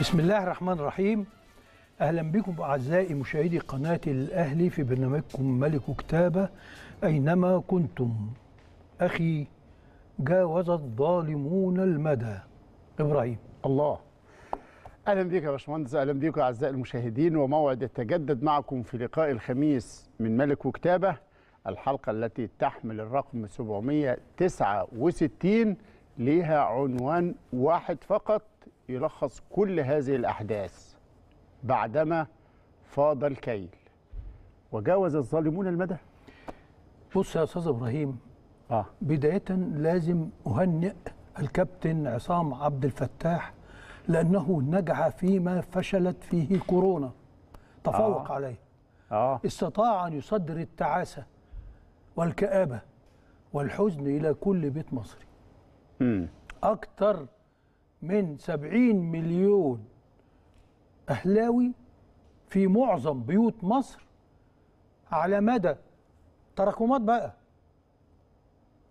بسم الله الرحمن الرحيم اهلا بكم اعزائي مشاهدي قناه الاهلي في برنامجكم ملك كتابه اينما كنتم اخي جاوز الظالمون المدى ابراهيم الله اهلا بك يا باشمهندس اهلا بك اعزائي المشاهدين وموعد يتجدد معكم في لقاء الخميس من ملك وكتابه الحلقه التي تحمل الرقم 769 لها عنوان واحد فقط يلخص كل هذه الأحداث بعدما فاض الكيل وجاوز الظالمون المدى بص يا أستاذ إبراهيم آه. بداية لازم أهنئ الكابتن عصام عبد الفتاح لأنه نجح فيما فشلت فيه كورونا تفوق آه. عليه آه. استطاع أن يصدر التعاسة والكآبة والحزن إلى كل بيت مصري م. أكتر من 70 مليون أهلاوي في معظم بيوت مصر على مدى تراكمات بقى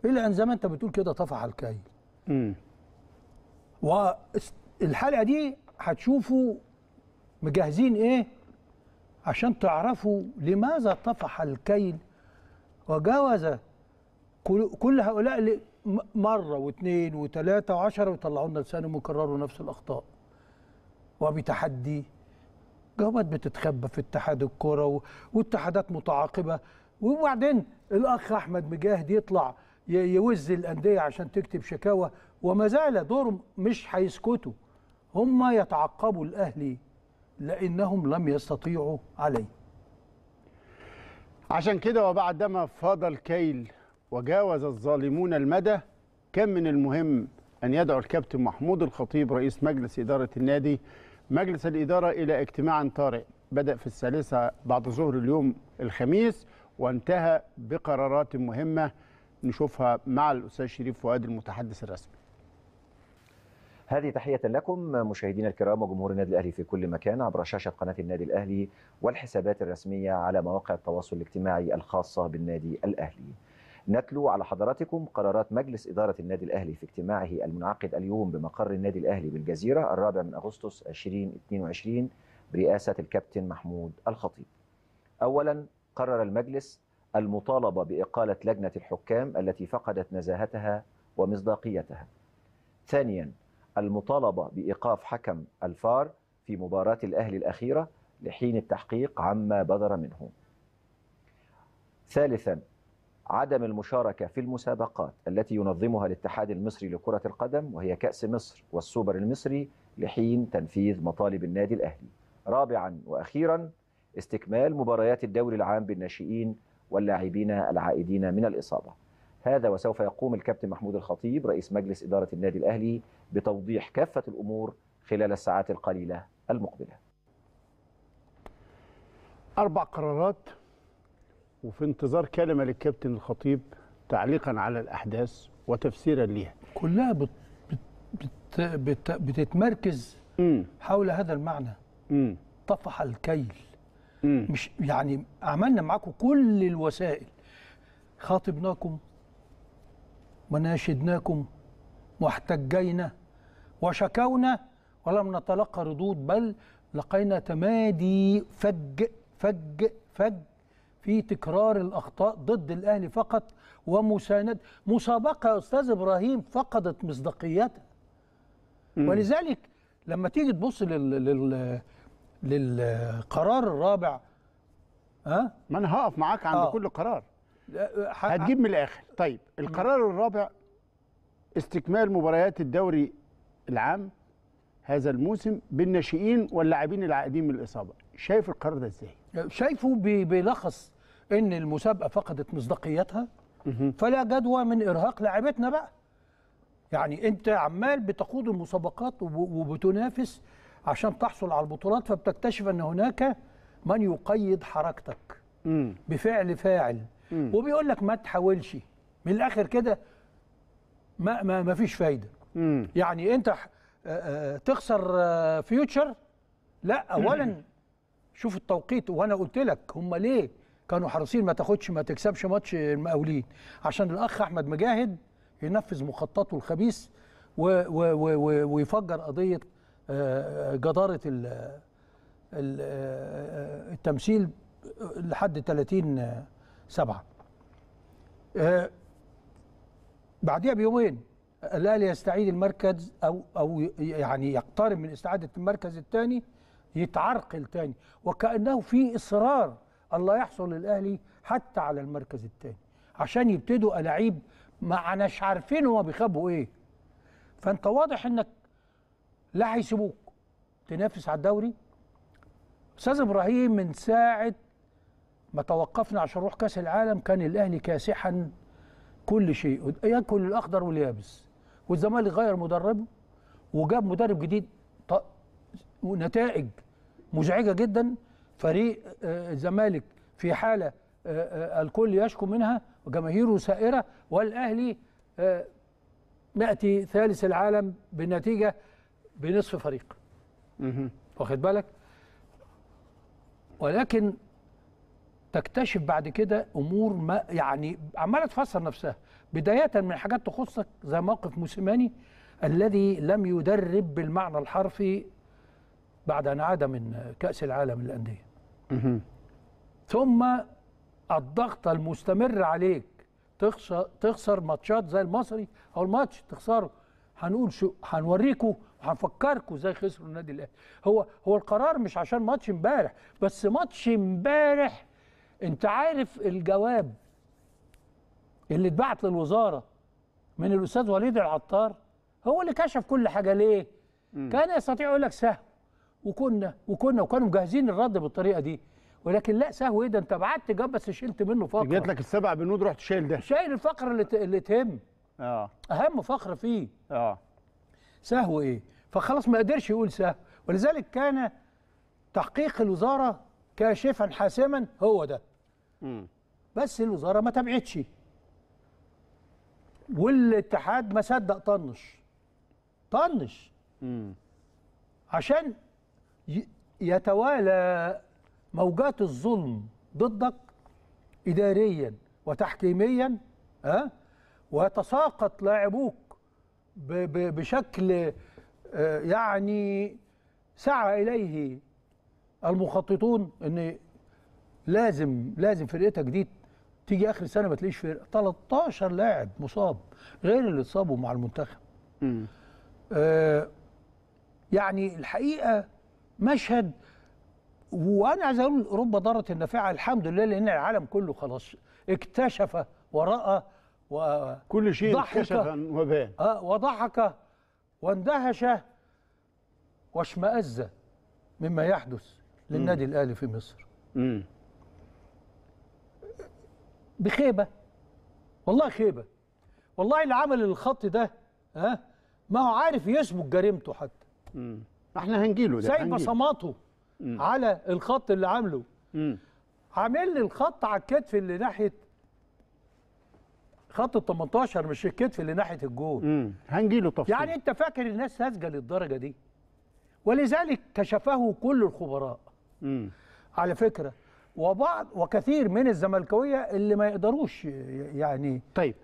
إلى أن زي ما أنت بتقول كده طفح الكيل والحلقة دي هتشوفوا مجهزين إيه عشان تعرفوا لماذا طفح الكيل وجاوز كل هؤلاء مره واثنين وثلاثه وعشره ويطلعوا لنا لسانهم ويكرروا نفس الاخطاء وبتحدي جوابات بتتخبى في اتحاد الكوره واتحادات متعاقبه وبعدين الاخ احمد مجاهد يطلع يوز الانديه عشان تكتب شكاوى وما زال دورهم مش هيسكتوا هم يتعقبوا الاهلي لانهم لم يستطيعوا عليه عشان كده وبعدما فاض الكيل وجاوز الظالمون المدى كان من المهم أن يدعو الكابتن محمود الخطيب رئيس مجلس إدارة النادي مجلس الإدارة إلى اجتماع طارئ بدأ في الثالثة بعد ظهر اليوم الخميس وانتهى بقرارات مهمة نشوفها مع الأستاذ شريف فؤاد المتحدث الرسمي هذه تحية لكم مشاهدينا الكرام وجمهور النادي الأهلي في كل مكان عبر شاشة قناة النادي الأهلي والحسابات الرسمية على مواقع التواصل الاجتماعي الخاصة بالنادي الأهلي نتلو على حضراتكم قرارات مجلس إدارة النادي الأهلي في اجتماعه المنعقد اليوم بمقر النادي الأهلي بالجزيرة الرابع من أغسطس 2022 برئاسة الكابتن محمود الخطيب أولا قرر المجلس المطالبة بإقالة لجنة الحكام التي فقدت نزاهتها ومصداقيتها ثانيا المطالبة بإيقاف حكم الفار في مباراة الأهلي الأخيرة لحين التحقيق عما بدر منه ثالثا عدم المشاركة في المسابقات التي ينظمها الاتحاد المصري لكرة القدم وهي كأس مصر والسوبر المصري لحين تنفيذ مطالب النادي الأهلي رابعا وأخيرا استكمال مباريات الدوري العام بالناشئين واللاعبين العائدين من الإصابة هذا وسوف يقوم الكابتن محمود الخطيب رئيس مجلس إدارة النادي الأهلي بتوضيح كافة الأمور خلال الساعات القليلة المقبلة أربع قرارات وفي انتظار كلمة للكابتن الخطيب تعليقا على الأحداث وتفسيرا لها كلها بت بت بت بتتمركز مم. حول هذا المعنى مم. طفح الكيل مم. مش يعني عملنا معاكم كل الوسائل خاطبناكم وناشدناكم واحتجينا وشكونا ولم نتلقى ردود بل لقينا تمادي فج فج فج في تكرار الاخطاء ضد الاهلي فقط ومساند مسابقه يا استاذ ابراهيم فقدت مصداقيتها ولذلك لما تيجي تبص لل... لل... للقرار الرابع ها ما انا هقف معاك عند آه. كل قرار آه، هتجيب من الاخر طيب القرار الرابع استكمال مباريات الدوري العام هذا الموسم بالناشئين واللاعبين العائدين من الاصابه شايف القرار ده ازاي شايفه بيلخص ان المسابقه فقدت مصداقيتها فلا جدوى من ارهاق لاعبتنا بقى يعني انت عمال بتقود المسابقات وبتنافس عشان تحصل على البطولات فبتكتشف ان هناك من يقيد حركتك بفعل فاعل وبيقول لك ما تحاولش من الاخر كده ما ما ما فيش فايده يعني انت تخسر فيوتشر لا اولا شوف التوقيت وانا قلت لك هم ليه كانوا حريصين ما تاخدش ما تكسبش ماتش المقاولين عشان الاخ احمد مجاهد ينفذ مخططه الخبيث ويفجر قضيه آه، آه، جداره آه، التمثيل لحد 30 سبعة بعدها بيومين الاهلي يستعيد المركز او او يعني يقترب من استعاده المركز الثاني يتعرقل ثاني وكانه في اصرار الله يحصل الأهلي حتى على المركز الثاني عشان يبتدوا ألاعيب ما عناش عارفين هما بيخبوا إيه فأنت واضح إنك لا هيسيبوك تنافس على الدوري أستاذ إبراهيم من ساعة ما توقفنا عشان نروح كأس العالم كان الأهلي كاسحا كل شيء ياكل الأخضر واليابس والزمالك غير مدربه وجاب مدرب جديد ونتائج مزعجه جدا فريق آه، الزمالك في حاله آه، آه، الكل يشكو منها وجماهيره سائره والاهلي ناتي ثالث العالم بالنتيجه بنصف فريق واخد بالك ولكن تكتشف بعد كده امور ما يعني عماله تفسر نفسها بدايه من حاجات تخصك زي موقف موسيماني الذي لم يدرب بالمعنى الحرفي بعد ان عاد من كاس العالم للانديه ثم الضغط المستمر عليك تخسر تخسر ماتشات زي المصري او الماتش تخسره هنقول شو هنوريكم هنفكركم ازاي خسروا النادي الاهلي هو هو القرار مش عشان ماتش امبارح بس ماتش امبارح انت عارف الجواب اللي اتبعت للوزاره من الاستاذ وليد العطار هو اللي كشف كل حاجه ليه؟ كان يستطيع يقول لك سهو وكنا وكنا وكانوا مجهزين الرد بالطريقه دي ولكن لا سهو ايه ده انت بعت جاب بس شلت منه فقره جات لك السبع بنود رحت شايل ده شايل الفقره اللي اللي تهم اه اهم فقره فيه اه سهو ايه فخلاص ما قدرش يقول سهو ولذلك كان تحقيق الوزاره كاشفا حاسما هو ده امم بس الوزاره ما تبعتش والاتحاد ما صدق طنش طنش امم عشان يتوالى موجات الظلم ضدك إداريا وتحكيميا أه؟ ويتساقط لاعبوك بشكل يعني سعى إليه المخططون أن لازم لازم فرقتك دي تيجي اخر السنه ما تلاقيش فرقه 13 لاعب مصاب غير اللي اتصابوا مع المنتخب آه يعني الحقيقه مشهد وانا عايز اقول اوروبا ضرت النافعه الحمد لله لان العالم كله خلاص اكتشف وراى و كل شيء اكتشف وبان اه وضحك واندهش واشمأز مما يحدث للنادي الاهلي في مصر امم بخيبه والله خيبه والله اللي عمل الخط ده ها آه، ما هو عارف يثبت جريمته حتى امم احنا هنجيله ده زي بصماته على الخط اللي عامله عامل لي الخط على الكتف اللي ناحيه خط ال 18 مش الكتف اللي ناحيه الجول هنجيله تفصيل يعني انت فاكر الناس ساذجه للدرجه دي ولذلك كشفه كل الخبراء مم. على فكره وبعض وكثير من الزملكاويه اللي ما يقدروش يعني طيب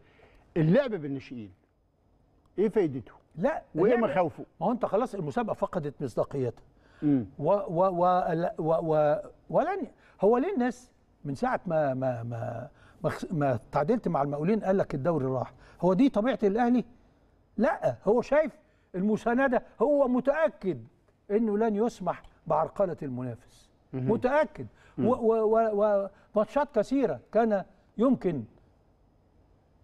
اللعب بالناشئين ايه فايدته لا وايه مخاوفه ما هو انت خلاص المسابقه فقدت مصداقيتها و و و و و ولن هو ليه الناس من ساعه ما ما ما ما تعادلت مع المقاولين قال لك الدوري راح هو دي طبيعه الاهلي لا هو شايف المسانده هو متاكد انه لن يسمح بعرقله المنافس متاكد وماتشات كثيره كان يمكن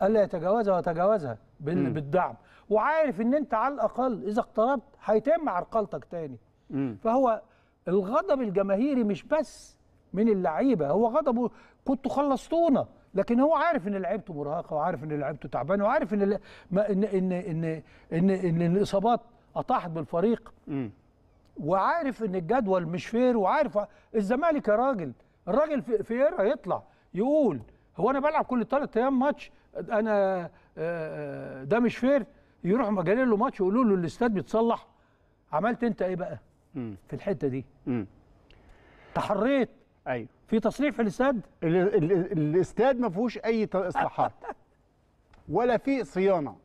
الا يتجاوزها وتجاوزها بالدعم وعارف ان انت على الاقل اذا اقتربت هيتم عرقلتك تاني مم. فهو الغضب الجماهيري مش بس من اللعيبه هو غضبه كنتوا خلصتونا لكن هو عارف ان لعيبته مرهقه وعارف ان لعيبته تعبانه وعارف ان ما إن, إن, ان ان ان ان, ان ان الاصابات اطاحت بالفريق مم. وعارف ان الجدول مش فير وعارف الزمالك يا راجل الراجل فير يطلع يقول هو انا بلعب كل ثلاث ايام ماتش انا آه، آه، ده مش فير يروحوا مجانين له ماتش يقولوا له الاستاد بيتصلح عملت انت ايه بقى مم. في الحته دي مم. تحريت ايوه في تصليح في الاستاد ال ال الاستاد ما فيهوش اي اصلاحات ولا في صيانه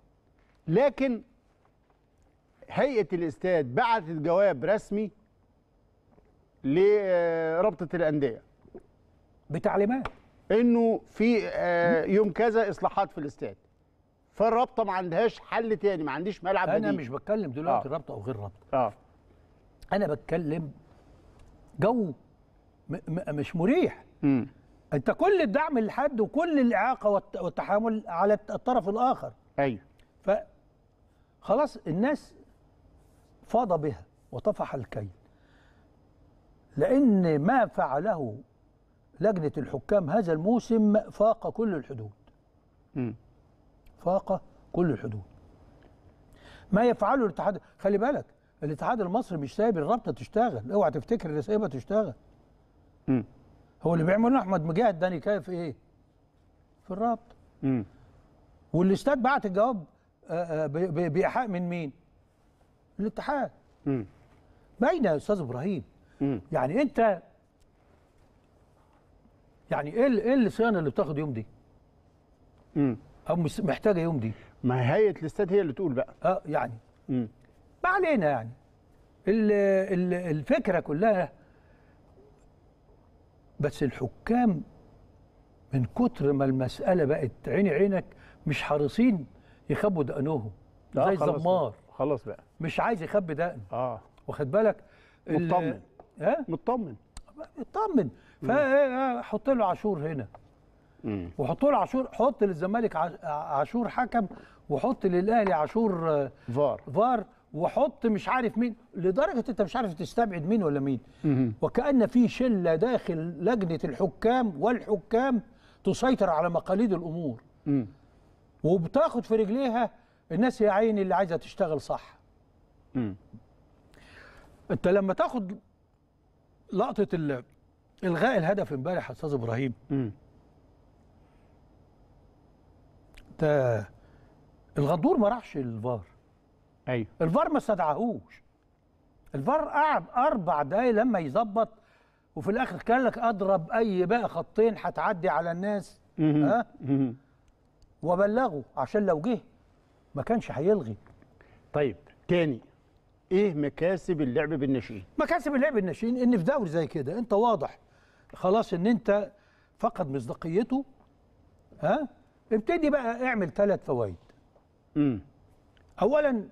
لكن هيئه الاستاد بعتت جواب رسمي لرابطه الانديه بتعليمات انه في آه، يوم كذا اصلاحات في الاستاد فالرابطه ما عندهاش حل تاني ما عنديش ملعب انا بديل. مش بتكلم دلوقتي آه. رابطه او غير رابطه اه انا بتكلم جو مش مريح م. انت كل الدعم لحد وكل الاعاقه والتحامل على الطرف الاخر ايوه ف خلاص الناس فاض بها وطفح الكيل لان ما فعله لجنه الحكام هذا الموسم فاق كل الحدود م. فاق كل الحدود ما يفعله الاتحاد خلي بالك الاتحاد المصري مش سايب الرابطه تشتغل اوعى تفتكر ان سايبها تشتغل م. هو اللي بيعمله احمد مجاهد داني كايف في ايه في الرابطه والاستاد بعت الجواب آه، آه، بايحاء من مين الاتحاد باينه يا استاذ ابراهيم م. يعني انت يعني ايه ايه الصيانه اللي بتاخد يوم دي امم او مش محتاجه يوم دي ما هيئه الاستاد هي اللي تقول بقى اه يعني ما علينا يعني الفكره كلها بس الحكام من كتر ما المساله بقت عيني عينك مش حريصين يخبوا دقنهم آه، زي الزمار خلاص بقى مش عايز يخبي دقن اه واخد بالك مطمن ها آه؟ مطمن مطمن فحط آه، له عاشور هنا وحطوا له عاشور حط للزمالك عاشور حكم وحط للاهلي عاشور آه، فار فار وحط مش عارف مين لدرجه انت مش عارف تستبعد مين ولا مين وكان في شله داخل لجنه الحكام والحكام تسيطر على مقاليد الامور وبتاخد في رجليها الناس يا عيني اللي عايزه تشتغل صح انت لما تاخد لقطه الغاء الهدف امبارح يا استاذ ابراهيم انت الغدور ما راحش الفار ايوه الفار ما استدعاهوش الفار قعد اربع دقايق لما يظبط وفي الاخر قال لك اضرب اي بقى خطين هتعدي على الناس ها أه؟ وبلغه عشان لو جه ما كانش هيلغي طيب تاني ايه مكاسب اللعب بالناشئين مكاسب اللعب بالناشئين ان في دوري زي كده انت واضح خلاص ان انت فقد مصداقيته ها ابتدي بقى اعمل ثلاث فوائد امم اولا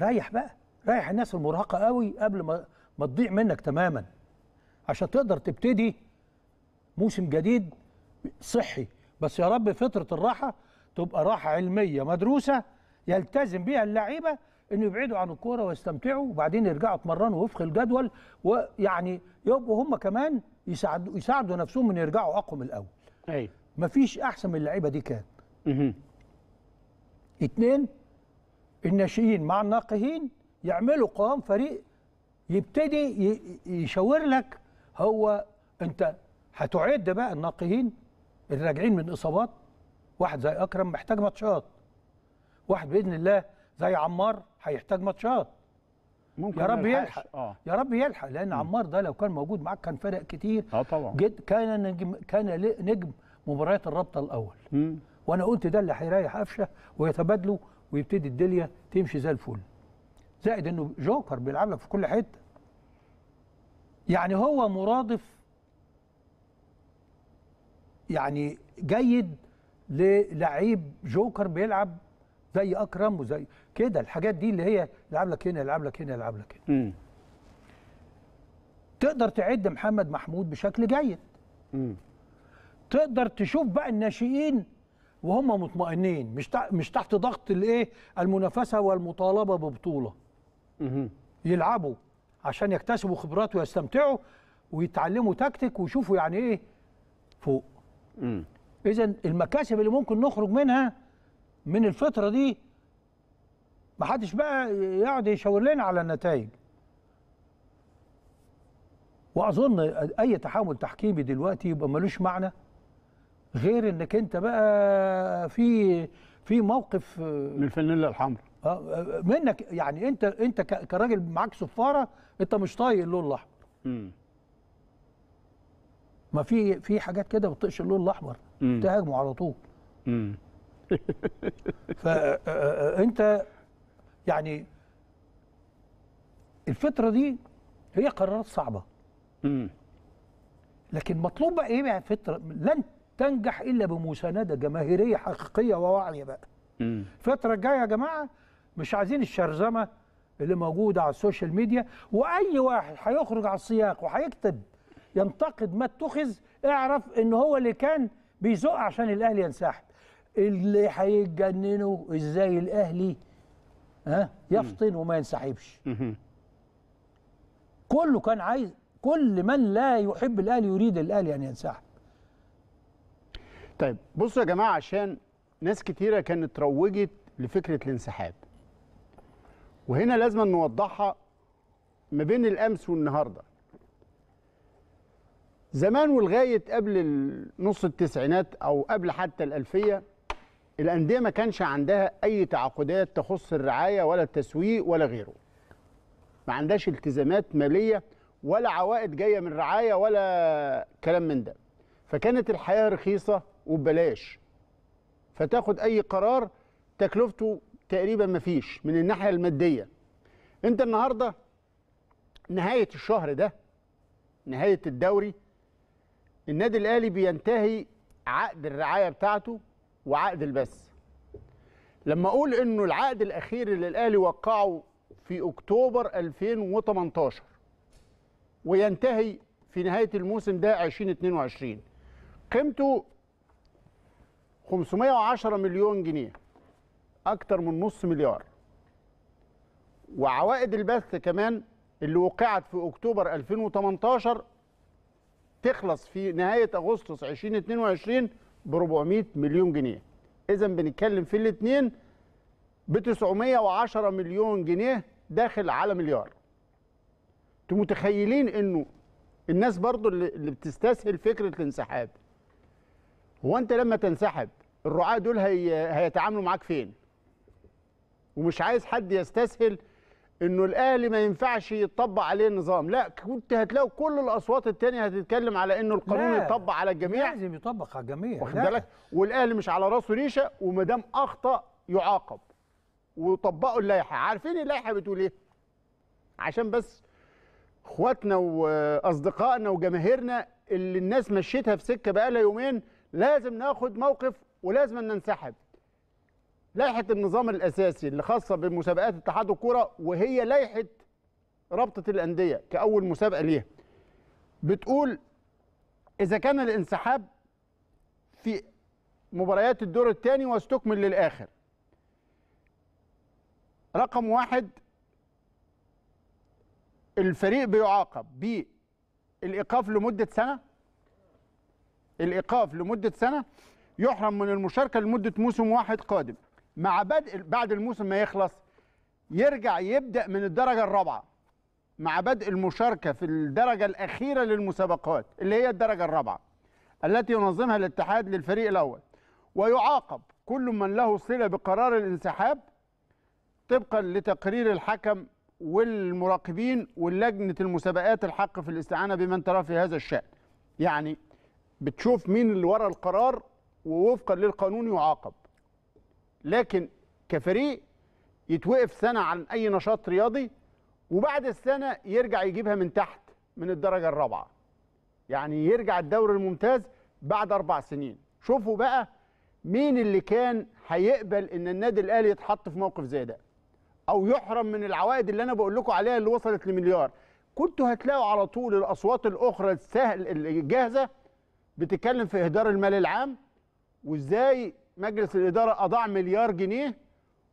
ريح بقى ريح الناس المرهقه قوي قبل ما ما تضيع منك تماما عشان تقدر تبتدي موسم جديد صحي بس يا رب فتره الراحه تبقى راحه علميه مدروسه يلتزم بيها اللعيبه انه يبعدوا عن الكوره ويستمتعوا وبعدين يرجعوا يتمرنوا وفق الجدول ويعني يبقوا هم كمان يساعدوا يساعدوا نفسهم ان يرجعوا اقوى من الاول. ايوه مفيش احسن من اللعيبه دي كان اتنين الناشئين مع الناقهين يعملوا قوام فريق يبتدي يشاور لك هو انت هتعد بقى الناقهين الراجعين من اصابات واحد زي اكرم محتاج ماتشات واحد باذن الله زي عمار هيحتاج ماتشات ممكن يا رب يلحق آه. يا رب يلحق لان م. عمار ده لو كان موجود معاك كان فرق كتير اه طبعا جد كان نجم كان نجم مباريات الرابطه الاول مم. وانا قلت ده اللي هيريح قفشه ويتبادلوا ويبتدي الدنيا تمشي زي الفل زائد انه جوكر بيلعب لك في كل حته يعني هو مرادف يعني جيد للعيب جوكر بيلعب زي اكرم وزي كده الحاجات دي اللي هي يلعب لك هنا يلعب لك هنا يلعب لك هنا تقدر تعد محمد محمود بشكل جيد تقدر تشوف بقى الناشئين وهم مطمئنين مش مش تحت ضغط الايه المنافسه والمطالبه ببطوله يلعبوا عشان يكتسبوا خبرات ويستمتعوا ويتعلموا تكتيك ويشوفوا يعني ايه فوق اذا المكاسب اللي ممكن نخرج منها من الفتره دي ما حدش بقى يقعد يشاور لنا على النتائج واظن اي تحامل تحكيمي دلوقتي يبقى ملوش معنى غير انك انت بقى في في موقف من الفانيلا الحمراء اه, آه، منك يعني انت انت كراجل معاك صفاره انت مش طايق اللون الاحمر ما في في حاجات كده ما بتطقش اللون الاحمر تهاجمه على طول فانت آه، آه، يعني الفتره دي هي قرارات صعبه لكن مطلوب بقى ايه بقى فتره لن تنجح الا بمسانده جماهيريه حقيقيه وواعيه بقى. الفتره الجايه يا جماعه مش عايزين الشرذمه اللي موجوده على السوشيال ميديا واي واحد هيخرج على السياق وهيكتب ينتقد ما اتخذ اعرف ان هو اللي كان بيزق عشان الاهلي ينسحب. اللي هيتجننوا ازاي الاهلي ها يفطن وما ينسحبش. كله كان عايز كل من لا يحب الاهلي يريد الاهلي ان ينسحب. طيب بصوا يا جماعه عشان ناس كتيره كانت روجت لفكره الانسحاب وهنا لازم نوضحها ما بين الامس والنهارده زمان ولغايه قبل نص التسعينات او قبل حتى الالفيه الانديه ما كانش عندها اي تعاقدات تخص الرعايه ولا التسويق ولا غيره ما عندهاش التزامات ماليه ولا عوائد جايه من رعايه ولا كلام من ده فكانت الحياه رخيصه وببلاش فتاخد اي قرار تكلفته تقريبا ما فيش من الناحيه الماديه انت النهارده نهايه الشهر ده نهايه الدوري النادي الاهلي بينتهي عقد الرعايه بتاعته وعقد البث لما اقول انه العقد الاخير اللي الاهلي وقعه في اكتوبر 2018 وينتهي في نهايه الموسم ده 2022 قيمته 510 مليون جنيه اكتر من نص مليار وعوائد البث كمان اللي وقعت في اكتوبر 2018 تخلص في نهايه اغسطس 2022 ب 400 مليون جنيه اذا بنتكلم في الاثنين ب 910 مليون جنيه داخل على مليار انتوا متخيلين انه الناس برضو اللي بتستسهل فكره الانسحاب هو انت لما تنسحب الرعاه دول هي... هيتعاملوا معاك فين ومش عايز حد يستسهل انه الاهلي ما ينفعش يطبق عليه النظام لا كنت هتلاقوا كل الاصوات التانية هتتكلم على انه القانون يطبق على الجميع لازم يطبق على الجميع واخد بالك والاهلي مش على راسه ريشه وما دام اخطا يعاقب وطبقوا اللائحه عارفين اللائحه بتقول ايه عشان بس اخواتنا واصدقائنا وجماهيرنا اللي الناس مشيتها في سكه بقى لها يومين لازم ناخد موقف ولازم ننسحب لائحه النظام الاساسي اللي خاصه بمسابقات اتحاد الكوره وهي لائحه رابطه الانديه كاول مسابقه ليها بتقول اذا كان الانسحاب في مباريات الدور الثاني واستكمل للاخر رقم واحد الفريق بيعاقب بالايقاف لمده سنه الايقاف لمده سنه يحرم من المشاركه لمده موسم واحد قادم مع بدء بعد الموسم ما يخلص يرجع يبدا من الدرجه الرابعه مع بدء المشاركه في الدرجه الاخيره للمسابقات اللي هي الدرجه الرابعه التي ينظمها الاتحاد للفريق الاول ويعاقب كل من له صله بقرار الانسحاب طبقا لتقرير الحكم والمراقبين ولجنه المسابقات الحق في الاستعانه بمن ترى في هذا الشان يعني بتشوف مين اللي ورا القرار ووفقا للقانون يعاقب لكن كفريق يتوقف سنه عن اي نشاط رياضي وبعد السنه يرجع يجيبها من تحت من الدرجه الرابعه يعني يرجع الدوري الممتاز بعد اربع سنين شوفوا بقى مين اللي كان هيقبل ان النادي الاهلي يتحط في موقف زي ده او يحرم من العوائد اللي انا بقول لكم عليها اللي وصلت لمليار كنتوا هتلاقوا على طول الاصوات الاخرى السهل الجاهزه بتتكلم في اهدار المال العام وازاي مجلس الاداره اضاع مليار جنيه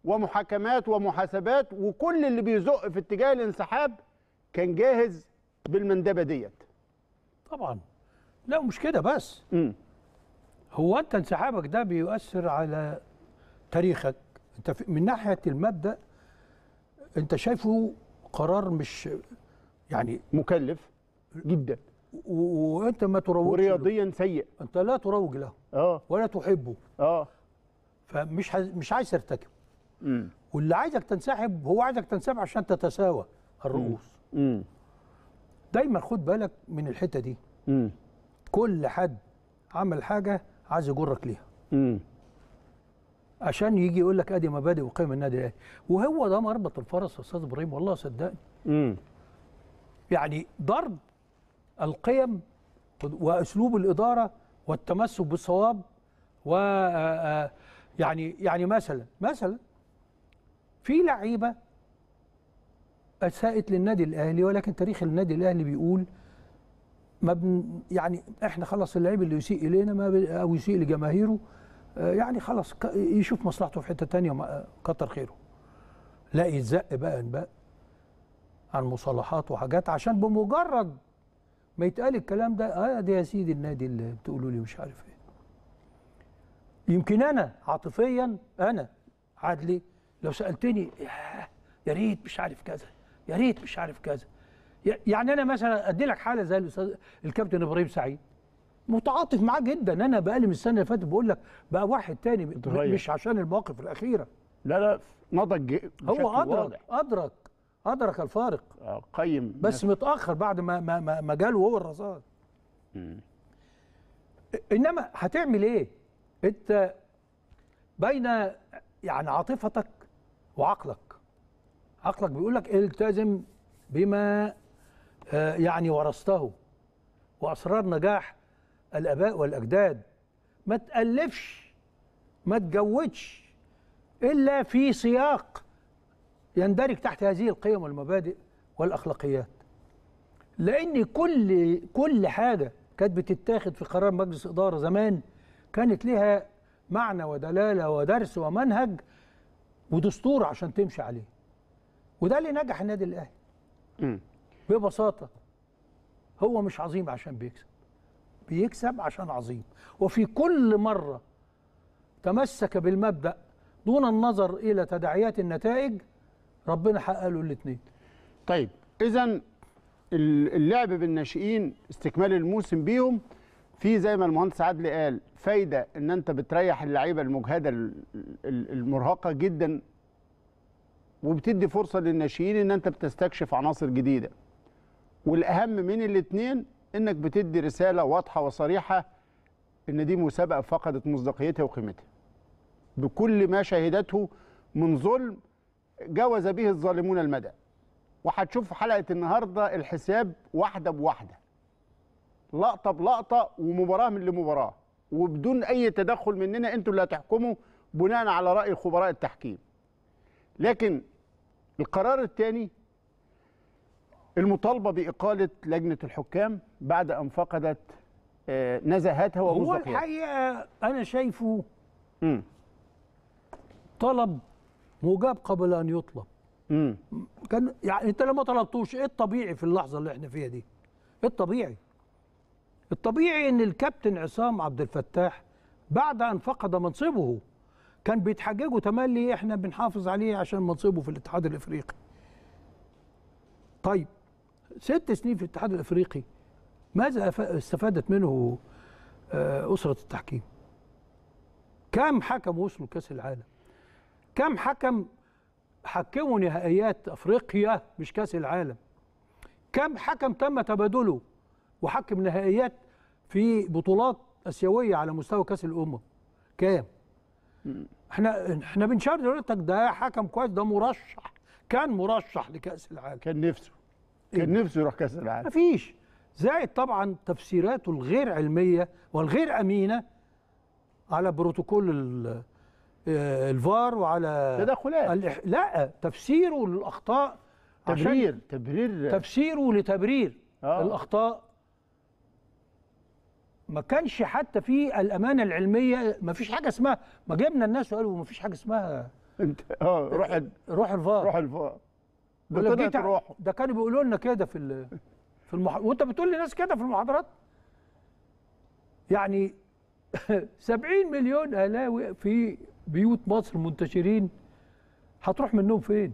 ومحاكمات ومحاسبات وكل اللي بيزق في اتجاه الانسحاب كان جاهز بالمندبه ديت طبعا لا مش كده بس م. هو انت انسحابك ده بيؤثر على تاريخك انت من ناحيه المبدا انت شايفه قرار مش يعني مكلف جدا وانت ما تروجش ورياضيا سيء انت لا تروج له اه ولا تحبه اه فمش حز... مش عايز ترتكب امم واللي عايزك تنسحب هو عايزك تنسحب عشان تتساوى الرؤوس امم دايما خد بالك من الحته دي امم كل حد عمل حاجه عايز يجرك ليها امم عشان يجي يقول لك ادي مبادئ وقيم النادي الاهلي وهو ده مربط الفرس يا استاذ ابراهيم والله صدقني امم يعني ضرب القيم واسلوب الاداره والتمسك بالصواب و آه، آه، يعني يعني مثلا مثلا في لعيبه اساءت للنادي الاهلي ولكن تاريخ النادي الاهلي بيقول ما بن يعني احنا خلاص اللعيب اللي يسيء الينا ما او يسيء لجماهيره آه، يعني خلاص يشوف مصلحته في حته تانية كتر خيره لا يتزق بقى بقى عن مصالحات وحاجات عشان بمجرد ما يتقال الكلام ده اه ده يا سيدي النادي اللي بتقولوا لي مش عارف ايه يمكن انا عاطفيا انا عدلي لو سالتني يا ريت مش عارف كذا يا ريت مش عارف كذا يعني انا مثلا ادي لك حاله زي الاستاذ الكابتن ابراهيم سعيد متعاطف معاه جدا انا بقالي من السنه اللي فاتت بقول لك بقى واحد تاني مش عشان المواقف الاخيره لا لا نضج هو ادرك واضح. ادرك أدرك الفارق آه، قيم بس متأخر بعد ما ما ما جاله هو الرصاص إنما هتعمل إيه؟ أنت بين يعني عاطفتك وعقلك عقلك بيقول لك التزم بما آه، يعني ورثته وأسرار نجاح الآباء والأجداد ما تألفش ما تجودش إلا في سياق يندرج تحت هذه القيم والمبادئ والاخلاقيات لان كل كل حاجه كانت بتتاخد في قرار مجلس اداره زمان كانت لها معنى ودلاله ودرس ومنهج ودستور عشان تمشي عليه وده اللي نجح النادي الاهلي ببساطه هو مش عظيم عشان بيكسب بيكسب عشان عظيم وفي كل مره تمسك بالمبدا دون النظر الى تداعيات النتائج ربنا حقق له الاثنين طيب اذا اللعب بالناشئين استكمال الموسم بيهم في زي ما المهندس عدلي قال فايده ان انت بتريح اللعيبه المجهده المرهقه جدا وبتدي فرصه للناشئين ان انت بتستكشف عناصر جديده والاهم من الاثنين انك بتدي رساله واضحه وصريحه ان دي مسابقه فقدت مصداقيتها وقيمتها بكل ما شهدته من ظلم جاوز به الظالمون المدى وهتشوف في حلقه النهارده الحساب واحده بواحده لقطه بلقطه ومباراه من لمباراه وبدون اي تدخل مننا انتوا اللي هتحكموا بناء على راي خبراء التحكيم لكن القرار الثاني المطالبه باقاله لجنه الحكام بعد ان فقدت آه، نزاهتها ومصداقيتها هو الحقيقه انا شايفه طلب مجاب قبل ان يطلب مم. كان يعني انت لما طلبتوش ايه الطبيعي في اللحظه اللي احنا فيها دي ايه الطبيعي الطبيعي ان الكابتن عصام عبد الفتاح بعد ان فقد منصبه كان بيتحججوا تملي احنا بنحافظ عليه عشان منصبه في الاتحاد الافريقي طيب ست سنين في الاتحاد الافريقي ماذا استفادت منه آه، اسره التحكيم كم حكم وصلوا كاس العالم كم حكم حكموا نهائيات افريقيا مش كاس العالم كم حكم تم تبادله وحكم نهائيات في بطولات اسيويه على مستوى كاس الامم كام احنا احنا بنشار دلوقتي ده حكم كويس ده مرشح كان مرشح لكاس العالم كان نفسه إيه؟ كان نفسه يروح كاس العالم مفيش زائد طبعا تفسيراته الغير علميه والغير امينه على بروتوكول آه، الفار وعلى تدخلات الإح... لا تفسيره للاخطاء تبرير تبرير تفسيره لتبرير آه. الاخطاء ما كانش حتى في الامانه العلميه ما فيش حاجه اسمها ما جبنا الناس وقالوا ما فيش حاجه اسمها انت اه روح ال... روح الفار روح الفار ده ده كانوا بيقولوا لنا كده في ال... في المح... وانت بتقول ناس كده في المحاضرات يعني 70 مليون اهلاوي في بيوت مصر منتشرين هتروح منهم فين؟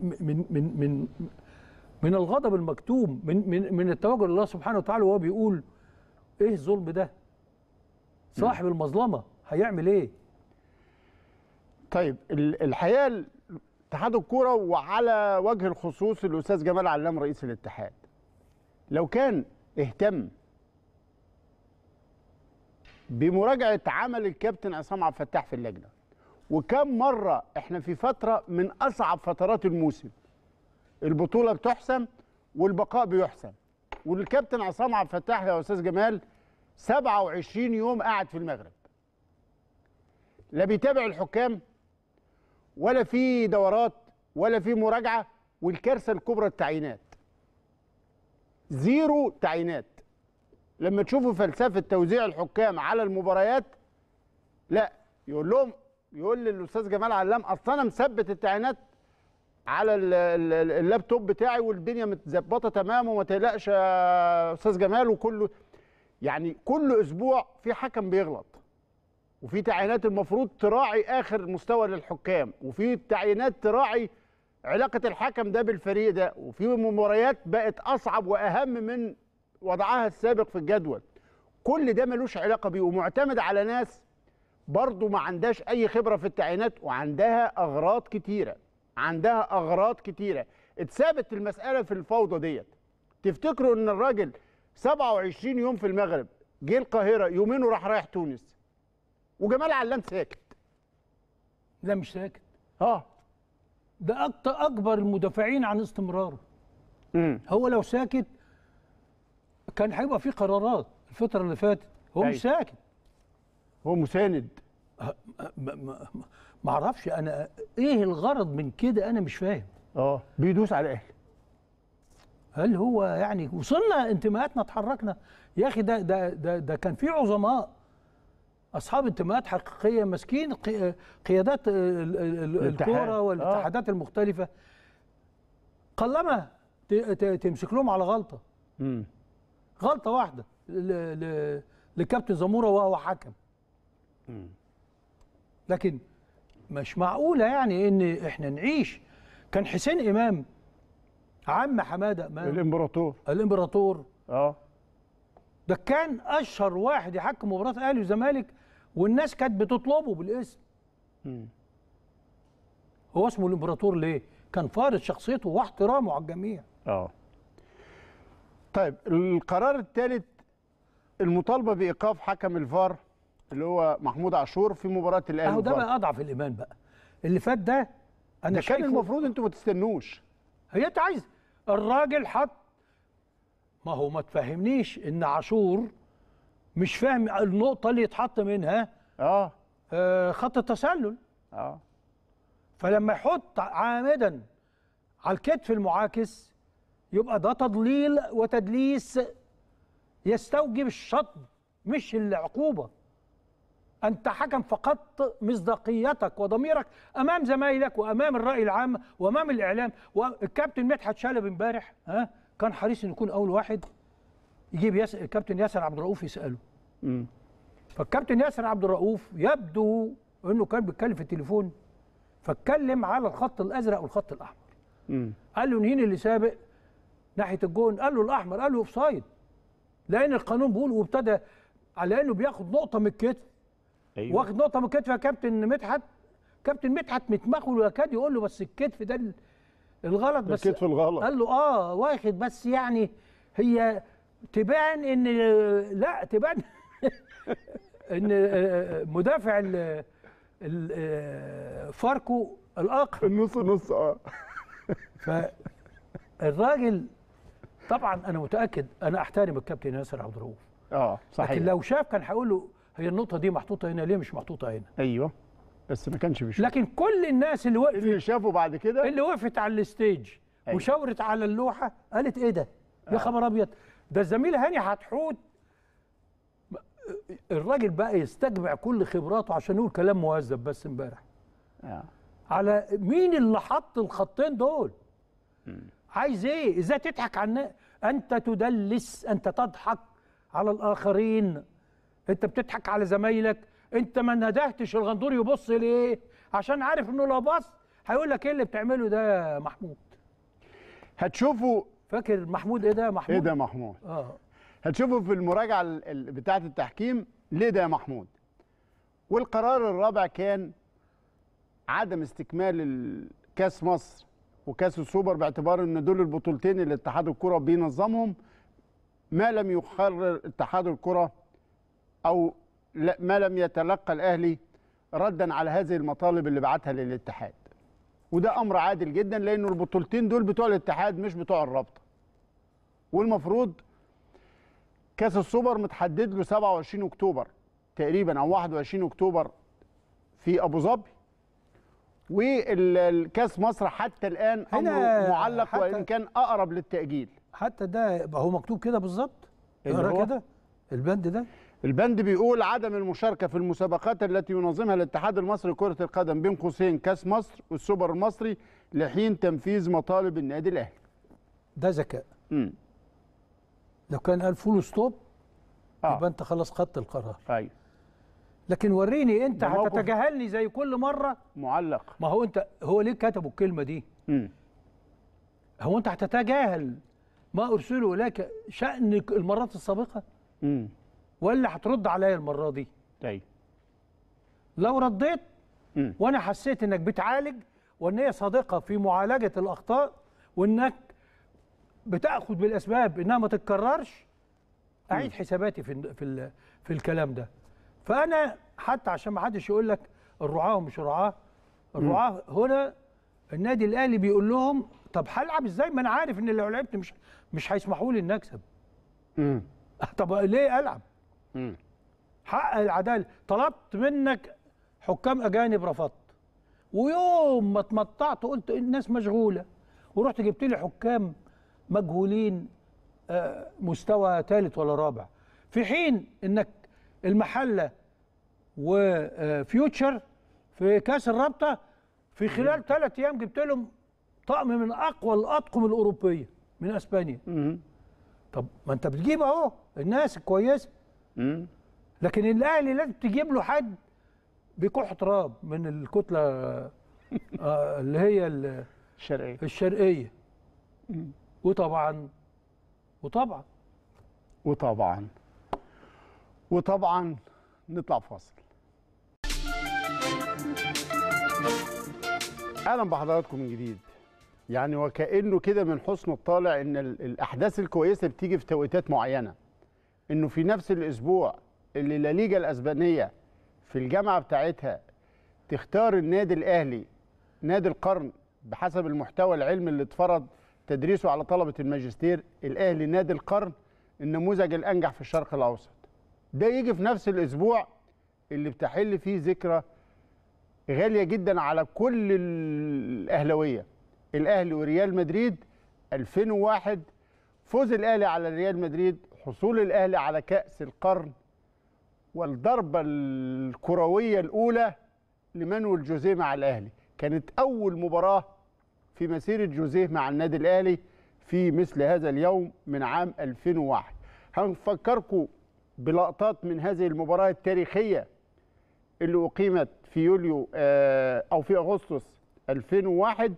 من من من من الغضب المكتوم من من من التوجه لله سبحانه وتعالى وهو بيقول ايه الظلم ده؟ صاحب المظلمه هيعمل ايه؟ طيب الحقيقه اتحاد الكوره وعلى وجه الخصوص الاستاذ جمال علام رئيس الاتحاد لو كان اهتم بمراجعه عمل الكابتن عصام عبد الفتاح في اللجنه وكم مره احنا في فتره من اصعب فترات الموسم البطوله بتحسم والبقاء بيحسم والكابتن عصام عبد الفتاح يا استاذ جمال 27 يوم قاعد في المغرب لا بيتابع الحكام ولا في دورات ولا في مراجعه والكارثه الكبرى التعيينات زيرو تعيينات لما تشوفوا فلسفه توزيع الحكام على المباريات لا يقول لهم يقول للاستاذ جمال علام اصل انا مثبت التعيينات على اللابتوب بتاعي والدنيا متظبطه تمام وما تقلقش يا استاذ جمال وكله يعني كل اسبوع في حكم بيغلط وفي تعيينات المفروض تراعي اخر مستوى للحكام وفي تعيينات تراعي علاقه الحكم ده بالفريق ده وفي مباريات بقت اصعب واهم من وضعها السابق في الجدول كل ده ملوش علاقه بيه ومعتمد على ناس برضه ما عندهاش اي خبره في التعيينات وعندها اغراض كتيره عندها اغراض كتيره اتثابت المساله في الفوضى ديت تفتكروا ان الراجل 27 يوم في المغرب جه القاهره يومين وراح رايح تونس وجمال علام ساكت لا مش ساكت اه ده اكبر المدافعين عن استمراره هو لو ساكت كان هيبقى في قرارات الفتره اللي فاتت هو مش أيوة. ساكت هو مساند ما اعرفش انا ايه الغرض من كده انا مش فاهم اه بيدوس على الاهلي هل هو يعني وصلنا انتماءاتنا اتحركنا يا اخي ده ده ده, ده كان في عظماء اصحاب انتماءات حقيقيه ماسكين قيادات الكوره آه. والاتحادات آه. المختلفه قلما تمسك لهم على غلطه امم غلطه واحده لكابتن زموره وهو حكم لكن مش معقوله يعني ان احنا نعيش كان حسين امام عم حماده الامبراطور الامبراطور اه ده كان اشهر واحد يحكم مباراه اهلي وزمالك والناس كانت بتطلبه بالاسم هو اسمه الامبراطور ليه كان فارض شخصيته واحترامه على الجميع اه طيب القرار الثالث المطالبه بايقاف حكم الفار اللي هو محمود عاشور في مباراه الاهلي اهو ده بقى اضعف الايمان بقى اللي فات ده انا ده كان المفروض انتوا ما تستنوش هي انت عايز الراجل حط ما هو ما تفهمنيش ان عاشور مش فاهم النقطه اللي يتحط منها اه, آه خط التسلل اه فلما يحط عامدا على الكتف المعاكس يبقى ده تضليل وتدليس يستوجب الشطب مش العقوبة أنت حكم فقدت مصداقيتك وضميرك أمام زمايلك وأمام الرأي العام وأمام الإعلام والكابتن مدحت شلبي امبارح ها كان حريص إنه يكون أول واحد يجيب ياس... الكابتن ياسر عبد الرؤوف يسأله م. فالكابتن ياسر عبد الرؤوف يبدو إنه كان بيتكلم في التليفون فاتكلم على الخط الأزرق والخط الأحمر م. قال له نهين اللي سابق ناحيه الجون قال له الاحمر قال له اوفسايد لان القانون بيقول وابتدى على انه بياخد نقطه من الكتف أيوة. واخد نقطه من الكتف يا كابتن مدحت كابتن مدحت متمخل ويكاد يقول له بس الكتف ده الغلط بس الكتف الغلط قال له اه واخد بس يعني هي تبان ان لا تبان ان آه، آه، مدافع آه، فاركو الاقرب النص نص اه فالراجل طبعا انا متاكد انا احترم الكابتن ياسر عبد الرؤوف اه صحيح لكن لو شاف كان هيقول له هي النقطه دي محطوطه هنا ليه مش محطوطه هنا ايوه بس ما كانش بيشوف لكن كل الناس اللي وقفت اللي شافوا بعد كده اللي وقفت على الستيج أيوة. وشاورت على اللوحه قالت ايه ده يا آه. خبر ابيض ده الزميل هاني حتحوت الراجل بقى يستجمع كل خبراته عشان يقول كلام مهذب بس امبارح آه. على مين اللي حط الخطين دول عايز ايه ازاي تضحك على الناس أنت تدلس أنت تضحك على الآخرين أنت بتضحك على زمايلك أنت ما ندهتش الغندور يبص ليه عشان عارف إنه لو بص هيقول لك إيه اللي بتعمله ده يا محمود هتشوفوا فاكر محمود إيه ده محمود إيه ده محمود آه. هتشوفوا في المراجعة بتاعة التحكيم ليه ده يا محمود والقرار الرابع كان عدم استكمال كاس مصر وكاس السوبر باعتبار ان دول البطولتين اللي اتحاد الكره بينظمهم ما لم يقرر اتحاد الكره او ما لم يتلقى الاهلي ردا على هذه المطالب اللي بعتها للاتحاد وده امر عادل جدا لانه البطولتين دول بتوع الاتحاد مش بتوع الرابطه والمفروض كاس السوبر متحدد له 27 اكتوبر تقريبا او 21 اكتوبر في ابو ظبي والكاس مصر حتى الان امره معلق وان كان اقرب للتاجيل حتى ده هو مكتوب كده بالظبط اقرا كده البند ده البند بيقول عدم المشاركه في المسابقات التي ينظمها الاتحاد المصري لكره القدم بين قوسين كاس مصر والسوبر المصري لحين تنفيذ مطالب النادي الاهلي ده ذكاء امم لو كان قال فول ستوب آه. يبقى انت خلاص خدت القرار ايوه لكن وريني انت هتتجاهلني زي كل مره معلق ما هو انت هو ليه كتبوا الكلمه دي م. هو انت هتتجاهل ما ارسله اليك شان المرات السابقه م. ولا هترد عليا المره دي طيب لو رديت م. وانا حسيت انك بتعالج وان هي صادقه في معالجه الاخطاء وانك بتاخد بالاسباب انها ما تتكررش اعيد حساباتي في في في الكلام ده فانا حتى عشان ما حدش يقول لك الرعاه ومش رعاه الرعاه هنا النادي الاهلي بيقول لهم طب هلعب ازاي ما انا عارف ان لو لعبت مش مش هيسمحوا لي ان اكسب امم طب ليه العب امم حق العداله طلبت منك حكام اجانب رفضت ويوم ما تمطعت قلت الناس مشغوله ورحت جبت لي حكام مجهولين آه، مستوى ثالث ولا رابع في حين انك المحله وفيوتشر آه، في كاس الرابطه في خلال ثلاث ايام جبت لهم طقم من اقوى الاطقم الاوروبيه من اسبانيا طب ما انت بتجيب اهو الناس الكويسه لكن الاهلي لازم تجيب له حد بيكح تراب من الكتله آه، اللي هي الشرقيه الشرقيه وطبعا وطبعا وطبعا وطبعا نطلع فاصل اهلا بحضراتكم من جديد يعني وكانه كده من حسن الطالع ان الاحداث الكويسه بتيجي في توقيتات معينه انه في نفس الاسبوع اللي لا الاسبانيه في الجامعه بتاعتها تختار النادي الاهلي نادي القرن بحسب المحتوى العلمي اللي اتفرض تدريسه على طلبه الماجستير الاهلي نادي القرن النموذج الانجح في الشرق الاوسط ده يجي في نفس الاسبوع اللي بتحل فيه ذكرى غاليه جدا على كل الاهلاويه الاهلي وريال مدريد 2001 فوز الاهلي على ريال مدريد حصول الاهلي على كاس القرن والضربه الكرويه الاولى لمانويل جوزيه مع الاهلي كانت اول مباراه في مسيره جوزيه مع النادي الاهلي في مثل هذا اليوم من عام 2001 هنفكركم بلقطات من هذه المباراة التاريخية اللي أقيمت في يوليو آه، أو في أغسطس 2001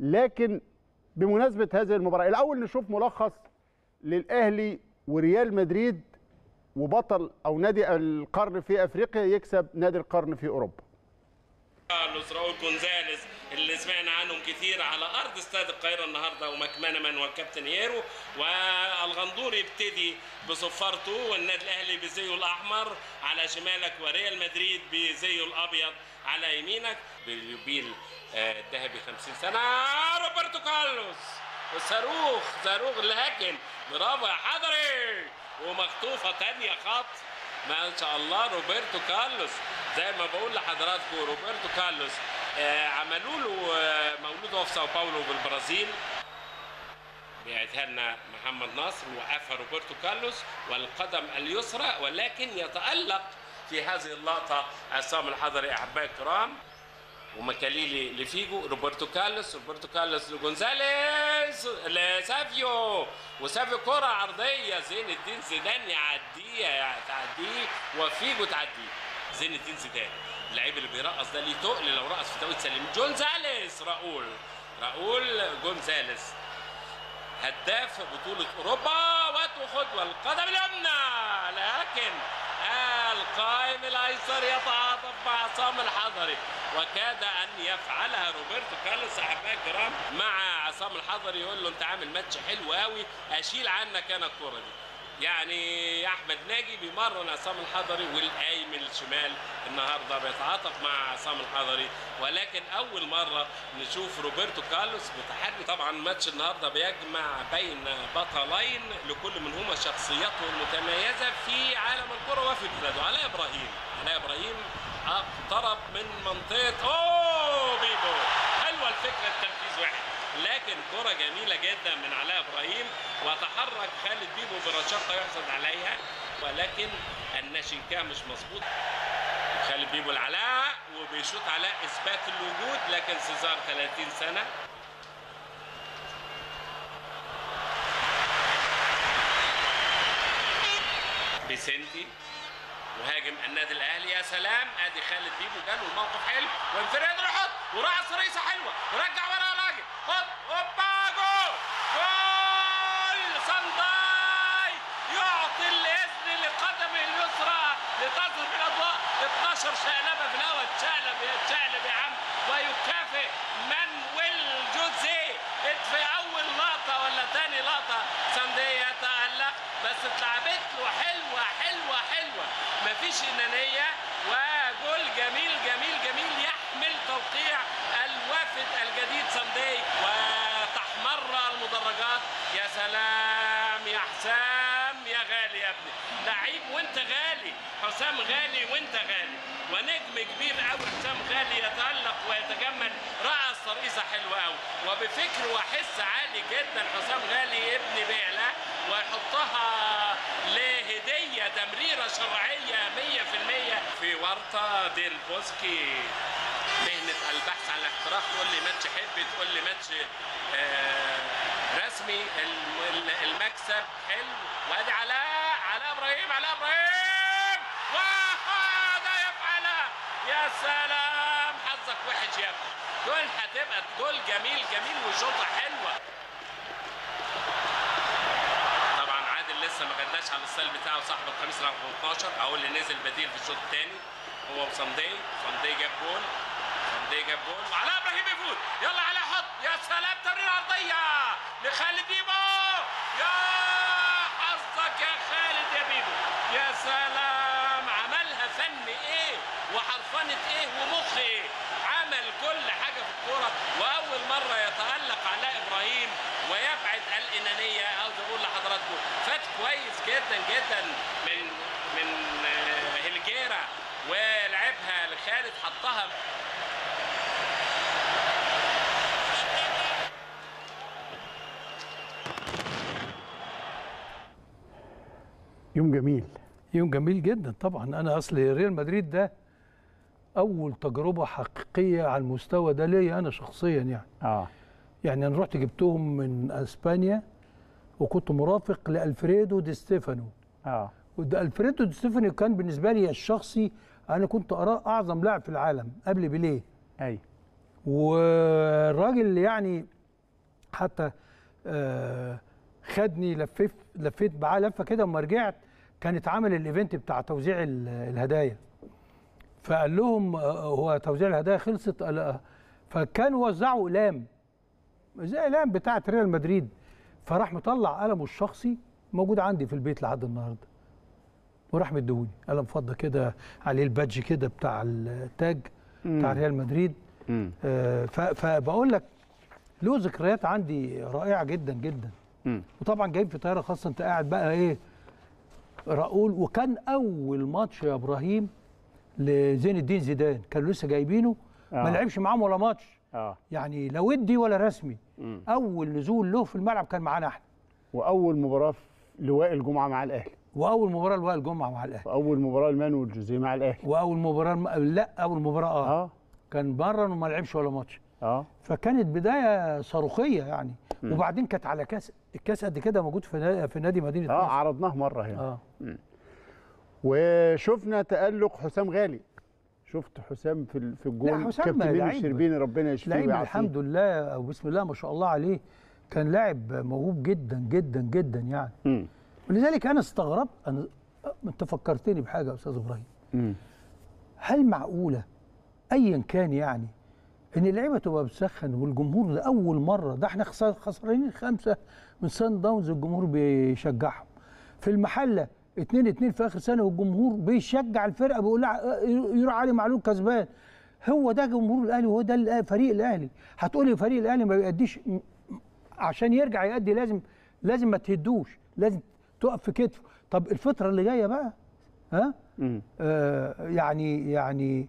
لكن بمناسبة هذه المباراة الأول نشوف ملخص للأهلي وريال مدريد وبطل أو نادي القرن في أفريقيا يكسب نادي القرن في أوروبا. اللي سمعنا عنهم كتير على ارض استاد القاهره النهارده ومكمنمن والكابتن هيرو والغندور يبتدي بصفارته والنادي الاهلي بزيه الاحمر على شمالك وريال مدريد بزيه الابيض على يمينك باليوبيل آه، الذهبي 50 سنه روبرتو كارلوس صاروخ صاروخ لكن برافو يا حضري ومخطوفه ثانيه خط ما شاء الله روبرتو كارلوس زي ما بقول لحضراتكم روبرتو كارلوس آه، عملوا له آه، مولود في ساو باولو بالبرازيل بيعتها لنا محمد نصر وقفها روبرتو كارلوس والقدم اليسرى ولكن يتألق في هذه اللقطة عصام الحضري أحبائي الكرام ومكاليلي لفيجو روبرتو كارلوس روبرتو كارلوس لجونزاليز لسافيو وسافيو كرة عرضية زين الدين زيدان يعديها تعديه وفيجو تعديه زين الدين زيدان اللعيب اللي بيرقص ده ليه تقل لو رقص في توقيت سليم جونزاليس راؤول راؤول جونزاليس هداف بطولة أوروبا وتخد والقدم اليمنى لكن القائم الأيسر يتعاطف مع عصام الحضري وكاد أن يفعلها روبرتو كارلوس أحبائي الكرام مع عصام الحضري يقول له أنت عامل ماتش حلو قوي أشيل عنك أنا الكورة دي يعني احمد ناجي بيمرن عصام الحضري والقايم الشمال النهارده بيتعاطف مع عصام الحضري ولكن اول مره نشوف روبرتو كارلوس متحدي طبعا ماتش النهارده بيجمع بين بطلين لكل منهما شخصيته المتميزه في عالم الكره وفي بلاده علاء ابراهيم علاء ابراهيم اقترب من منطقه اوه بيبو حلوه الفكره التنفيذ واحد لكن كرة جميلة جدا من علاء إبراهيم وتحرك خالد بيبو برشاقة يحصد عليها ولكن النشنكاه مش مظبوط خالد بيبو العلاء وبيشوط علاء إثبات الوجود لكن سيزار 30 سنة بيسنتي وهاجم النادي الاهلي يا سلام ادي خالد بيبو جاله الموقف حلو وانفراد رحت وراح عصريه حلوه ورجع ورا اوباجو جول سانداي يعطي الاذن لقدمه اليسرى لتظهر الاضواء 12 شقلبه في الاول تشقلب يا يا عم ويكافئ مانويل جوزيه في اول لقطه ولا ثاني لقطه سانداي يتالق بس اتلعبت له حلوه حلوه حلوه مفيش انانيه وجول جميل جميل جميل يحمل توقيع وافد الجديد سانداي وتحمر المدرجات يا سلام يا حسام يا غالي يا ابني لعيب وانت غالي حسام غالي وانت غالي ونجم كبير قوي حسام غالي يتألق ويتجمل رأس ترقيصة حلوة قوي وبفكر وحس عالي جدا حسام غالي ابن بعلة ويحطها لهدية تمريرة شرعية 100% في ورطة ديل بوسكي مهنه البحث عن الاحتراف تقول لي ماتش حبي تقول لي ماتش آه، رسمي المكسب حلو وادي علاء علاء ابراهيم علاء ابراهيم وهذا يفعلها يا سلام حظك وحش يا ابني دول هتبقى جول جميل جميل وشوطه حلوه طبعا عادل لسه ما غداش على السال بتاعه صاحب القميص رقم 12 اهو اللي نزل بديل في الشوط الثاني هو وصندي صندي جاب جول اللي جاب جول وعلاء ابراهيم يفوت يلا علاء حط يا سلام تمريره عرضيه لخالد بيبو يا حظك يا خالد يا بيبو يا سلام عملها فن ايه وحرفنه ايه ومخ ايه عمل كل حاجه في الكوره واول مره يتالق علاء ابراهيم ويبعد الانانيه عاوز اقول لحضراتكم فات كويس جدا جدا من من هلجيره آه، ولعبها لخالد حطها يوم جميل يوم جميل جدا طبعا انا اصل ريال مدريد ده اول تجربه حقيقيه على المستوى ده ليا انا شخصيا يعني اه يعني انا رحت جبتهم من اسبانيا وكنت مرافق لالفريدو دي ستيفانو اه وده الفريدو دي ستيفانو كان بالنسبه لي الشخصي انا كنت اراه اعظم لاعب في العالم قبل بيليه اي والراجل يعني حتى آه خدني لفيت لفيت معاه لفه كده اما رجعت كان اتعمل الايفنت بتاع توزيع الهدايا فقال لهم آه، آه، هو توزيع الهدايا خلصت آه. فكانوا وزعوا اقلام زي اقلام بتاعه ريال مدريد فراح مطلع قلمه الشخصي موجود عندي في البيت لحد النهارده وراح مديهولي قلم فضه كده عليه البادج كده بتاع التاج بتاع ريال مدريد فبقول لك له ذكريات عندي رائعه جدا جدا وطبعا جايب في طياره خاصه انت قاعد بقى ايه راؤول وكان اول ماتش يا ابراهيم لزين الدين زيدان كانوا لسه جايبينه آه. ما لعبش معاهم ولا ماتش آه. يعني لا ودي ولا رسمي م. اول نزول له في الملعب كان معانا احنا واول مباراه لواء الجمعه مع الاهلي واول مباراه لواء الجمعه مع الاهلي واول مباراه لمانو والجوزيه مع الاهلي واول مباراه الم... لا اول مباراه اه, آه. كان بره وما لعبش ولا ماتش اه فكانت بدايه صاروخيه يعني مم. وبعدين كانت على كاس الكاس قد كده موجود في في نادي مدينه اه عرضناه مره هنا يعني. اه وشفنا تالق حسام غالي شفت حسام في في الجول لا حسام كابتن الشربيني ربنا يشفيه لعيب الحمد لله وبسم الله ما شاء الله عليه كان لاعب موهوب جدا جدا جدا يعني م. ولذلك انا استغربت انا انت فكرتني بحاجه يا استاذ ابراهيم هل معقوله ايا كان يعني ان اللعيبه تبقى بتسخن والجمهور لاول مره ده احنا خسرانين خمسه من سان داونز الجمهور بيشجعهم في المحله اتنين اتنين في اخر سنه والجمهور بيشجع الفرقه بيقول يروح علي معلول كسبان هو ده جمهور الاهلي وهو ده فريق الاهلي هتقولي فريق الاهلي ما بيأديش عشان يرجع يأدي لازم لازم ما تهدوش لازم تقف في كتفه طب الفتره اللي جايه بقى ها آه يعني يعني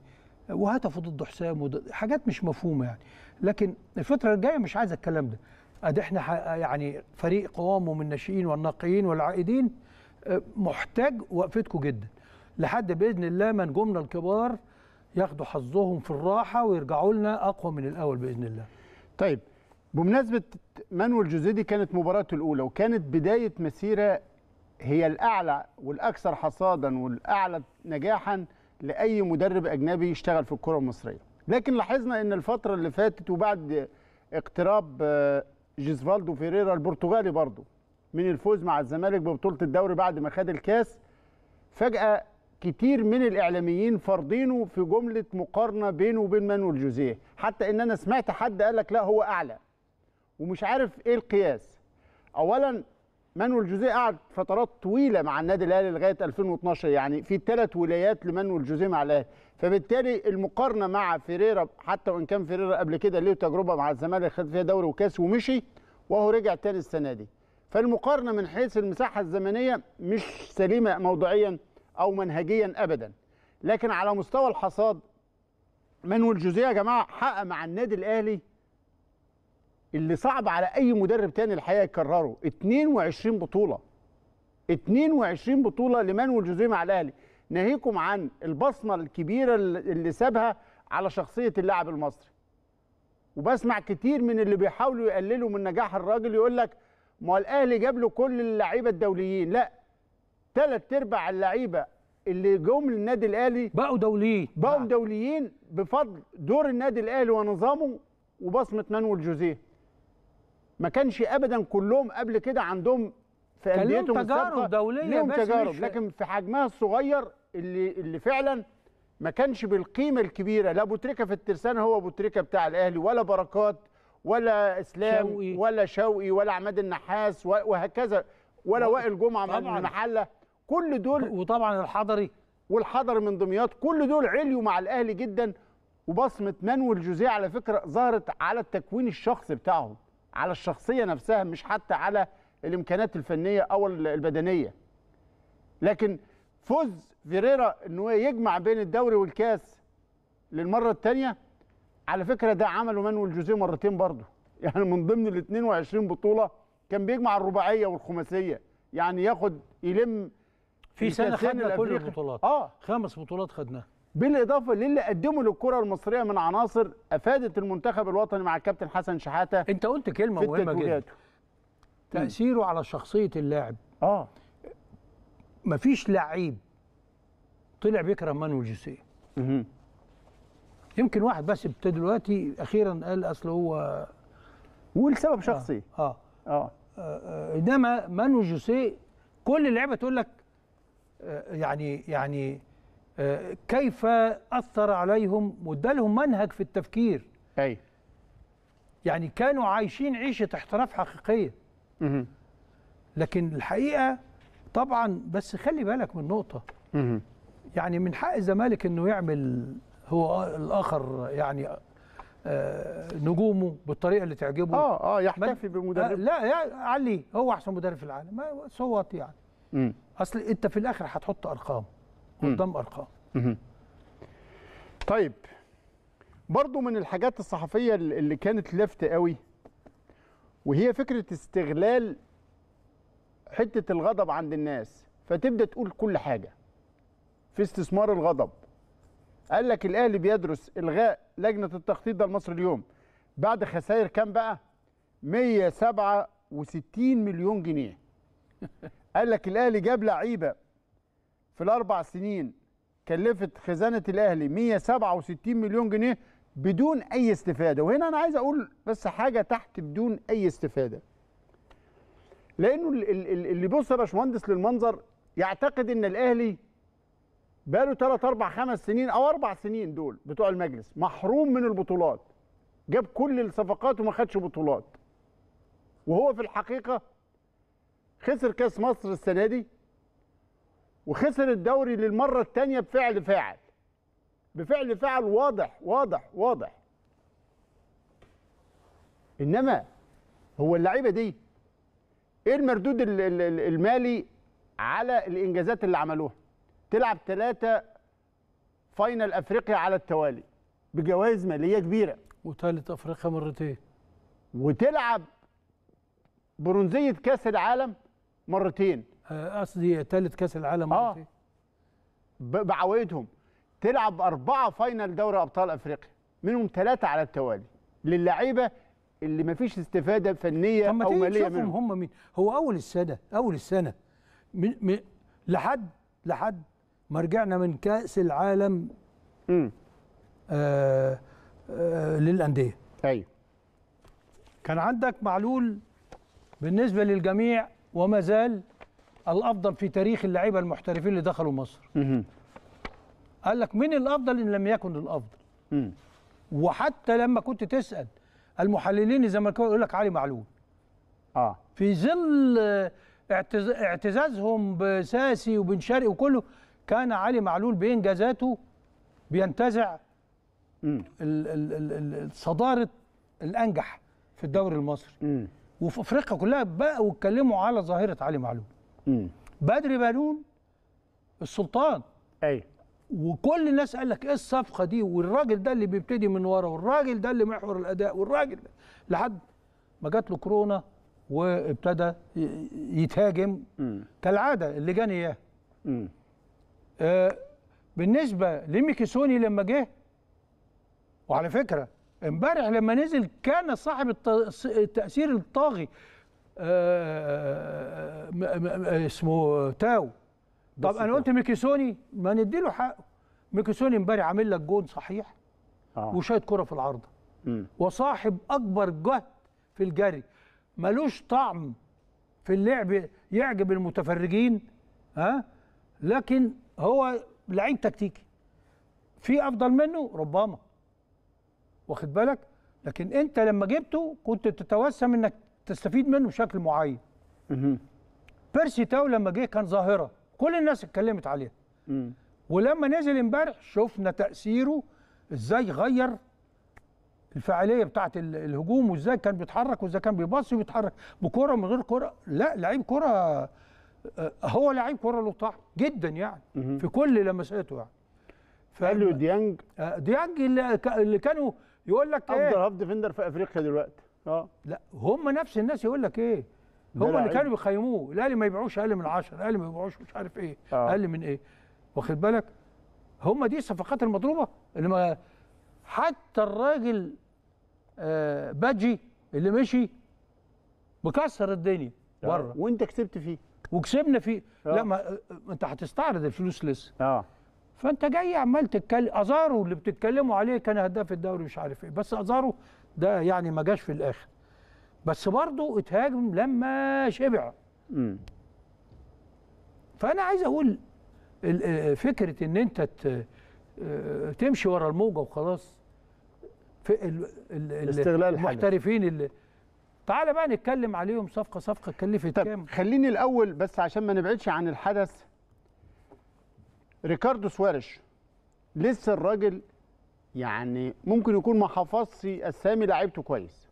وهتفوا ضد حسام حاجات مش مفهومه يعني لكن الفتره الجايه مش عايز الكلام ده ادي احنا يعني فريق قوامه من الناشئين والناقيين والعائدين آه، محتاج وقفتكم جدا لحد باذن الله ما نجمنا الكبار ياخدوا حظهم في الراحه ويرجعوا لنا اقوى من الاول باذن الله. طيب بمناسبه مانويل جوزيدي كانت مباراته الاولى وكانت بدايه مسيره هي الاعلى والاكثر حصادا والاعلى نجاحا لاي مدرب اجنبي يشتغل في الكره المصريه لكن لاحظنا ان الفتره اللي فاتت وبعد اقتراب آه، جيزفالدو فيريرا البرتغالي برضه من الفوز مع الزمالك ببطوله الدوري بعد ما خد الكاس فجاه كتير من الاعلاميين فرضينه في جمله مقارنه بينه وبين مانويل جوزيه حتى ان انا سمعت حد قال لك لا هو اعلى ومش عارف ايه القياس اولا مانويل جوزيه قعد فترات طويله مع النادي الاهلي لغايه 2012 يعني في ثلاث ولايات لمانويل جوزيه مع الاهلي فبالتالي المقارنه مع فيريرا حتى وان كان فيريرا قبل كده له تجربه مع الزمالك خد فيها دوري وكاس ومشي وهو رجع تاني السنه دي فالمقارنه من حيث المساحه الزمنيه مش سليمه موضوعيا او منهجيا ابدا لكن على مستوى الحصاد مانويل جوزيه يا جماعه حقق مع النادي الاهلي اللي صعب على اي مدرب تاني الحقيقه يكرره 22 بطوله 22 بطوله لمانويل جوزيه مع الاهلي ناهيكم عن البصمه الكبيره اللي سابها على شخصيه اللاعب المصري وبسمع كتير من اللي بيحاولوا يقللوا من نجاح الراجل يقول لك ما الاهلي جاب له كل اللعيبه الدوليين لا ثلاث ارباع اللعيبه اللي جم للنادي الاهلي بقوا دوليين بقوا دوليين بفضل دور النادي الاهلي ونظامه وبصمه مانويل جوزيه ما كانش ابدا كلهم قبل كده عندهم في انديتهم تجارب دوليه ليهم تجارب لكن في حجمها الصغير اللي اللي فعلا ما كانش بالقيمه الكبيره لا ابو تريكه في الترسانه هو ابو تريكه بتاع الاهلي ولا بركات ولا اسلام شوقي. ولا شوقي ولا عماد النحاس وهكذا ولا وائل جمعه من المحله كل دول وطبعا الحضري والحضري من دمياط كل دول عليوا مع الاهلي جدا وبصمه مانويل جوزيه على فكره ظهرت على التكوين الشخصي بتاعهم على الشخصيه نفسها مش حتى على الامكانات الفنيه او البدنيه لكن فوز فيريرا ان هو يجمع بين الدوري والكاس للمره الثانيه على فكره ده عمله مانويل جوزيه مرتين برضه يعني من ضمن ال 22 بطوله كان بيجمع الرباعيه والخماسيه يعني ياخد يلم في سنه خدنا كل البطولات اه خمس بطولات خدناها بالاضافه للي قدمه للكره المصريه من عناصر افادت المنتخب الوطني مع الكابتن حسن شحاته انت قلت كلمه مهمه جدا تاثيره على شخصيه اللاعب اه مفيش لعيب طلع بيكره مانويل جوسيه يمكن واحد بس دلوقتي اخيرا قال اصل هو ولسبب شخصي اه اه, آه. آه، انما مانويل جوسيه كل اللعيبه تقول لك آه، يعني يعني كيف أثر عليهم ودالهم منهج في التفكير أي. يعني كانوا عايشين عيشة احتراف حقيقية مه. لكن الحقيقة طبعا بس خلي بالك من نقطة مه. يعني من حق الزمالك انه يعمل هو الاخر يعني آه، نجومه بالطريقه اللي تعجبه اه اه يحتفي بمدرب آه، لا يا علي هو احسن مدرب في العالم صوت يعني مم. اصل انت في الاخر هتحط ارقام قدام ارقام طيب برضو من الحاجات الصحفيه اللي كانت لفت قوي وهي فكره استغلال حته الغضب عند الناس فتبدا تقول كل حاجه في استثمار الغضب قال لك الاهلي بيدرس الغاء لجنه التخطيط ده لمصر اليوم بعد خسائر كام بقى 167 مليون جنيه قال لك الاهلي جاب لعيبه في الاربع سنين كلفت خزانه الاهلي 167 مليون جنيه بدون اي استفاده وهنا انا عايز اقول بس حاجه تحت بدون اي استفاده لانه اللي بيبص يا باشمهندس للمنظر يعتقد ان الاهلي بقاله 3 4 5 سنين او 4 سنين دول بتوع المجلس محروم من البطولات جاب كل الصفقات وما خدش بطولات وهو في الحقيقه خسر كاس مصر السنه دي وخسر الدوري للمره الثانيه بفعل فاعل بفعل فاعل واضح واضح واضح انما هو اللعيبه دي ايه المردود المالي على الانجازات اللي عملوها تلعب ثلاثه فاينل افريقيا على التوالي بجوائز ماليه كبيره وثالث افريقيا مرتين وتلعب برونزيه كاس العالم مرتين قصدي آه، ثالث كاس العالم اه بعوايدهم تلعب اربعه فاينل دوري ابطال افريقيا منهم ثلاثه على التوالي للعيبه اللي ما فيش استفاده فنيه او ماليه منهم هم مين هو اول السنه اول السنه من من لحد لحد ما رجعنا من كاس العالم امم آه آه للانديه ايوه كان عندك معلول بالنسبه للجميع وما زال الافضل في تاريخ اللعيبه المحترفين اللي دخلوا مصر قال لك من الافضل ان لم يكن الافضل وحتى لما كنت تسال المحللين الزملكاويه يقول لك علي معلول اه في ظل اعتزازهم بساسي وبن شرقي وكله كان علي معلول بانجازاته بينتزع صداره الانجح في الدوري المصري وفي افريقيا كلها بقوا يتكلموا على ظاهره علي معلول بدر بنون السلطان ايوه وكل الناس قال لك ايه الصفقه دي والراجل ده اللي بيبتدي من ورا والراجل ده اللي محور الاداء والراجل ده لحد ما جات له كورونا وابتدى يتهاجم كالعاده اللي جاني اياه آه، بالنسبه لميكيسوني لما جه وعلى فكره امبارح لما نزل كان صاحب التاثير الطاغي اسمه تاو طب انا قلت ميكيسوني ما نديله حقه ميكيسوني امبارح عامل لك جون صحيح آه. وشايط كره في العارضه وصاحب اكبر جهد في الجري ملوش طعم في اللعب يعجب المتفرجين ها لكن هو لعيب تكتيكي في افضل منه ربما واخد بالك لكن انت لما جبته كنت تتوسم انك تستفيد منه بشكل معين بيرسي تاو لما جه كان ظاهره كل الناس اتكلمت عليها. ولما نزل امبارح شفنا تاثيره ازاي غير الفعاليه بتاعه الهجوم وازاي كان بيتحرك وازاي كان بيباصي ويتحرك بكره من غير كره لا لعيب كره آه، آه، هو لعيب كره طعم جدا يعني في كل لمساته يعني فاليو ديانج آه، ديانج اللي كانوا يقول لك افضل إيه؟ هاف ديفندر في افريقيا دلوقتي اه لا هم نفس الناس يقول لك ايه هم اللي كانوا بيقيموه الاهلي ما يبيعوش اقل من 10 الاهلي ما يبيعوش مش عارف ايه آه. اقل من ايه واخد بالك هم دي الصفقات المضروبه اللي ما حتى الراجل آه باجي اللي مشي مكسر الدنيا آه. بره وانت كسبت فيه وكسبنا فيه آه. لا ما انت هتستعرض الفلوس لسه اه فانت جاي عمال تتكلم ازارو اللي بتتكلموا عليه كان هداف الدوري مش عارف ايه بس ازارو ده يعني ما جاش في الاخر بس برضه اتهاجم لما شبع م. فانا عايز اقول آه، فكره ان انت آه، تمشي ورا الموجه وخلاص في ال استغلال المحترفين اللي تعال بقى نتكلم عليهم صفقه صفقه كلفت كام خليني الاول بس عشان ما نبعدش عن الحدث ريكاردو سوارش لسه الراجل يعني ممكن يكون ما حفظش اسامي لعيبته كويس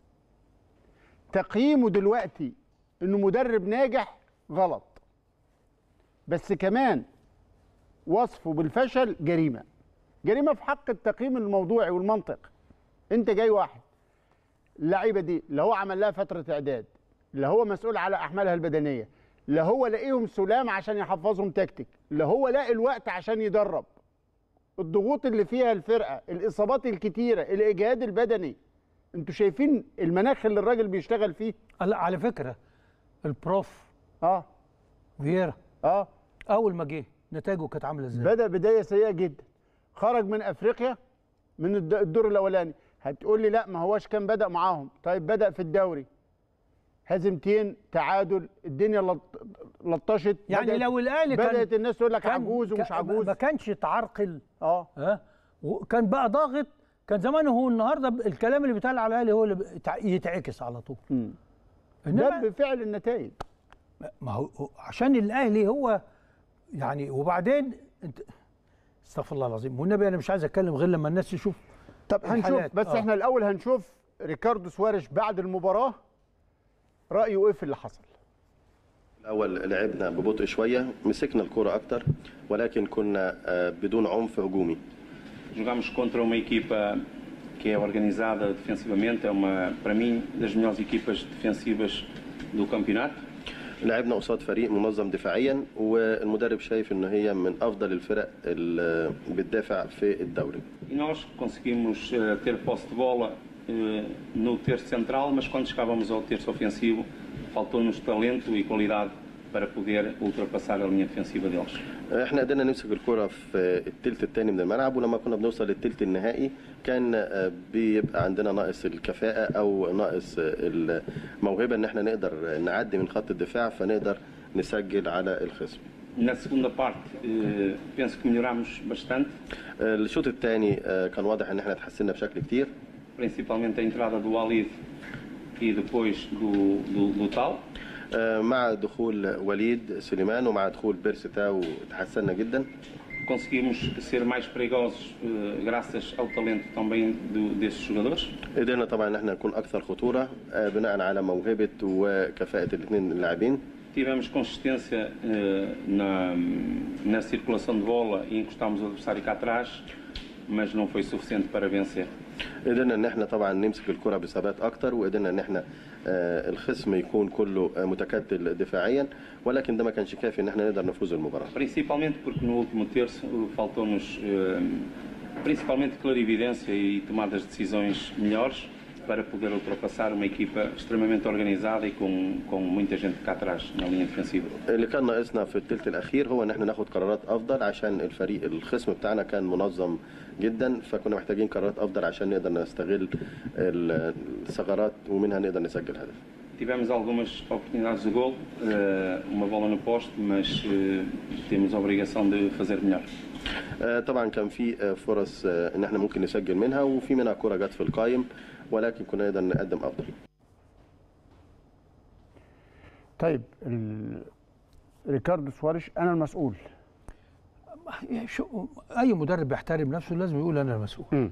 تقييمه دلوقتي انه مدرب ناجح غلط بس كمان وصفه بالفشل جريمه جريمه في حق التقييم الموضوعي والمنطق انت جاي واحد اللعيبه دي لا هو عمل لها فتره اعداد لا هو مسؤول على احمالها البدنيه لا هو لاقيهم سلام عشان يحفظهم تكتيك لا هو لاقي الوقت عشان يدرب الضغوط اللي فيها الفرقه الاصابات الكتيره الاجهاد البدني انتوا شايفين المناخ اللي الراجل بيشتغل فيه لا على فكره البروف اه فييرا اه اول ما جه نتائجه كانت عامله ازاي بدا بدايه سيئه جدا خرج من افريقيا من الدور الاولاني هتقول لي لا ما هوش كان بدا معاهم طيب بدا في الدوري هزيمتين تعادل الدنيا لطشت يعني لو الاهلي كان بدات الناس تقول لك عجوز ومش عجوز ما كانش تعرقل اه ها وكان بقى ضاغط كان زمانه هو النهارده الكلام اللي بيتقال على الاهلي هو اللي يتعكس على طول امم ده بفعل النتائج ما هو عشان الاهلي هو يعني وبعدين انت استغفر الله العظيم والنبي انا مش عايز اتكلم غير لما الناس تشوف طب هنشوف بس آه. احنا الاول هنشوف ريكاردو سواريش بعد المباراه رايه ايه في اللي حصل الاول لعبنا ببطء شويه مسكنا الكره اكتر ولكن كنا آه، بدون عنف هجومي jogamos contra uma equipa que é organizada defensivamente, é uma para mim das melhores equipas defensivas do campeonato. لعبنا قصاد فريق منظم دفاعيا والمدرب شايف ان هي من افضل الفرق اللي بتدافع في الدوري. E nós conseguimos آه، ter posse de bola Eh, no terço central, mas quando chegávamos ao terço ofensivo, faltou-nos talento e qualidade para poder ultrapassar a linha defensiva deles. Eh, احنا قدرنا نمسك الكره في الثلث الثاني من الملعب ولما كنا بنوصل للثلث النهائي كان آه، بيبقى عندنا ناقص الكفاءه او ناقص آه، الموهبه ان احنا نقدر نعدي من خط الدفاع فنقدر نسجل على الخصم. Na segunda parte, eh, penso que melhorámos bastante. الشوط الثاني آه، كان واضح ان احنا اتحسنا بشكل كتير. principalmente a entrada do Walid e depois do, do, do Tal. Uh, مع دخول وليد سليمان ومع دخول بيرستا وتحسنا جدا conseguimos ser mais perigosos uh, graças ao talento também do, desses jogadores. قدرنا طبعا احنا نكون اكثر خطوره بناء على موهبه وكفاءه الاثنين اللاعبين. Tivemos consistência uh, na, na circulação de bola e encostámos o adversário cá atrás, mas não foi suficiente para vencer. قدرنا ان احنا طبعا نمسك الكره بثبات اكتر وقدرنا ان احنا الخصم يكون كله متكتل دفاعيا ولكن ده ما كانش كافي ان احنا نقدر نفوز المباراه. Principalmente porque no último terço faltou-nos principalmente clarividência e tomadas de decisões melhores para poder ultrapassar uma equipa extremamente organizada e com, com muita gente cá atrás na linha defensiva. اللي كان ناقصنا في الثلث الاخير هو ان احنا ناخد قرارات افضل عشان الفريق الخصم بتاعنا كان منظم جدا فكنا محتاجين قرارات افضل عشان نقدر نستغل الثغرات ومنها نقدر نسجل هدف. Tivemos algumas oportunidades de gol, uma bola no poste, mas temos a obrigação de fazer melhor. طبعا كان في آه، فرص آه، ان احنا ممكن نسجل منها وفي منها كره جت في القايم ولكن كنا نقدر نقدم افضل. طيب ريكاردو سواريش انا المسؤول اي مدرب بيحترم نفسه لازم يقول انا المسؤول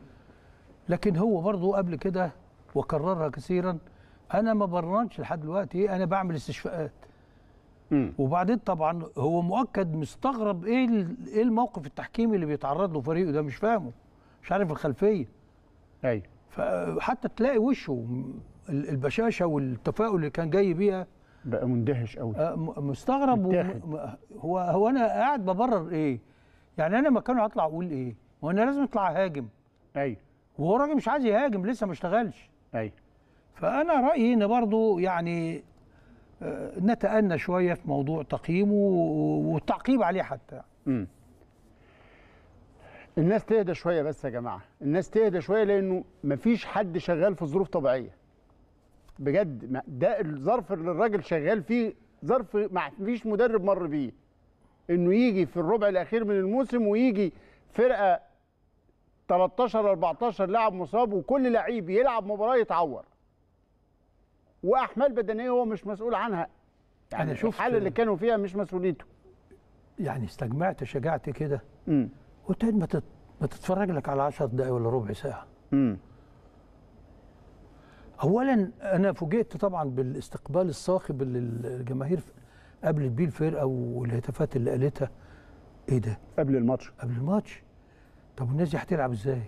لكن هو برضه قبل كده وكررها كثيرا انا ما برنش لحد دلوقتي إيه، انا بعمل استشفاءات وبعدين طبعا هو مؤكد مستغرب ايه ايه الموقف التحكيمي اللي بيتعرض له فريقه ده مش فاهمه مش عارف الخلفيه ايوه فحتى تلاقي وشه البشاشه والتفاؤل اللي كان جاي بيها بقى مندهش قوي آه، مستغرب هو هو انا قاعد ببرر ايه يعني انا مكانه هطلع اقول ايه هو انا لازم اطلع اهاجم ايوه وهو راجل مش عايز يهاجم لسه ما اشتغلش ايوه فانا رايي ان برضه يعني آه، نتأنى شويه في موضوع تقييمه والتعقيب عليه حتى امم الناس تهدى شويه بس يا جماعه الناس تهدى شويه لانه مفيش حد شغال في ظروف طبيعيه بجد ده الظرف اللي الراجل شغال فيه ظرف ما فيش مدرب مر بيه انه يجي في الربع الاخير من الموسم ويجي فرقه 13 14 لاعب مصاب وكل لعيب يلعب مباراه يتعور واحمال بدنيه هو مش مسؤول عنها يعني أنا شفت الحاله اللي كانوا فيها مش مسؤوليته يعني استجمعت شجاعتي كده قلت ما ما تتفرج لك على 10 دقايق ولا ربع ساعه امم اولا انا فوجئت طبعا بالاستقبال الصاخب للجماهير قابلت بيه الفرقه والهتافات اللي قالتها ايه ده؟ قبل الماتش قبل الماتش طب والناس دي هتلعب ازاي؟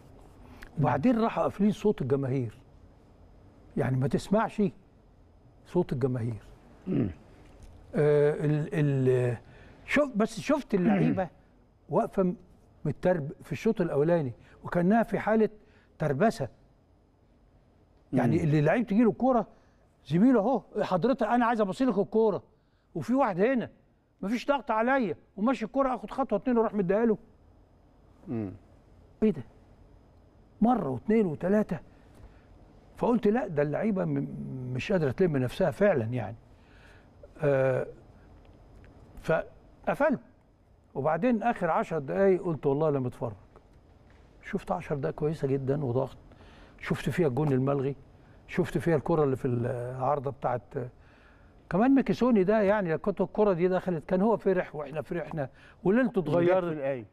وبعدين راحوا قافلين صوت الجماهير يعني ما تسمعش صوت الجماهير آه ال ال شوف بس شفت اللعيبه واقفه مترب في الشوط الاولاني وكانها في حاله تربسه يعني اللي لعيب تجي له الكوره زميله اهو حضرتك انا عايز ابص لك الكوره وفي واحد هنا مفيش ضغط عليا وماشي الكرة اخد خطوه اتنين واروح مديها له ايه ده مره واثنين وثلاثه فقلت لا ده اللعيبه مش قادره تلم نفسها فعلا يعني آه فقفلت وبعدين اخر 10 دقائق قلت والله لما اتفرج شفت 10 دقائق كويسه جدا وضغط شفت فيها الجون الملغي شفت فيها الكره اللي في العارضه بتاعت كمان ميكيسوني ده يعني كنت الكره دي دخلت كان هو فرح واحنا فرحنا وليلته اتغيرت اللي جت في الايه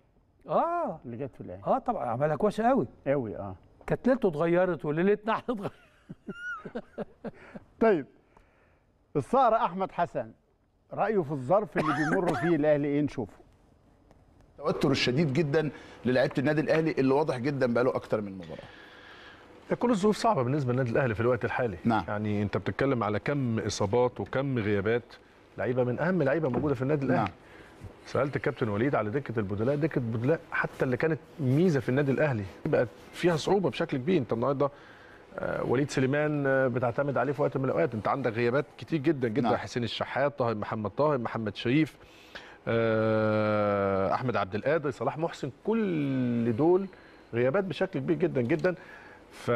اه اللي جت في الايه اه طبعا عملها كويس قوي قوي اه كانت ليلته اتغيرت وليلتنا احنا اتغيرت طيب الصقر احمد حسن رايه في الظرف اللي بيمر فيه الاهلي ايه نشوفه التوتر الشديد جدا للعيبه النادي الاهلي اللي واضح جدا بقاله اكتر من مباراه كل الظروف صعبه بالنسبه للنادي الاهلي في الوقت الحالي نعم. يعني انت بتتكلم على كم اصابات وكم غيابات لعيبه من اهم لعيبه موجوده في النادي الاهلي نعم. سالت الكابتن وليد على دكه البدلاء دكه البدلاء حتى اللي كانت ميزه في النادي الاهلي بقت فيها صعوبه بشكل كبير انت النهارده آه، وليد سليمان آه، بتعتمد عليه في وقت من الاوقات انت عندك غيابات كتير جدا جدا نعم. حسين الشحات طاهر محمد طاهر محمد شريف آه، احمد عبد القادر صلاح محسن كل دول غيابات بشكل كبير جدا جدا ف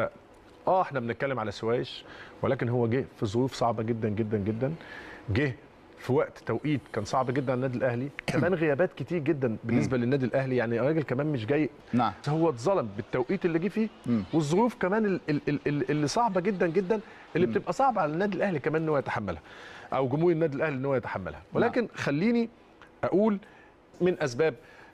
اه احنا بنتكلم على سوايش ولكن هو جه في ظروف صعبه جدا جدا جدا جه في وقت توقيت كان صعب جدا على النادي الاهلي كمان غيابات كتير جدا بالنسبه مم. للنادي الاهلي يعني الراجل كمان مش جاي نعم هو اتظلم بالتوقيت اللي جه فيه مم. والظروف كمان اللي صعبه جدا جدا اللي مم. بتبقى صعبه على النادي الاهلي كمان ان هو يتحملها او جمهور النادي الاهلي ان هو يتحملها ولكن نعم. خليني اقول من اسباب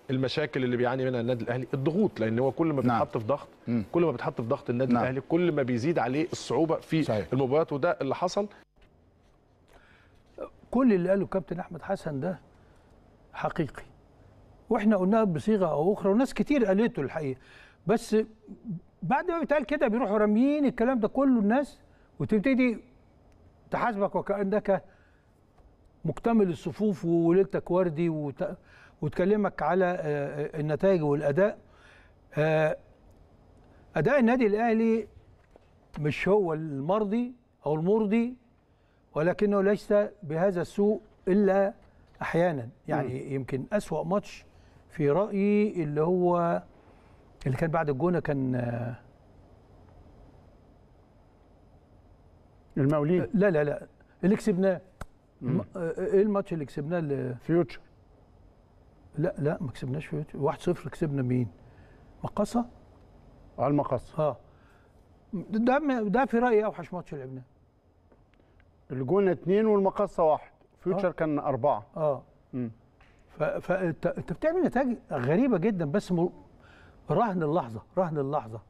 المشاكل اللي بيعاني منها النادي الاهلي الضغوط لان هو كل ما نعم. بيتحط في ضغط كل ما بيتحط في ضغط النادي نعم. الاهلي كل ما بيزيد عليه الصعوبه في صحيح. المباريات وده اللي حصل كل اللي قاله الكابتن احمد حسن ده حقيقي واحنا قلناها بصيغه او اخرى وناس كتير قالته الحقيقه بس بعد ما بيتقال كده بيروحوا راميين الكلام ده كله الناس وتبتدي تحاسبك وكانك مكتمل الصفوف وليلتك وردي وت... وتكلمك على آه، آه، النتائج والاداء آه، اداء النادي الاهلي مش هو المرضي او المرضي ولكنه ليس بهذا السوء الا احيانا يعني م. يمكن اسوا ماتش في رايي اللي هو اللي كان بعد الجونه كان المقاولين لا لا لا اللي كسبناه ايه الماتش اللي كسبناه فيوتشر لا لا ما كسبناش في 1-0 كسبنا مين؟ مقصه؟ على المقصه اه ده ده في رايي اوحش ماتش لعبناه الجون اتنين والمقصه واحد فيوتشر آه. كان اربعه اه ف... فانت انت بتعمل نتائج غريبه جدا بس م... رهن اللحظه رهن اللحظه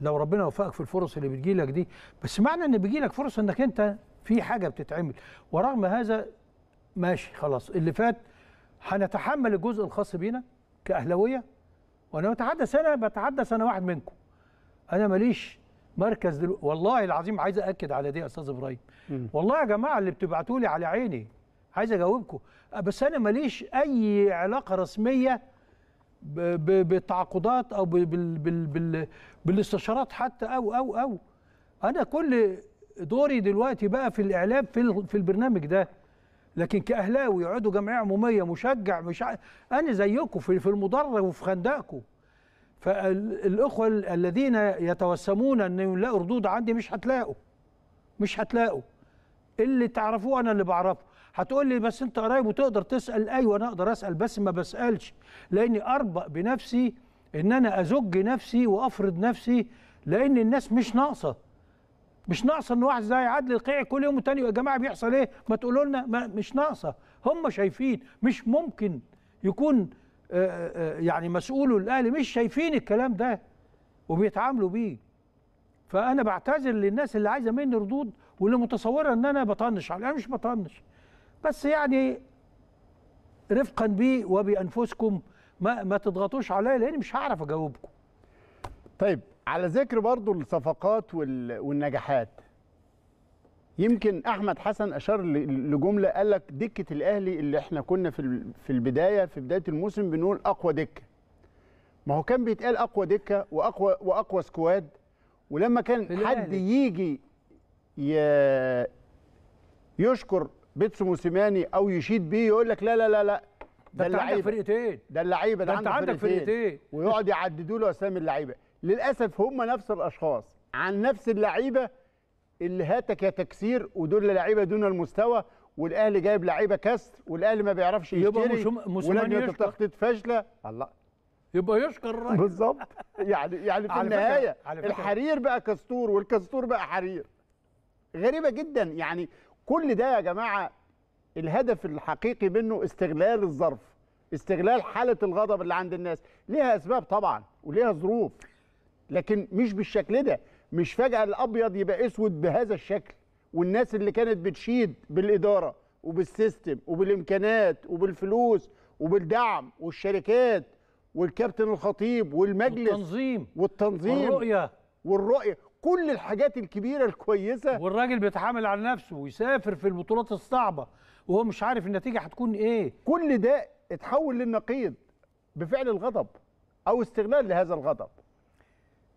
لو ربنا وفقك في الفرص اللي بتجي لك دي بس معنى ان بيجي لك فرصه انك انت في حاجه بتتعمل ورغم هذا ماشي خلاص اللي فات هنتحمل الجزء الخاص بينا كأهلاوية وأنا بتعدى سنة بتعدى سنة واحد منكم أنا ماليش مركز دلو... والله العظيم عايز أكد على دي يا أستاذ إبراهيم والله يا جماعة اللي بتبعتوا لي على عيني عايز أجاوبكم بس أنا ماليش أي علاقة رسمية بالتعاقدات أو بال... بال... بال... بالاستشارات حتى أو أو أو أنا كل دوري دلوقتي بقى في الإعلام في, ال... في البرنامج ده لكن كاهلاوي يقعدوا جمعيه عموميه مشجع مش ع... انا زيكم في في وفي خندقكم فالاخوه الذين يتوسمون ان يلاقوا ردود عندي مش هتلاقوا مش هتلاقوا اللي تعرفوه انا اللي بعرفه هتقول لي بس انت قريب وتقدر تسال ايوه انا اقدر اسال بس ما بسالش لاني اربق بنفسي ان انا ازج نفسي وافرض نفسي لان الناس مش ناقصه مش ناقصه ان واحد زي عدلي القيعي كل يوم وتاني يا جماعه بيحصل ايه ما تقولوا لنا مش ناقصه هم شايفين مش ممكن يكون آه، آه، يعني مسؤول الاهلي مش شايفين الكلام ده وبيتعاملوا بيه فانا بعتذر للناس اللي عايزه مني ردود واللي متصوره ان انا بطنش انا مش بطنش بس يعني رفقا بي وبانفسكم ما ما تضغطوش عليا لاني مش هعرف اجاوبكم طيب على ذكر برضو الصفقات والنجاحات يمكن احمد حسن اشار لجمله قال لك دكه الاهلي اللي احنا كنا في في البدايه في بدايه الموسم بنقول اقوى دكه ما هو كان بيتقال اقوى دكه واقوى واقوى سكواد ولما كان حد يجي يشكر بيتسو موسيماني او يشيد بيه يقول لك لا لا لا لا ده, ده اللعيبه ده اللعيبه ده, ده عندك فرقتين ويقعد يعددوا له اسامي اللعيبه للاسف هم نفس الاشخاص عن نفس اللعيبه اللي هاتك يا تكسير ودول لعيبه دون المستوى والاهلي جايب لعيبه كسر والاهلي ما بيعرفش يشتري ولجنه تخطيط فاشله الله يبقى يشكر الراجل بالظبط يعني يعني في النهايه الحرير بقى كستور والكستور بقى حرير غريبه جدا يعني كل ده يا جماعه الهدف الحقيقي منه استغلال الظرف استغلال حاله الغضب اللي عند الناس ليها اسباب طبعا وليها ظروف لكن مش بالشكل ده مش فجأة الأبيض يبقى أسود بهذا الشكل والناس اللي كانت بتشيد بالإدارة وبالسيستم وبالإمكانات وبالفلوس وبالدعم والشركات والكابتن الخطيب والمجلس والتنظيم والتنظيم والرؤية والرؤية كل الحاجات الكبيرة الكويسة والراجل بيتحامل على نفسه ويسافر في البطولات الصعبة وهو مش عارف النتيجة هتكون إيه كل ده اتحول للنقيض بفعل الغضب أو استغلال لهذا الغضب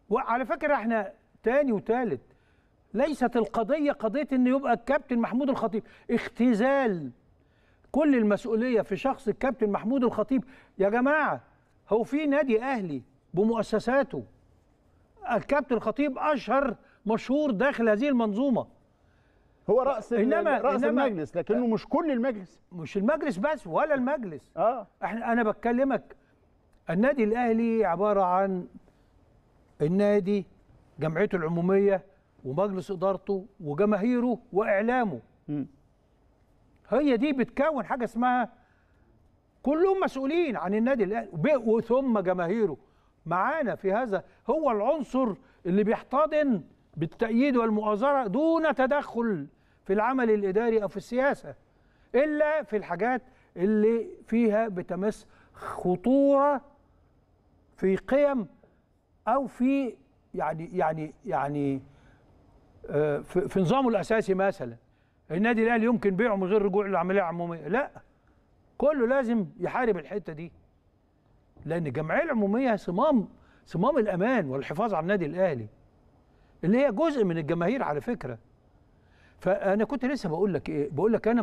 وعلى فكره احنا تاني وتالت ليست القضيه قضيه ان يبقى الكابتن محمود الخطيب اختزال كل المسؤوليه في شخص الكابتن محمود الخطيب يا جماعه هو في نادي اهلي بمؤسساته الكابتن الخطيب اشهر مشهور داخل هذه المنظومه هو راس انما راس إنما المجلس لكنه مش كل المجلس مش المجلس بس ولا المجلس اه احنا انا بكلمك النادي الاهلي عباره عن النادي جمعيته العموميه ومجلس ادارته وجماهيره واعلامه هي دي بتكون حاجه اسمها كلهم مسؤولين عن النادي الاهلي وثم جماهيره معانا في هذا هو العنصر اللي بيحتضن بالتأييد والمؤازرة دون تدخل في العمل الإداري أو في السياسة إلا في الحاجات اللي فيها بتمس خطورة في قيم او في يعني يعني يعني آه، في نظامه الاساسي مثلا النادي الاهلي يمكن بيعه من غير رجوع للعمليه العموميه لا كله لازم يحارب الحته دي لان الجمعيه العموميه صمام صمام الامان والحفاظ على النادي الاهلي اللي هي جزء من الجماهير على فكره فانا كنت لسه بقول لك ايه بقول لك انا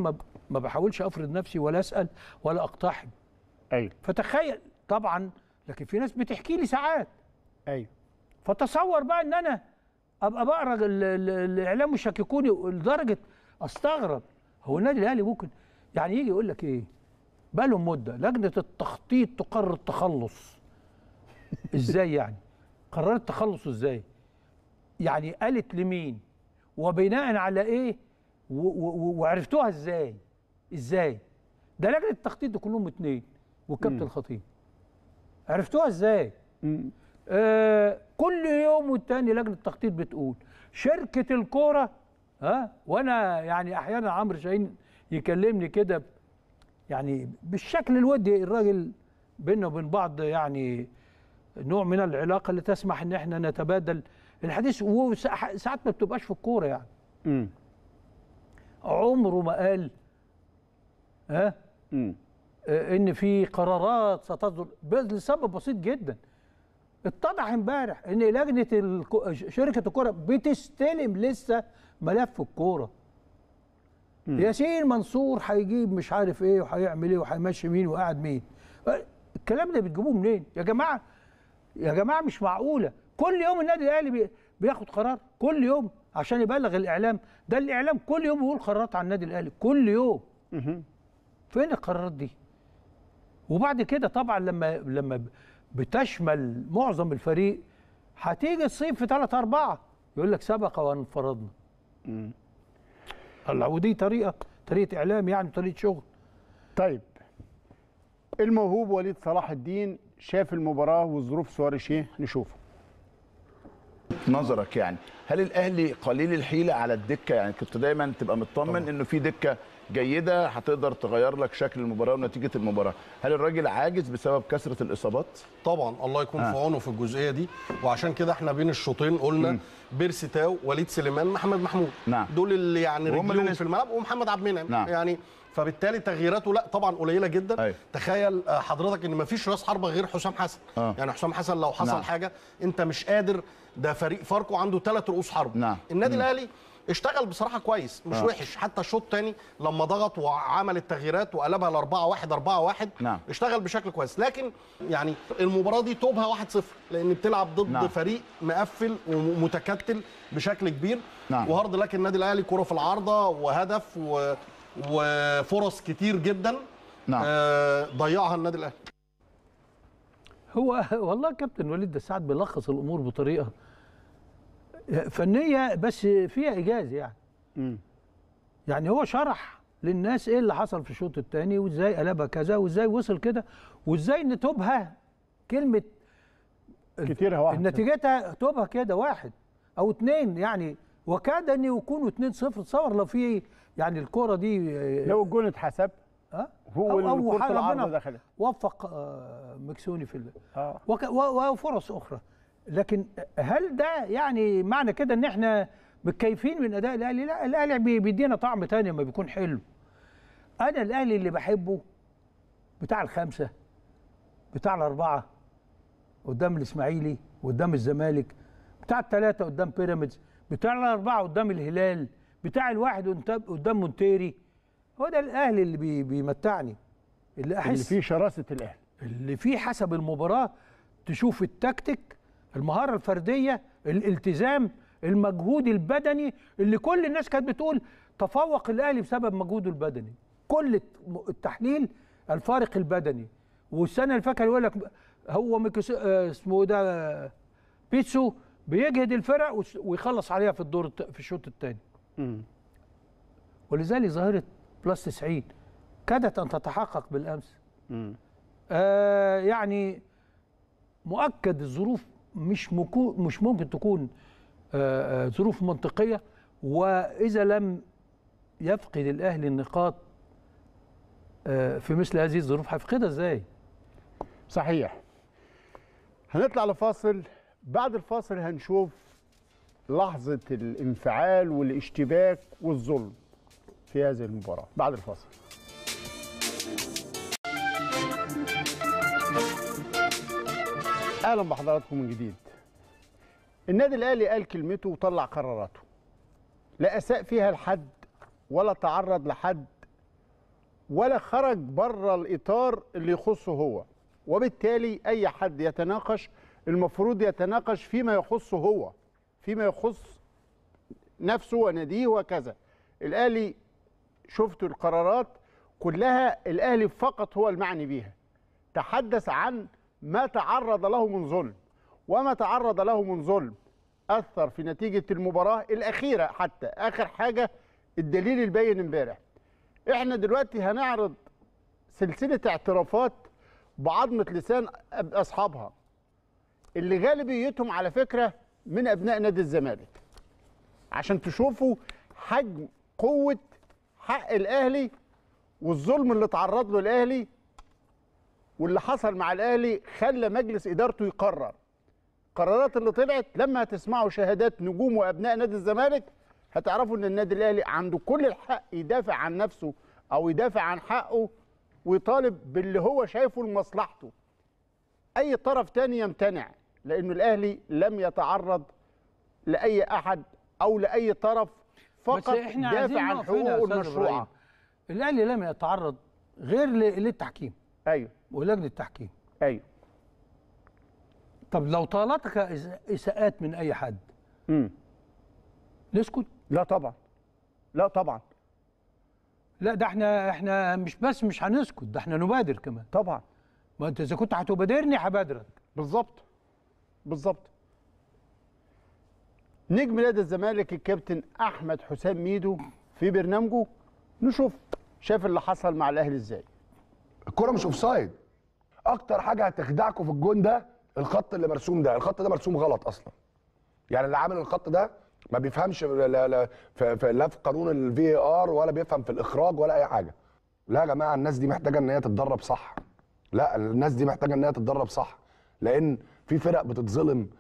ما بحاولش افرض نفسي ولا اسال ولا اقتحم ايوه فتخيل طبعا لكن في ناس بتحكي لي ساعات ايوه فتصور بقى ان انا ابقى بقرا الاعلام وشككوني لدرجه استغرب هو النادي الاهلي ممكن يعني يجي يقول لك ايه بقى لهم مده لجنه التخطيط تقرر التخلص ازاي يعني قررت التخلص ازاي يعني قالت لمين وبناء على ايه وعرفتوها ازاي ازاي ده لجنه التخطيط دي كلهم اتنين والكابتن الخطيب عرفتوها ازاي آه كل يوم والتاني لجنه التخطيط بتقول شركه الكوره ها وانا يعني احيانا عمرو شاهين يكلمني كده يعني بالشكل الودي الراجل بينا وبين بعض يعني نوع من العلاقه اللي تسمح ان احنا نتبادل الحديث وساعات ما بتبقاش في الكوره يعني م. عمره ما قال ها م. آه، ان في قرارات ستصدر لسبب بسيط جدا اتضح امبارح ان لجنه شركه الكوره بتستلم لسه ملف الكوره ياسين منصور هيجيب مش عارف ايه وهيعمل ايه وهيمشي مين وقاعد مين الكلام ده بتجيبوه منين يا جماعه يا جماعه مش معقوله كل يوم النادي الاهلي بياخد قرار كل يوم عشان يبلغ الاعلام ده الاعلام كل يوم بيقول قرارات عن النادي الاهلي كل يوم فين القرارات دي وبعد كده طبعا لما لما بتشمل معظم الفريق هتيجي الصيف في 3 4 يقول لك سبق وان فرضنا الله طيب. ودي طريقه طريقه اعلام يعني طريقه شغل طيب الموهوب وليد صلاح الدين شاف المباراه والظروف سواريش ايه نشوفه نظرك يعني هل الاهلي قليل الحيله على الدكه يعني كنت دايما تبقى مطمن انه في دكه جيده هتقدر تغير لك شكل المباراه ونتيجه المباراه هل الراجل عاجز بسبب كثره الاصابات طبعا الله يكون آه. في عونه في الجزئيه دي وعشان كده احنا بين الشوطين قلنا م. بيرسي تاو وليد سليمان محمد محمود نعم. دول اللي يعني رجليهم في الملعب ومحمد عبد المنعم نعم. يعني فبالتالي تغييراته لا طبعا قليله جدا أي. أيوه. تخيل آه، حضرتك ان مفيش راس حربه غير حسام حسن آه. يعني حسام حسن لو حصل نعم. حاجه انت مش قادر ده فريق فاركو عنده ثلاث رؤوس حرب نعم. النادي الاهلي اشتغل بصراحه كويس مش نعم. وحش حتى الشوط الثاني لما ضغط وعمل التغييرات وقلبها ل 4 1 4 1 نعم. اشتغل بشكل كويس لكن يعني المباراه دي توبها 1-0 لان بتلعب ضد نعم. فريق مقفل ومتكتل بشكل كبير نعم. وهارد لك النادي الاهلي كره في العارضه وهدف و... وفرص كتير جدا نعم. آه ضيعها النادي الاهلي هو والله كابتن وليد السعد بيلخص الامور بطريقه فنيه بس فيها ايجاز يعني م. يعني هو شرح للناس ايه اللي حصل في الشوط الثاني وازاي قلبها كذا وازاي وصل كده وازاي ان توبها كلمه كتيرها واحد نتيجتها توبها كده واحد او اتنين يعني وكاد ان يكونوا 2 0 تصور لو في يعني الكوره دي آه، لو الجون اتحسب اه هو أو, أو ربنا وفق آه، مكسوني في ال... آه. وفرص اخرى لكن هل ده يعني معنى كده ان احنا متكيفين من اداء الاهلي لا الاهلي بيدينا طعم تاني لما بيكون حلو انا الاهلي اللي بحبه بتاع الخمسه بتاع الاربعه قدام الاسماعيلي قدام الزمالك بتاع الثلاثه قدام بيراميدز بتاع الاربعه قدام الهلال بتاع الواحد قدام مونتيري هو ده الاهلي اللي بيمتعني اللي احس اللي فيه شراسه الاهلي اللي فيه حسب المباراه تشوف التكتيك المهارة الفردية الالتزام المجهود البدني اللي كل الناس كانت بتقول تفوق الأهلي بسبب مجهوده البدني كل التحليل الفارق البدني والسنة اللي فاتت يقول لك هو مكس... آه، اسمه إيه ده بيتسو بيجهد الفرق ويخلص عليها في الدور في الشوط الثاني ولذلك ظاهرة بلس 90 كادت أن تتحقق بالأمس آه يعني مؤكد الظروف مش مش ممكن تكون آه، آه، ظروف منطقيه واذا لم يفقد الاهلي النقاط آه، في مثل هذه الظروف هيفقدها ازاي؟ صحيح هنطلع لفاصل بعد الفاصل هنشوف لحظه الانفعال والاشتباك والظلم في هذه المباراه بعد الفاصل اهلا بحضراتكم من جديد النادي الاهلي قال كلمته وطلع قراراته لا اساء فيها لحد ولا تعرض لحد ولا خرج بره الاطار اللي يخصه هو وبالتالي اي حد يتناقش المفروض يتناقش فيما يخصه هو فيما يخص نفسه وناديه وكذا الاهلي شفت القرارات كلها الاهلي فقط هو المعني بيها تحدث عن ما تعرض له من ظلم وما تعرض له من ظلم أثر في نتيجة المباراة الأخيرة حتى آخر حاجة الدليل البين امبارح احنا دلوقتي هنعرض سلسلة اعترافات بعظمه لسان أصحابها اللي غالبيتهم على فكرة من أبناء نادي الزمالك عشان تشوفوا حجم قوة حق الأهلي والظلم اللي تعرض له الأهلي واللي حصل مع الاهلي خلى مجلس ادارته يقرر القرارات اللي طلعت لما هتسمعوا شهادات نجوم وابناء نادي الزمالك هتعرفوا ان النادي الاهلي عنده كل الحق يدافع عن نفسه او يدافع عن حقه ويطالب باللي هو شايفه لمصلحته اي طرف تاني يمتنع لانه الاهلي لم يتعرض لاي احد او لاي طرف فقط دافع عن حقوقه المشروعه الاهلي لم يتعرض غير للتحكيم ايوه ولجنه التحكيم ايوه طب لو طالتك اساءات من اي حد امم نسكت لا طبعا لا طبعا لا ده احنا احنا مش بس مش هنسكت ده احنا نبادر كمان طبعا ما انت اذا كنت هتبادرني هبادرك بالظبط بالظبط نجم نادي الزمالك الكابتن احمد حسام ميدو في برنامجه نشوف شاف اللي حصل مع الاهلي ازاي الكره مش اوفسايد اكتر حاجه هتخدعكم في الجون ده الخط اللي مرسوم ده الخط ده مرسوم غلط اصلا يعني اللي عامل الخط ده ما بيفهمش لا, لا, في, في لا في قانون الفي ار ولا بيفهم في الاخراج ولا اي حاجه لا يا جماعه الناس دي محتاجه ان هي تتدرب صح لا الناس دي محتاجه ان هي تتدرب صح لان في فرق بتتظلم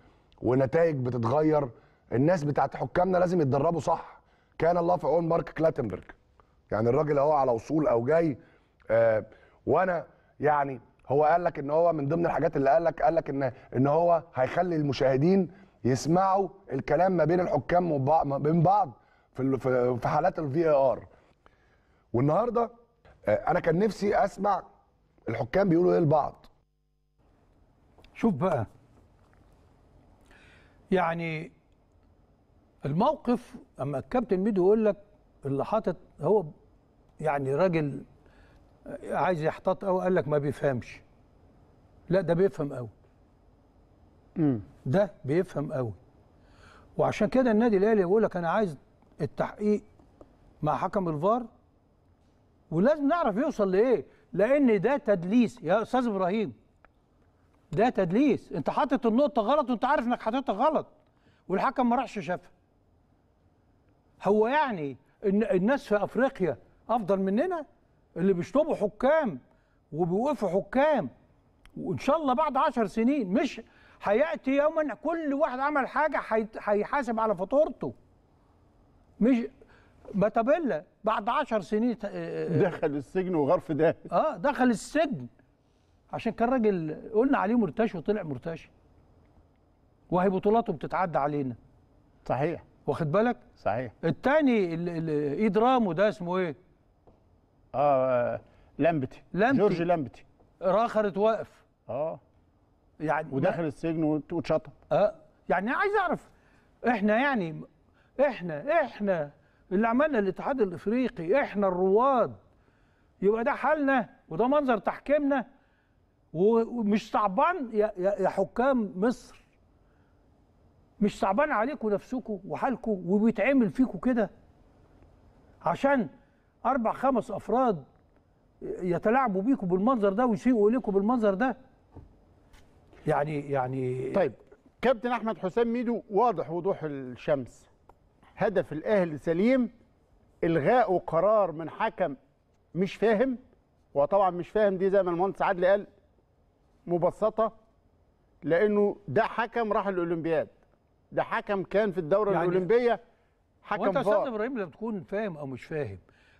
ونتائج بتتغير الناس بتاعت حكامنا لازم يتدربوا صح كان الله في عون مارك كلاتنبرج يعني الراجل اهو على وصول او جاي آه وانا يعني هو قال لك ان هو من ضمن الحاجات اللي قال لك قال لك ان ان هو هيخلي المشاهدين يسمعوا الكلام ما بين الحكام وما بين بعض في في حالات الفي ار والنهارده آه، انا كان نفسي اسمع الحكام بيقولوا ايه لبعض شوف بقى يعني الموقف اما الكابتن ميدو يقول لك اللي حاطط هو يعني راجل عايز يحتاط قوي قال لك ما بيفهمش لا ده بيفهم قوي امم ده بيفهم قوي وعشان كده النادي الاهلي يقول لك انا عايز التحقيق مع حكم الفار ولازم نعرف يوصل لايه لان ده تدليس يا استاذ ابراهيم ده تدليس انت حاطط النقطه غلط وانت عارف انك حاططها غلط والحكم ما راحش شافها هو يعني ان الناس في افريقيا افضل مننا اللي بيشطبوا حكام وبيوقفوا حكام وان شاء الله بعد عشر سنين مش هياتي يوما كل واحد عمل حاجه هيحاسب على فاتورته مش باتابيلا بعد عشر سنين آه، آه، دخل السجن وغرف ده اه دخل السجن عشان كان راجل قلنا عليه مرتشي وطلع مرتشي وهي بطولاته بتتعدى علينا صحيح واخد بالك صحيح التاني ايد رامو ده اسمه ايه آه،, اه لامبتي لامبتي جورج لامبتي راخر اتوقف اه يعني ودخل السجن واتشطب اه يعني عايز اعرف احنا يعني احنا احنا اللي عملنا الاتحاد الافريقي احنا الرواد يبقى ده حالنا وده منظر تحكيمنا ومش صعبان يا, يا حكام مصر مش صعبان عليكم نفسكم وحالكم وبيتعمل فيكم كده عشان اربع خمس افراد يتلاعبوا بيكم بالمنظر ده ويسيئوا اليكم بالمنظر ده يعني يعني طيب كابتن احمد حسام ميدو واضح وضوح الشمس هدف الاهلي سليم الغاء قرار من حكم مش فاهم وطبعا مش فاهم دي زي ما المهندس عادل قال مبسطه لانه ده حكم راح الاولمبياد ده حكم كان في الدوره يعني الاولمبيه حكم وانت يا استاذ ابراهيم لما تكون فاهم او مش فاهم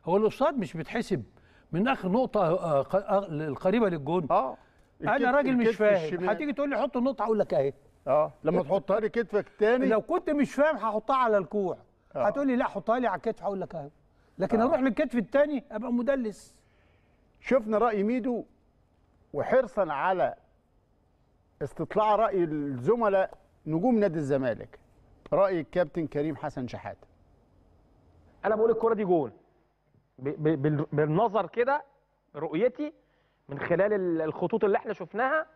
هو الاوفسايد مش بيتحسب من اخر نقطه آه، آه، القريبه للجون اه انا راجل مش فاهم هتيجي تقول لي حط النقطه هقول لك اهي اه لما تحطها لي كتفك تاني لو كنت مش فاهم هحطها على الكوع آه. هتقول لي لا حطها لي على الكتف هقول لك اهي لكن آه. اروح للكتف التاني ابقى مدلس شفنا راي ميدو وحرصا على استطلاع راي الزملاء نجوم نادي الزمالك راي الكابتن كريم حسن شحاته انا بقول الكره دي جون بالنظر كده رؤيتي من خلال الخطوط اللي احنا شفناها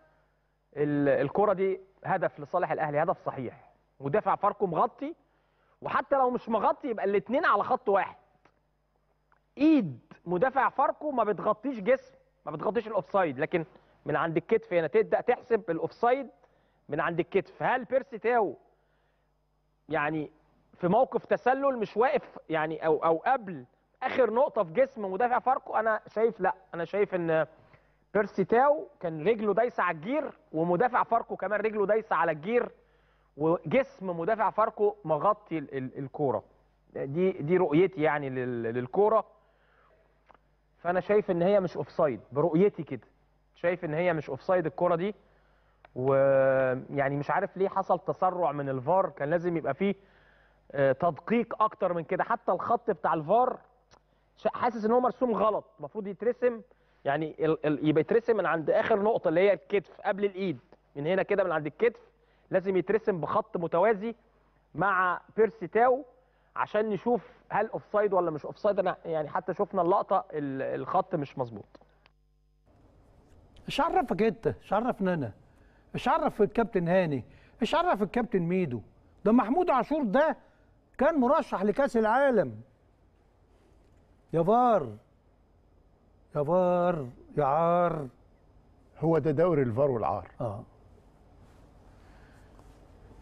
الكره دي هدف لصالح الاهلي هدف صحيح مدافع فاركو مغطي وحتى لو مش مغطي يبقى الاثنين على خط واحد ايد مدافع فاركو ما بتغطيش جسم ما بتغطيش الاوفسايد لكن من عند الكتف هنا تبدا تحسب الاوفسايد من عند الكتف هل بيرسي تاو يعني في موقف تسلل مش واقف يعني او او قبل اخر نقطه في جسم مدافع فاركو انا شايف لا انا شايف ان بيرسي تاو كان رجله دايسه على الجير ومدافع فاركو كمان رجله دايسه على الجير وجسم مدافع فاركو مغطي الكوره دي دي رؤيتي يعني للكوره فانا شايف ان هي مش اوفسايد برؤيتي كده شايف ان هي مش اوفسايد الكوره دي ويعني مش عارف ليه حصل تسرع من الفار كان لازم يبقى فيه آه، تدقيق اكتر من كده حتى الخط بتاع الفار حاسس ان هو مرسوم غلط المفروض يترسم يعني يبقى يترسم من عند اخر نقطه اللي هي الكتف قبل الايد من هنا كده من عند الكتف لازم يترسم بخط متوازي مع بيرسي تاو عشان نشوف هل اوفسايد ولا مش اوفسايد انا يعني حتى شفنا اللقطه الخط مش مظبوط مش عرفك انت مش عرفنا انا مش عرف الكابتن هاني مش عرف الكابتن ميدو ده محمود عاشور ده كان مرشح لكاس العالم يا فار يا فار يا عار هو ده دور الفار والعار اه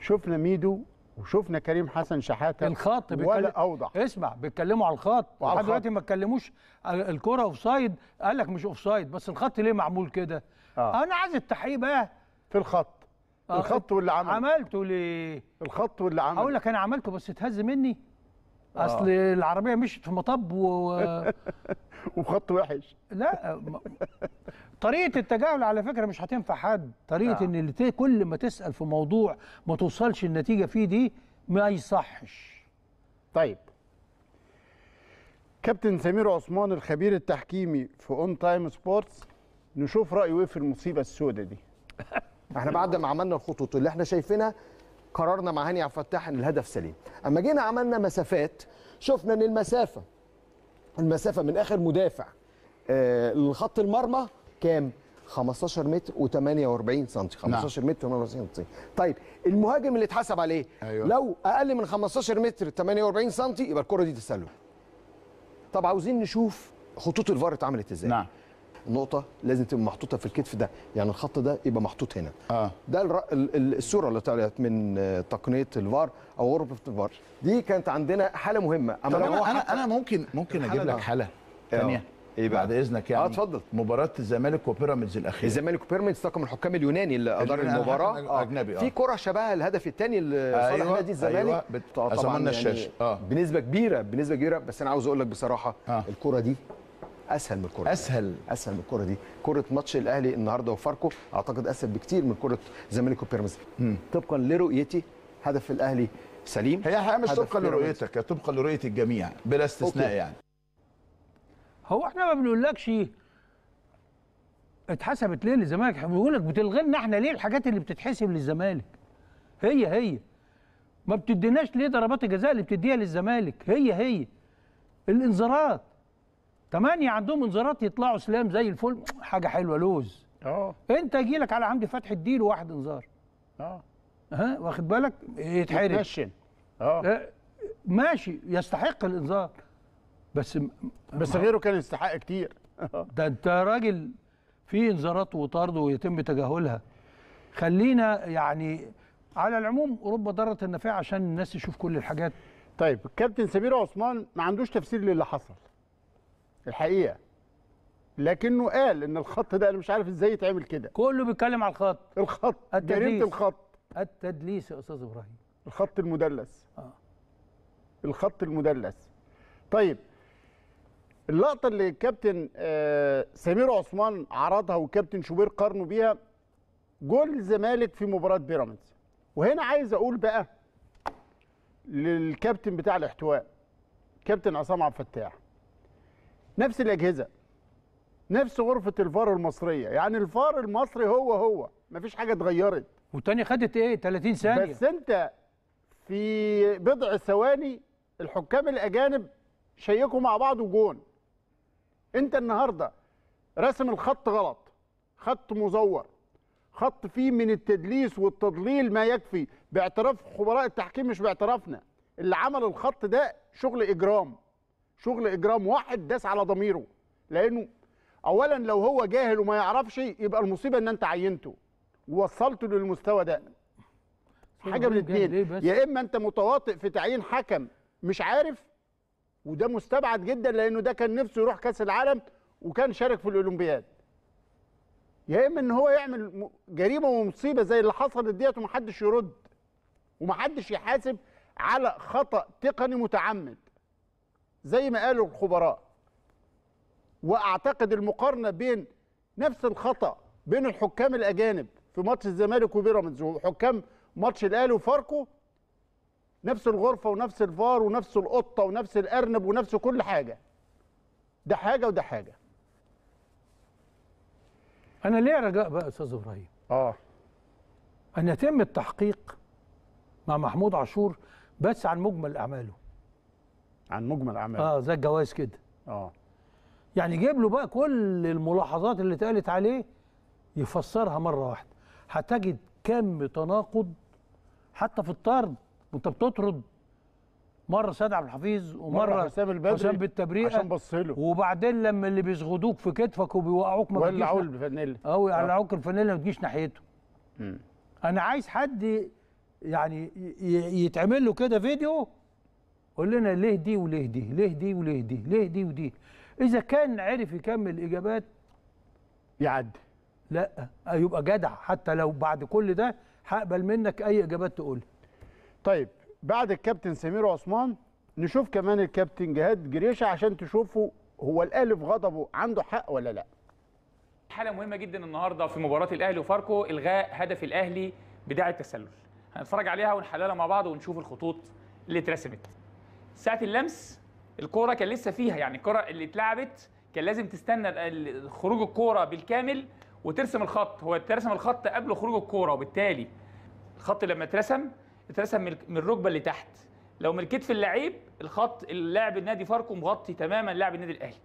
شفنا ميدو وشفنا كريم حسن شحاته الخط ولا بيكلم... اوضح اسمع بيتكلموا على الخط لحد دلوقتي ما اتكلموش الكره اوف سايد قال لك مش اوف سايد بس الخط ليه معمول كده آه. انا عايز التحقيق بقى في الخط آه. الخط واللي عمله عملته ليه الخط واللي عمله اقول لك انا عملته بس اتهز مني آه. اصل آه. العربيه مشيت في مطب و... وخط وحش لا طريقه التجاهل على فكره مش هتنفع حد طريقه آه. ان اللي كل ما تسال في موضوع ما توصلش النتيجه فيه دي ما يصحش طيب كابتن سمير عثمان الخبير التحكيمي في اون تايم سبورتس نشوف رايه ايه في المصيبه السوداء دي احنا بعد ما عملنا الخطوط اللي احنا شايفينها قررنا مع هاني عبد الفتاح ان الهدف سليم اما جينا عملنا مسافات شفنا ان المسافه المسافه من اخر مدافع آه، لخط المرمى كام 15 متر و48 سم 15 متر و48 سم طيب المهاجم اللي اتحسب عليه أيوة. لو اقل من 15 متر 48 سم يبقى الكره دي تسلل طب عاوزين نشوف خطوط الفار اتعملت ازاي نعم. نقطه لازم تبقى محطوطه في الكتف ده يعني الخط ده يبقى محطوط هنا آه. ده الر... الصوره اللي طلعت من آه، تقنيه الفار او غرفه الفار دي كانت عندنا حاله مهمه أما انا انا, أنا ممكن ممكن اجيب لك حاله ثانيه ايه بعد اذنك آه، يعني اه اتفضل مباراه الزمالك وبيراميدز الاخيره الزمالك وبيراميدز طاقم الحكام اليوناني اللي ادار المباراه آه. اجنبي اه في كره شبه الهدف الثاني اللي صالح أيوة، نادي الزمالك أيوة بت... طبعا يعني الشاشه آه. بنسبه كبيره بنسبه كبيره بس انا عاوز اقول لك بصراحه آه. الكره دي اسهل من الكره دي. اسهل اسهل من الكره دي كره ماتش الاهلي النهارده وفاركو اعتقد اسهل بكتير من كره زمالك وبيراميدز طبقا لرؤيتي هدف الاهلي سليم هي حقيقة مش طبقا لرؤيتك طبقا لرؤيه الجميع بلا استثناء أوكي. يعني هو احنا ما بنقولكش اتحسبت ليه للزمالك احنا بنقول لك بتلغي لنا احنا ليه الحاجات اللي بتتحسب للزمالك هي هي ما بتديناش ليه ضربات الجزاء اللي بتديها للزمالك هي هي الانذارات تمانية عندهم انذارات يطلعوا سلام زي الفل حاجه حلوه لوز اه انت يجي لك على عمدي فتحي اديله واحد انذار اه ها واخد بالك يتحرق اه. اه ماشي يستحق الانذار بس بس غيره كان يستحق كتير ده انت راجل في انذارات وطرد ويتم تجاهلها خلينا يعني على العموم اوروبا ضرت النفيع عشان الناس تشوف كل الحاجات طيب الكابتن سمير عثمان ما عندوش تفسير للي حصل الحقيقه لكنه قال ان الخط ده انا مش عارف ازاي يتعمل كده كله بيتكلم على الخط الخط جريمه الخط التدليس يا استاذ ابراهيم الخط المدلس اه الخط المدلس طيب اللقطه اللي الكابتن آه سمير عثمان عرضها والكابتن شوبير قارنوا بيها جول الزمالك في مباراه بيراميدز وهنا عايز اقول بقى للكابتن بتاع الاحتواء كابتن عصام عبد الفتاح نفس الاجهزه نفس غرفه الفار المصريه يعني الفار المصري هو هو مفيش حاجه اتغيرت والتانية خدت ايه 30 ثانيه بس انت في بضع ثواني الحكام الاجانب شيكوا مع بعض وجون انت النهارده رسم الخط غلط خط مزور خط فيه من التدليس والتضليل ما يكفي باعتراف خبراء التحكيم مش باعترافنا اللي عمل الخط ده شغل اجرام شغل اجرام واحد داس على ضميره لانه اولا لو هو جاهل وما يعرفش يبقى المصيبه ان انت عينته ووصلته للمستوى ده حاجه من الاثنين يا اما انت متواطئ في تعيين حكم مش عارف وده مستبعد جدا لانه ده كان نفسه يروح كاس العالم وكان شارك في الاولمبياد يا اما ان هو يعمل جريمه ومصيبه زي اللي حصلت ديت ومحدش يرد ومحدش يحاسب على خطا تقني متعمد زي ما قالوا الخبراء واعتقد المقارنه بين نفس الخطا بين الحكام الاجانب في ماتش الزمالك وبيراميدز وحكام ماتش الاهلي وفاركو نفس الغرفه ونفس الفار ونفس القطه ونفس الارنب ونفس كل حاجه ده حاجه وده حاجه انا ليه رجاء بقى استاذ ابراهيم اه ان يتم التحقيق مع محمود عاشور بس عن مجمل اعماله عن مجمل اعماله اه زي الجوائز كده اه يعني جيب له بقى كل الملاحظات اللي اتقالت عليه يفسرها مره واحده هتجد كم تناقض حتى في الطرد وانت بتطرد مره سيد عبد الحفيظ ومره حسام البدري حسام بالتبريئه عشان بص له وبعدين لما اللي بيزغدوك في كتفك وبيوقعوك ما ولعوا الفانيلا او آه، يقلعوك آه. الفانيلا ما تجيش ناحيته انا عايز حد يعني يتعمل له كده فيديو قول لنا ليه دي وليه دي ليه دي وليه دي ليه دي ودي اذا كان عرف يكمل الاجابات يعدي لا يبقى جدع حتى لو بعد كل ده هقبل منك اي اجابات تقولها طيب بعد الكابتن سمير عثمان نشوف كمان الكابتن جهاد جريشه عشان تشوفوا هو الاهلي في غضبه عنده حق ولا لا حاله مهمه جدا النهارده في مباراه الاهلي وفاركو الغاء هدف الاهلي بداعي التسلل هنتفرج عليها ونحللها مع بعض ونشوف الخطوط اللي اترسمت ساعه اللمس الكوره كان لسه فيها يعني الكوره اللي اتلعبت كان لازم تستنى خروج الكوره بالكامل وترسم الخط هو ترسم الخط قبل خروج الكوره وبالتالي الخط لما اترسم اترسم من الركبه اللي تحت لو من كتف اللعيب الخط اللاعب النادي فاركو مغطي تماما لاعب النادي الاهلي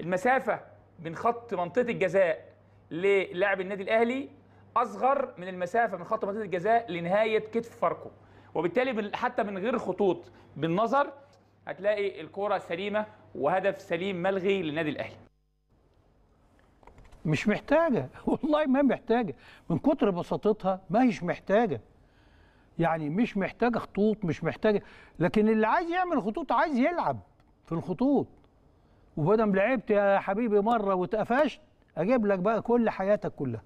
المسافه بين خط منطقه الجزاء للاعب النادي الاهلي اصغر من المسافه من خط منطقه الجزاء لنهايه كتف فاركو وبالتالي حتى من غير خطوط بالنظر هتلاقي الكوره سليمه وهدف سليم ملغي للنادي الاهلي مش محتاجه والله ما محتاجه من كتر بساطتها ما هيش محتاجه يعني مش محتاجه خطوط مش محتاجه لكن اللي عايز يعمل خطوط عايز يلعب في الخطوط وبدل لعبت يا حبيبي مره واتقفشت اجيب لك بقى كل حياتك كلها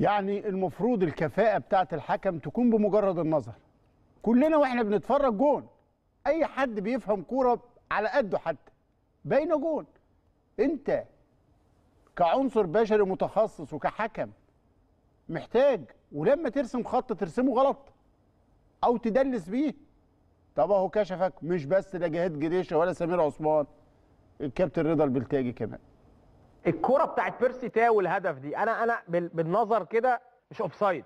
يعني المفروض الكفاءه بتاعه الحكم تكون بمجرد النظر كلنا واحنا بنتفرج جون اي حد بيفهم كوره على قده حتى باينه جون انت كعنصر بشري متخصص وكحكم محتاج ولما ترسم خط ترسمه غلط او تدلس بيه طب اهو كشفك مش بس لا جهاد جريشه ولا سمير عثمان الكابتن رضا البلتاجي كمان الكره بتاعت بيرسي تاو الهدف دي انا انا بالنظر كده مش اوفسايد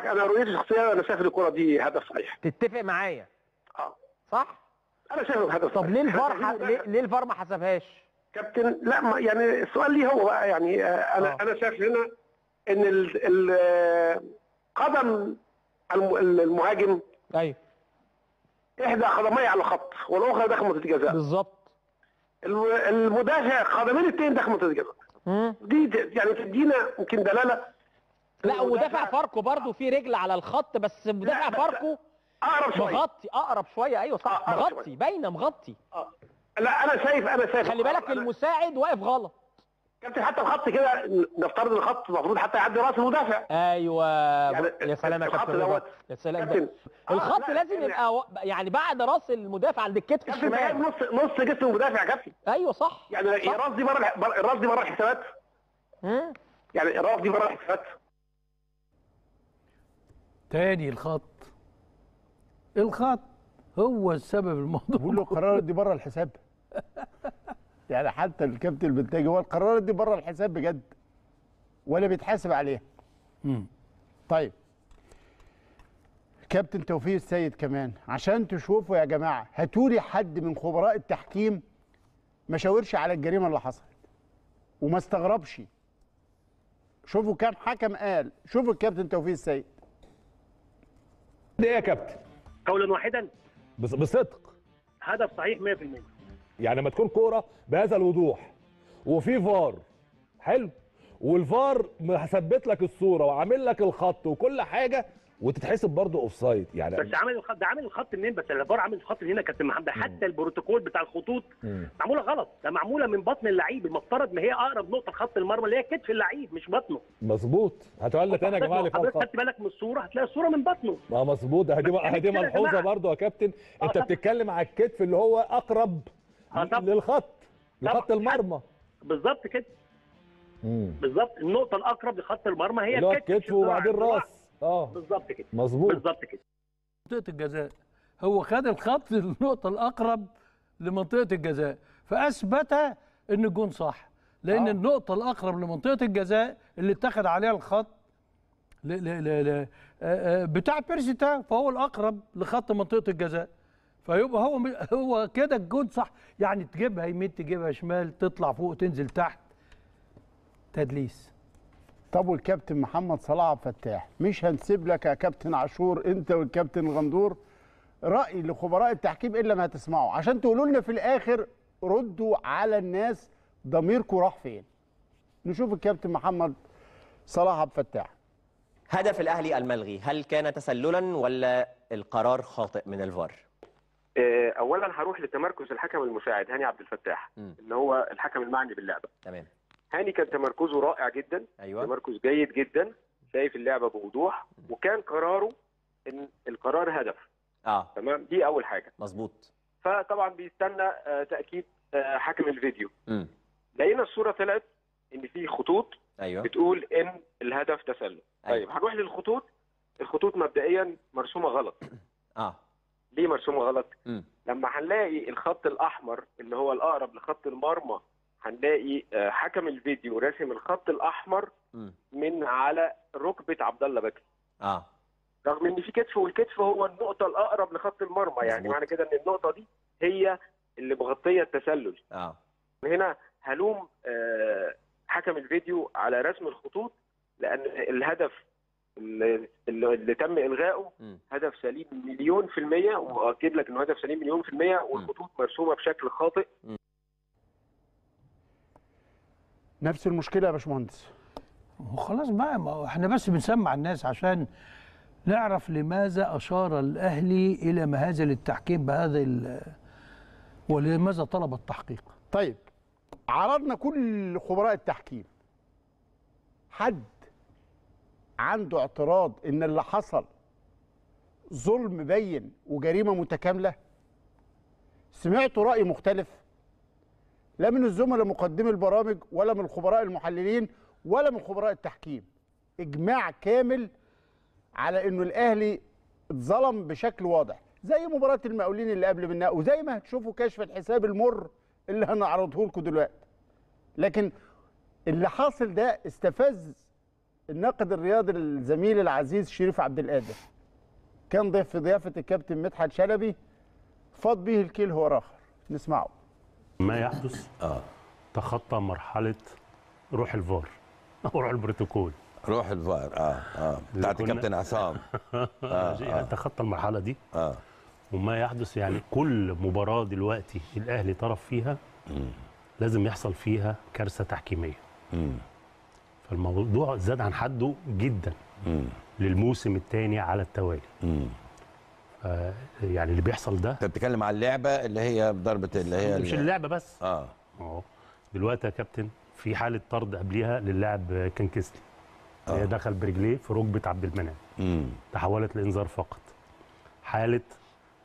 انا رؤيتي الشخصيه انا شايف الكره دي هدف صحيح تتفق معايا صح انا شايف هدف طب ليه الفار ليه الفار ما حسبهاش كابتن لا ما يعني السؤال ليه هو بقى يعني آه، انا أوه. انا شايف هنا ان ال ال قدم المهاجم ايوه احدى قدمي على الخط والاخرى داخل منطقه الجزاء بالظبط المدافع قدمين الاثنين داخل منطقه الجزاء دي يعني تدينا يمكن دلاله لا ودافع فاركو برضو في رجل على الخط بس مدافع فاركو اقرب شويه مغطي اقرب شويه ايوه صح مغطي باينه مغطي اه لا انا شايف انا شايف خلي بالك أنا... المساعد واقف غلط كابتن حتى الخط كده نفترض الخط المفروض حتى يعدي راس المدافع ايوه يعني يا سلام يا كابتن دوت يا سلام كابتن آه، الخط لا لازم يبقى و... يعني بعد راس المدافع عند الكتف الشمال نص نص جسم المدافع يا كابتن ايوه صح يعني الراس دي بره الراس دي بره الحسابات يعني الراس دي بره الحسابات تاني الخط الخط هو السبب الموضوع بقول له القرارات دي بره الحساب يعني حتى الكابتن البنتاجي هو القرارات دي بره الحساب بجد ولا بيتحاسب عليها امم طيب كابتن توفيق السيد كمان عشان تشوفوا يا جماعه هاتوا لي حد من خبراء التحكيم ما شاورش على الجريمه اللي حصلت وما استغربش شوفوا كام حكم قال شوفوا الكابتن توفيق السيد ده يا كابتن قولا واحدا بصدق هدف صحيح 100% يعني لما تكون كوره بهذا الوضوح وفي فار حلو والفار مثبت لك الصوره وعامل لك الخط وكل حاجه وتتحسب برضه اوف سايد يعني بس عامل الخط ده عامل الخط منين بس الفار عامل الخط هنا كابتن محمد حتى البروتوكول بتاع الخطوط معموله غلط ده معموله من بطن اللعيب المفترض ما هي اقرب نقطه لخط المرمى اللي هي كتف اللعيب مش بطنه مظبوط هتقول لك انا يا جماعه اللي فوق خدت بالك من الصوره هتلاقي الصوره من بطنه ما مظبوط هدي هدي ملحوظه برضه يا كابتن آه، انت بتتكلم على الكتف اللي هو اقرب آه، للخط لخط المرمى بالظبط كده بالظبط النقطه الاقرب لخط المرمى هي الكتف وبعدين الراس اه بالظبط كده مظبوط بالظبط كده منطقه الجزاء هو خد الخط للنقطه الاقرب لمنطقه الجزاء فاثبت ان الجون صح لان أوه. النقطه الاقرب لمنطقه الجزاء اللي اتخد عليها الخط لا لا لا لا آه، آه، بتاع بيرسيتا فهو الاقرب لخط منطقه الجزاء فيبقى هو هو كده الجون صح يعني تجيبها يمين تجيبها شمال تطلع فوق تنزل تحت تدليس طب والكابتن محمد صلاح عبد الفتاح مش هنسيب لك يا كابتن عاشور انت والكابتن غندور راي لخبراء التحكيم الا ما هتسمعوا عشان تقولوا لنا في الاخر ردوا على الناس ضميركم راح فين نشوف الكابتن محمد صلاح عبد الفتاح هدف الاهلي الملغي هل كان تسللا ولا القرار خاطئ من الفار آه، اولا هروح لتمركز الحكم المساعد هاني عبد الفتاح م. اللي هو الحكم المعني باللعبه تمام هاني كان تمركزه رائع جدا أيوة. تمركز جيد جدا شايف اللعبه بوضوح وكان قراره ان القرار هدف اه تمام دي اول حاجه مظبوط فطبعا بيستنى آه، تاكيد آه، حكم الفيديو لقينا الصوره طلعت ان في خطوط ايوه بتقول ان الهدف تسلل أيوة. طيب هنروح للخطوط الخطوط مبدئيا مرسومه غلط اه ليه مرسومه غلط؟ م. لما هنلاقي الخط الاحمر اللي هو الاقرب لخط المرمى هنلاقي آه، حكم الفيديو راسم الخط الاحمر من على ركبه عبد الله بكري اه رغم ان في كتف والكتف هو النقطه الاقرب لخط المرمى يعني معنى كده ان النقطه دي هي اللي مغطيه التسلل اه هنا هلوم آه، حكم الفيديو على رسم الخطوط لان الهدف اللي, اللي تم الغائه هدف سليم مليون في الميه واكد لك انه هدف سليم مليون في الميه والخطوط مرسومه بشكل خاطئ م. نفس المشكله يا باشمهندس وخلاص بقى ما احنا بس بنسمع الناس عشان نعرف لماذا اشار الاهلي الى مهازل التحكيم بهذا ولماذا طلب التحقيق طيب عرضنا كل خبراء التحكيم حد عنده اعتراض ان اللي حصل ظلم بين وجريمه متكامله سمعتوا راي مختلف لا من الزملاء مقدمي البرامج ولا من الخبراء المحللين ولا من خبراء التحكيم اجماع كامل على انه الاهلي اتظلم بشكل واضح زي مباراه المقاولين اللي قبل منها وزي ما هتشوفوا كشف الحساب المر اللي هنعرضه لكم دلوقتي لكن اللي حاصل ده استفز الناقد الرياضي الزميل العزيز شريف عبد القادر كان ضيف في ضيافه الكابتن مدحت شلبي فاض به الكيل هو راخر نسمعه ما يحدث اه تخطى مرحله روح الفار او روح البروتوكول روح الفار اه اه بتاعت كابتن عصام آه, آه, تخطى المرحله دي اه وما يحدث يعني كل مباراه دلوقتي الاهلي طرف فيها لازم يحصل فيها كارثه تحكيميه فالموضوع زاد عن حده جدا للموسم الثاني على التوالي آه، يعني اللي بيحصل ده انت بتتكلم على اللعبه اللي هي ضربه اللي هي مش اللعبه بس اه اه دلوقتي يا كابتن في حاله طرد قبليها للاعب كنكسلي آه. دخل برجليه في ركبه عبد المنعم تحولت لانذار فقط حاله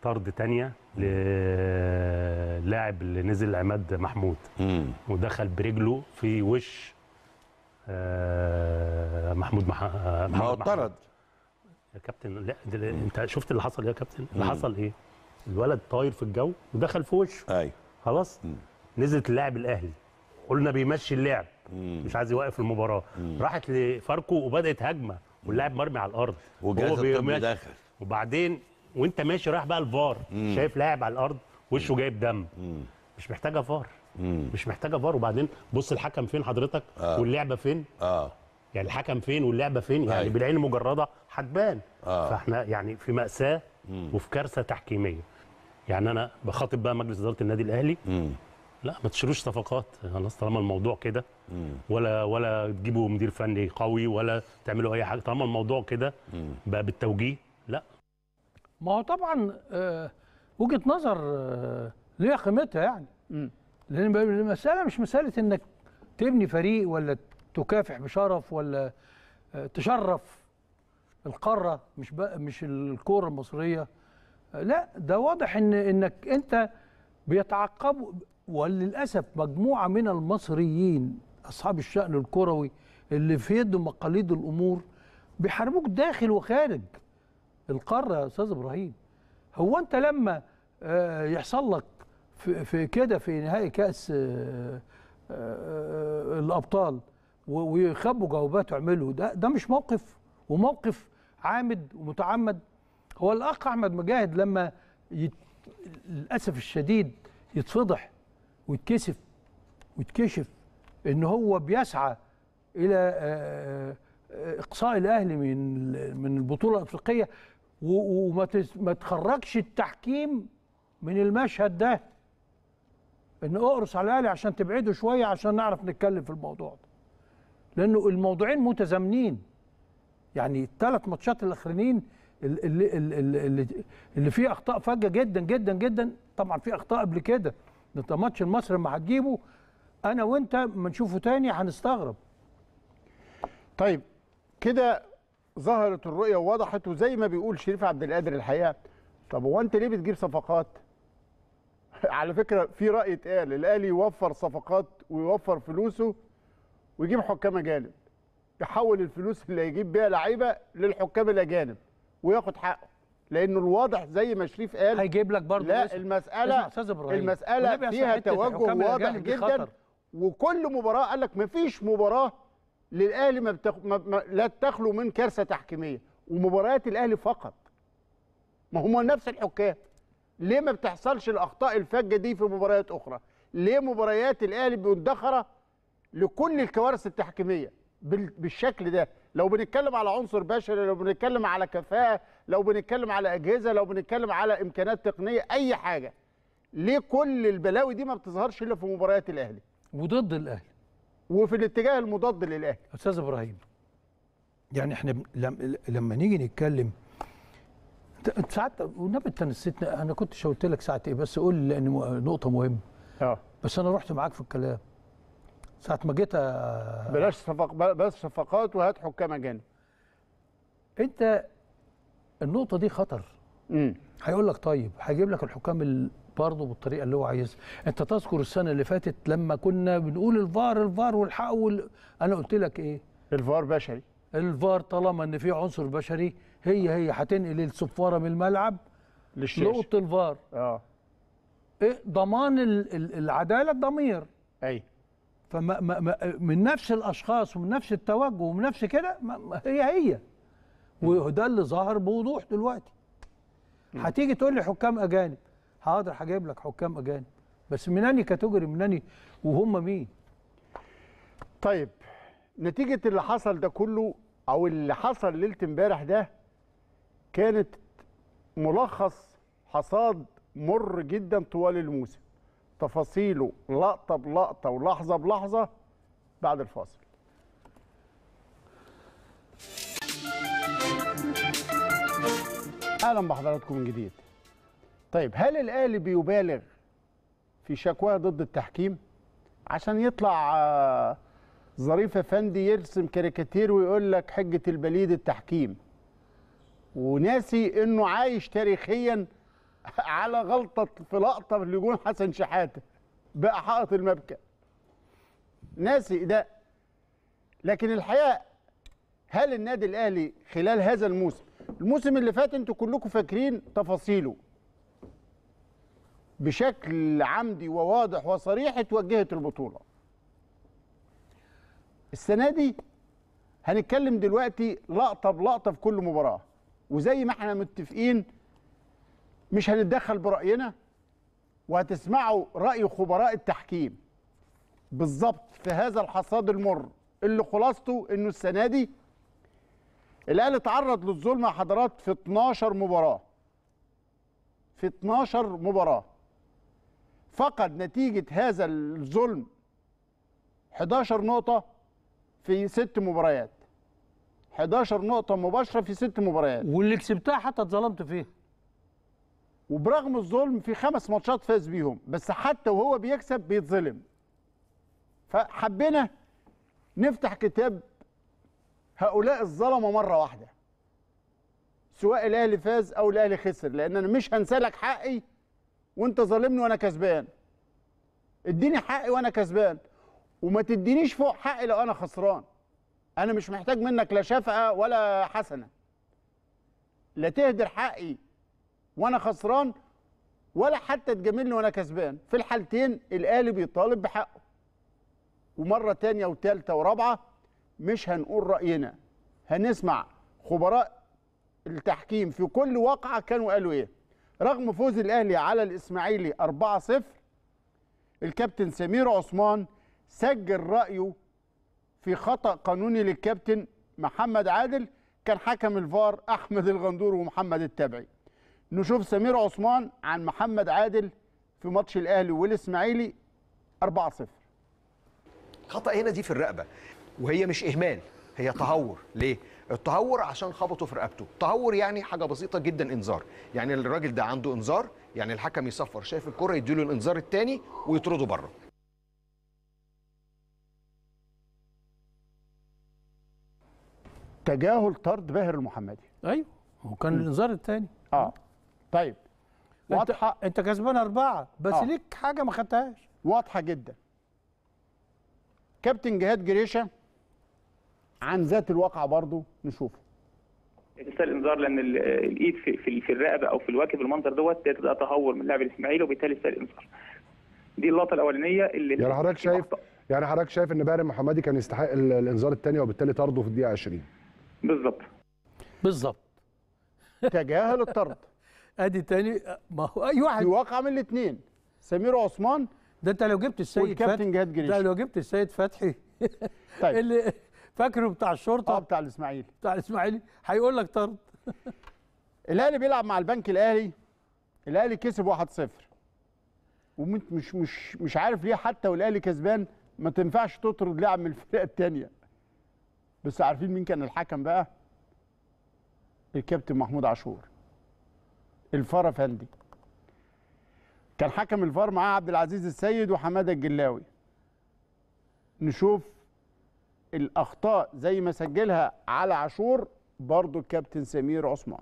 طرد ثانيه للاعب اللي نزل عماد محمود مم. ودخل برجله في وش آه محمود مح... آه، ما هو اتطرد يا كابتن لا دل... انت شفت اللي حصل يا كابتن اللي حصل ايه الولد طاير في الجو ودخل في وشه ايوه خلاص نزلت اللاعب الاهلي قلنا بيمشي اللعب مم. مش عايز يوقف المباراه مم. راحت لفاركو وبدات هجمه واللاعب مرمي على الارض وجهاز الطب دخل وبعدين وانت ماشي رايح بقى الفار مم. شايف لاعب على الارض وشه جايب دم مم. مش محتاجه فار مم. مش محتاجه فار وبعدين بص الحكم فين حضرتك آه. واللعبه فين آه. يعني الحكم فين واللعبه فين يعني أيوة. بالعين المجرده هتبان آه. فاحنا يعني في ماساه وفي كارثه تحكيميه يعني انا بخاطب بقى مجلس اداره النادي الاهلي مم. لا ما تشتروش صفقات خلاص طالما الموضوع كده ولا ولا تجيبوا مدير فني قوي ولا تعملوا اي حاجه طالما الموضوع كده بقى بالتوجيه لا ما هو طبعا آه وجهه نظر آه ليها قيمتها يعني مم. لان المساله مش مساله انك تبني فريق ولا تكافح بشرف ولا آه، تشرف القاره مش بقى مش الكوره المصريه آه، لا ده واضح ان انك انت بيتعقبوا وللاسف مجموعه من المصريين اصحاب الشان الكروي اللي في يد مقاليد الامور بيحاربوك داخل وخارج القاره يا استاذ ابراهيم هو انت لما آه، يحصل لك في كده في نهائي كاس الابطال ويخبوا جوابات ويعملوا ده ده مش موقف وموقف عامد ومتعمد هو الاخ احمد مجاهد لما يت... للاسف الشديد يتفضح ويتكسف ويتكشف ان هو بيسعى الى آه، آه، اقصاء الاهلي من من البطوله الافريقيه وما ما تخرجش التحكيم من المشهد ده ان اقرص على الاهلي عشان تبعده شويه عشان نعرف نتكلم في الموضوع ده لانه الموضوعين متزامنين يعني الثلاث ماتشات الاخرانيين اللي اللي اللي فيه اخطاء فجه جدا جدا جدا طبعا في اخطاء قبل كده انت ماتش المصري ما هتجيبه انا وانت ما نشوفه تاني هنستغرب طيب كده ظهرت الرؤيه ووضحت وزي ما بيقول شريف عبد القادر الحقيقه طب هو انت ليه بتجيب صفقات على فكره في راي اتقال الاهلي يوفر صفقات ويوفر فلوسه ويجيب حكام اجانب يحول الفلوس اللي هيجيب بيها لعيبه للحكام الاجانب وياخد حقه لانه الواضح زي ما شريف قال هيجيب لك برضه لا اسم. المساله اسم المساله فيها توجه واضح جدا وكل مباراه قال لك ما فيش مباراه للاهلي ما, بتخ... ما... ما لا تخلو من كارثه تحكيميه ومباريات الاهلي فقط ما هم نفس الحكام ليه ما بتحصلش الاخطاء الفجه دي في مباريات اخرى ليه مباريات الاهلي مدخره لكل الكوارث التحكيميه بالشكل ده لو بنتكلم على عنصر بشري لو بنتكلم على كفاءه لو بنتكلم على اجهزه لو بنتكلم على امكانات تقنيه اي حاجه ليه كل البلاوي دي ما بتظهرش الا في مباريات الاهلي وضد الاهلي وفي الاتجاه المضاد للاهلي استاذ ابراهيم يعني احنا لما نيجي نتكلم انت ساعات والنبي انت نسيتنا انا كنت شاورت لك ساعه ايه بس قول لان نقطه مهمه اه بس انا رحت معاك في الكلام ساعه ما جيت بلاش صفق بلاش صفقات وهات حكام اجانب انت النقطه دي خطر امم هيقول لك طيب هيجيب لك الحكام برضه بالطريقه اللي هو عايزها انت تذكر السنه اللي فاتت لما كنا بنقول الفار الفار والحق وال... انا قلت لك ايه الفار بشري الفار طالما ان في عنصر بشري هي هي هتنقل الصفاره من الملعب للشاشه نقطة الفار اه ايه ضمان العداله الضمير ايوه فما ما ما من نفس الاشخاص ومن نفس التوجه ومن نفس كده هي هي وده اللي ظهر بوضوح دلوقتي هتيجي تقول لي حكام اجانب حاضر هجيب لك حكام اجانب بس من مناني كاتيجوري اني وهم مين طيب نتيجه اللي حصل ده كله او اللي حصل ليله امبارح ده كانت ملخص حصاد مر جدا طوال الموسم تفاصيله لقطه بلقطه ولحظه بلحظه بعد الفاصل اهلا بحضراتكم من جديد طيب هل الاهلي بيبالغ في شكواه ضد التحكيم عشان يطلع آه، ظريف افندي يرسم كاريكاتير ويقول لك حجه البليد التحكيم وناسي انه عايش تاريخيا على غلطه في لقطه لجون حسن شحاته بقى حائط المبكى ناسي ده لكن الحقيقه هل النادي الاهلي خلال هذا الموسم الموسم اللي فات انتوا كلكم فاكرين تفاصيله بشكل عمدي وواضح وصريح اتوجهت البطوله السنه دي هنتكلم دلوقتي لقطه بلقطه في كل مباراه وزي ما احنا متفقين مش هنتدخل برأينا وهتسمعوا رأي خبراء التحكيم بالظبط في هذا الحصاد المر اللي خلاصته انه السنه دي الاهلي اتعرض للظلم يا حضرات في 12 مباراه في 12 مباراه فقد نتيجه هذا الظلم 11 نقطه في ست مباريات 11 نقطه مباشره في ست مباريات واللي كسبتها حتى اتظلمت فيها وبرغم الظلم في خمس ماتشات فاز بيهم بس حتى وهو بيكسب بيتظلم فحبينا نفتح كتاب هؤلاء الظلمه مره واحده سواء الاهلي فاز او الاهلي خسر لان انا مش هنسالك حقي وانت ظالمني وانا كسبان اديني حقي وانا كسبان وما تدينيش فوق حقي لو انا خسران انا مش محتاج منك لا شفقه ولا حسنه لا تهدر حقي وانا خسران ولا حتى تجاملني وانا كسبان في الحالتين الاهلي بيطالب بحقه ومره تانية وتالتة ورابعه مش هنقول راينا هنسمع خبراء التحكيم في كل واقعه كانوا قالوا ايه رغم فوز الاهلي على الاسماعيلي 4-0 الكابتن سمير عثمان سجل رايه في خطا قانوني للكابتن محمد عادل كان حكم الفار احمد الغندور ومحمد التبعي نشوف سمير عثمان عن محمد عادل في ماتش الاهلي والاسماعيلي 4-0 خطا هنا دي في الرقبه وهي مش اهمال هي تهور ليه التهور عشان خبطه في رقبته تهور يعني حاجه بسيطه جدا انذار يعني الراجل ده عنده انذار يعني الحكم يصفر شايف الكره يديله الانذار الثاني ويطرده بره تجاهل طرد باهر المحمدي ايوه هو كان الانذار الثاني اه طيب واضحه انت كسبان اربعه بس آه. ليك حاجه ما خدتهاش واضحه جدا كابتن جهاد جريشه عن ذات الواقع برضه نشوفه استال الانذار لان الايد في في, الرقبه او في الواكب المنظر دوت ده تهور من لاعب الاسماعيلي وبالتالي استال الانذار دي اللقطه الاولانيه اللي يعني حضرتك شايف يعني حضرتك شايف ان بارم محمدي كان يستحق الانذار الثاني وبالتالي طرده في الدقيقه 20 بالظبط بالظبط تجاهل الطرد ادي تاني ما هو اي واحد واقع من الاثنين سمير عثمان ده انت لو جبت السيد فتحي جهاد جريش ده لو جبت السيد فتحي طيب اللي فاكره بتاع الشرطه اه بتاع الاسماعيلي بتاع الاسماعيلي هيقول لك طرد الاهلي بيلعب مع البنك الاهلي الاهلي كسب 1-0 ومش مش مش عارف ليه حتى والاهلي كسبان ما تنفعش تطرد لاعب من الفرقه الثانيه بس عارفين مين كان الحكم بقى الكابتن محمود عاشور الفار افندي كان حكم الفار معاه عبد العزيز السيد وحماده الجلاوي نشوف الاخطاء زي ما سجلها على عاشور برضه الكابتن سمير عثمان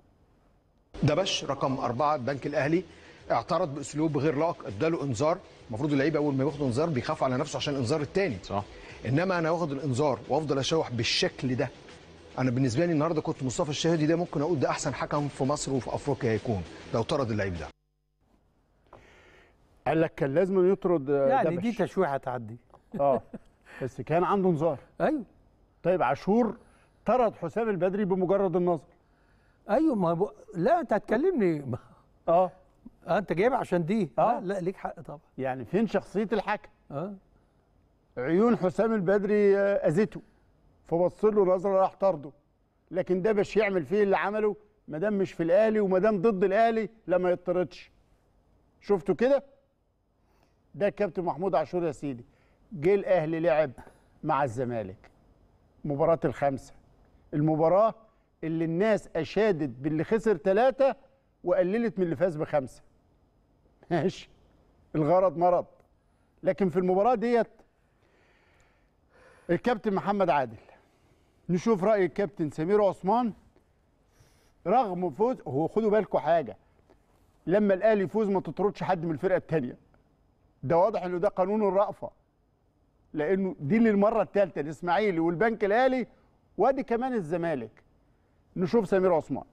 ده بش رقم أربعة البنك الأهلي اعترض باسلوب غير لائق اداله انذار المفروض اللعيب اول ما ياخد انذار بيخافوا على نفسه عشان الانذار الثاني صح انما انا واخد الانذار وافضل اشوح بالشكل ده انا بالنسبه لي النهارده كنت مصطفى الشهدي ده ممكن اقول ده احسن حكم في مصر وفي افريقيا هيكون لو طرد اللعيب ده قال لك كان لازم يطرد آه، يعني دي تشويحه تعدي اه بس كان عنده انذار ايوه طيب عاشور طرد حسام البدري بمجرد النظر ايوه ما ب... لا انت هتكلمني اه, آه، انت جايبها عشان دي اه لا, آه، لا ليك حق طبعا يعني فين شخصيه الحكم اه عيون حسام البدري اذته فبص له نظره راح طرده لكن ده باش يعمل فيه اللي عمله ما دام مش في الاهلي وما دام ضد الاهلي لا ما يطردش شفتوا كده ده الكابتن محمود عاشور يا سيدي جه الاهلي لعب مع الزمالك مباراه الخمسه المباراه اللي الناس اشادت باللي خسر ثلاثه وقللت من اللي فاز بخمسه ماشي الغرض مرض لكن في المباراه ديت الكابتن محمد عادل نشوف راي الكابتن سمير عثمان رغم فوز هو خدوا بالكم حاجه لما الاهلي يفوز ما تطردش حد من الفرقه الثانيه ده واضح انه ده قانون الرأفه لانه دي للمره الثالثه الاسماعيلي والبنك الاهلي وادي كمان الزمالك نشوف سمير عثمان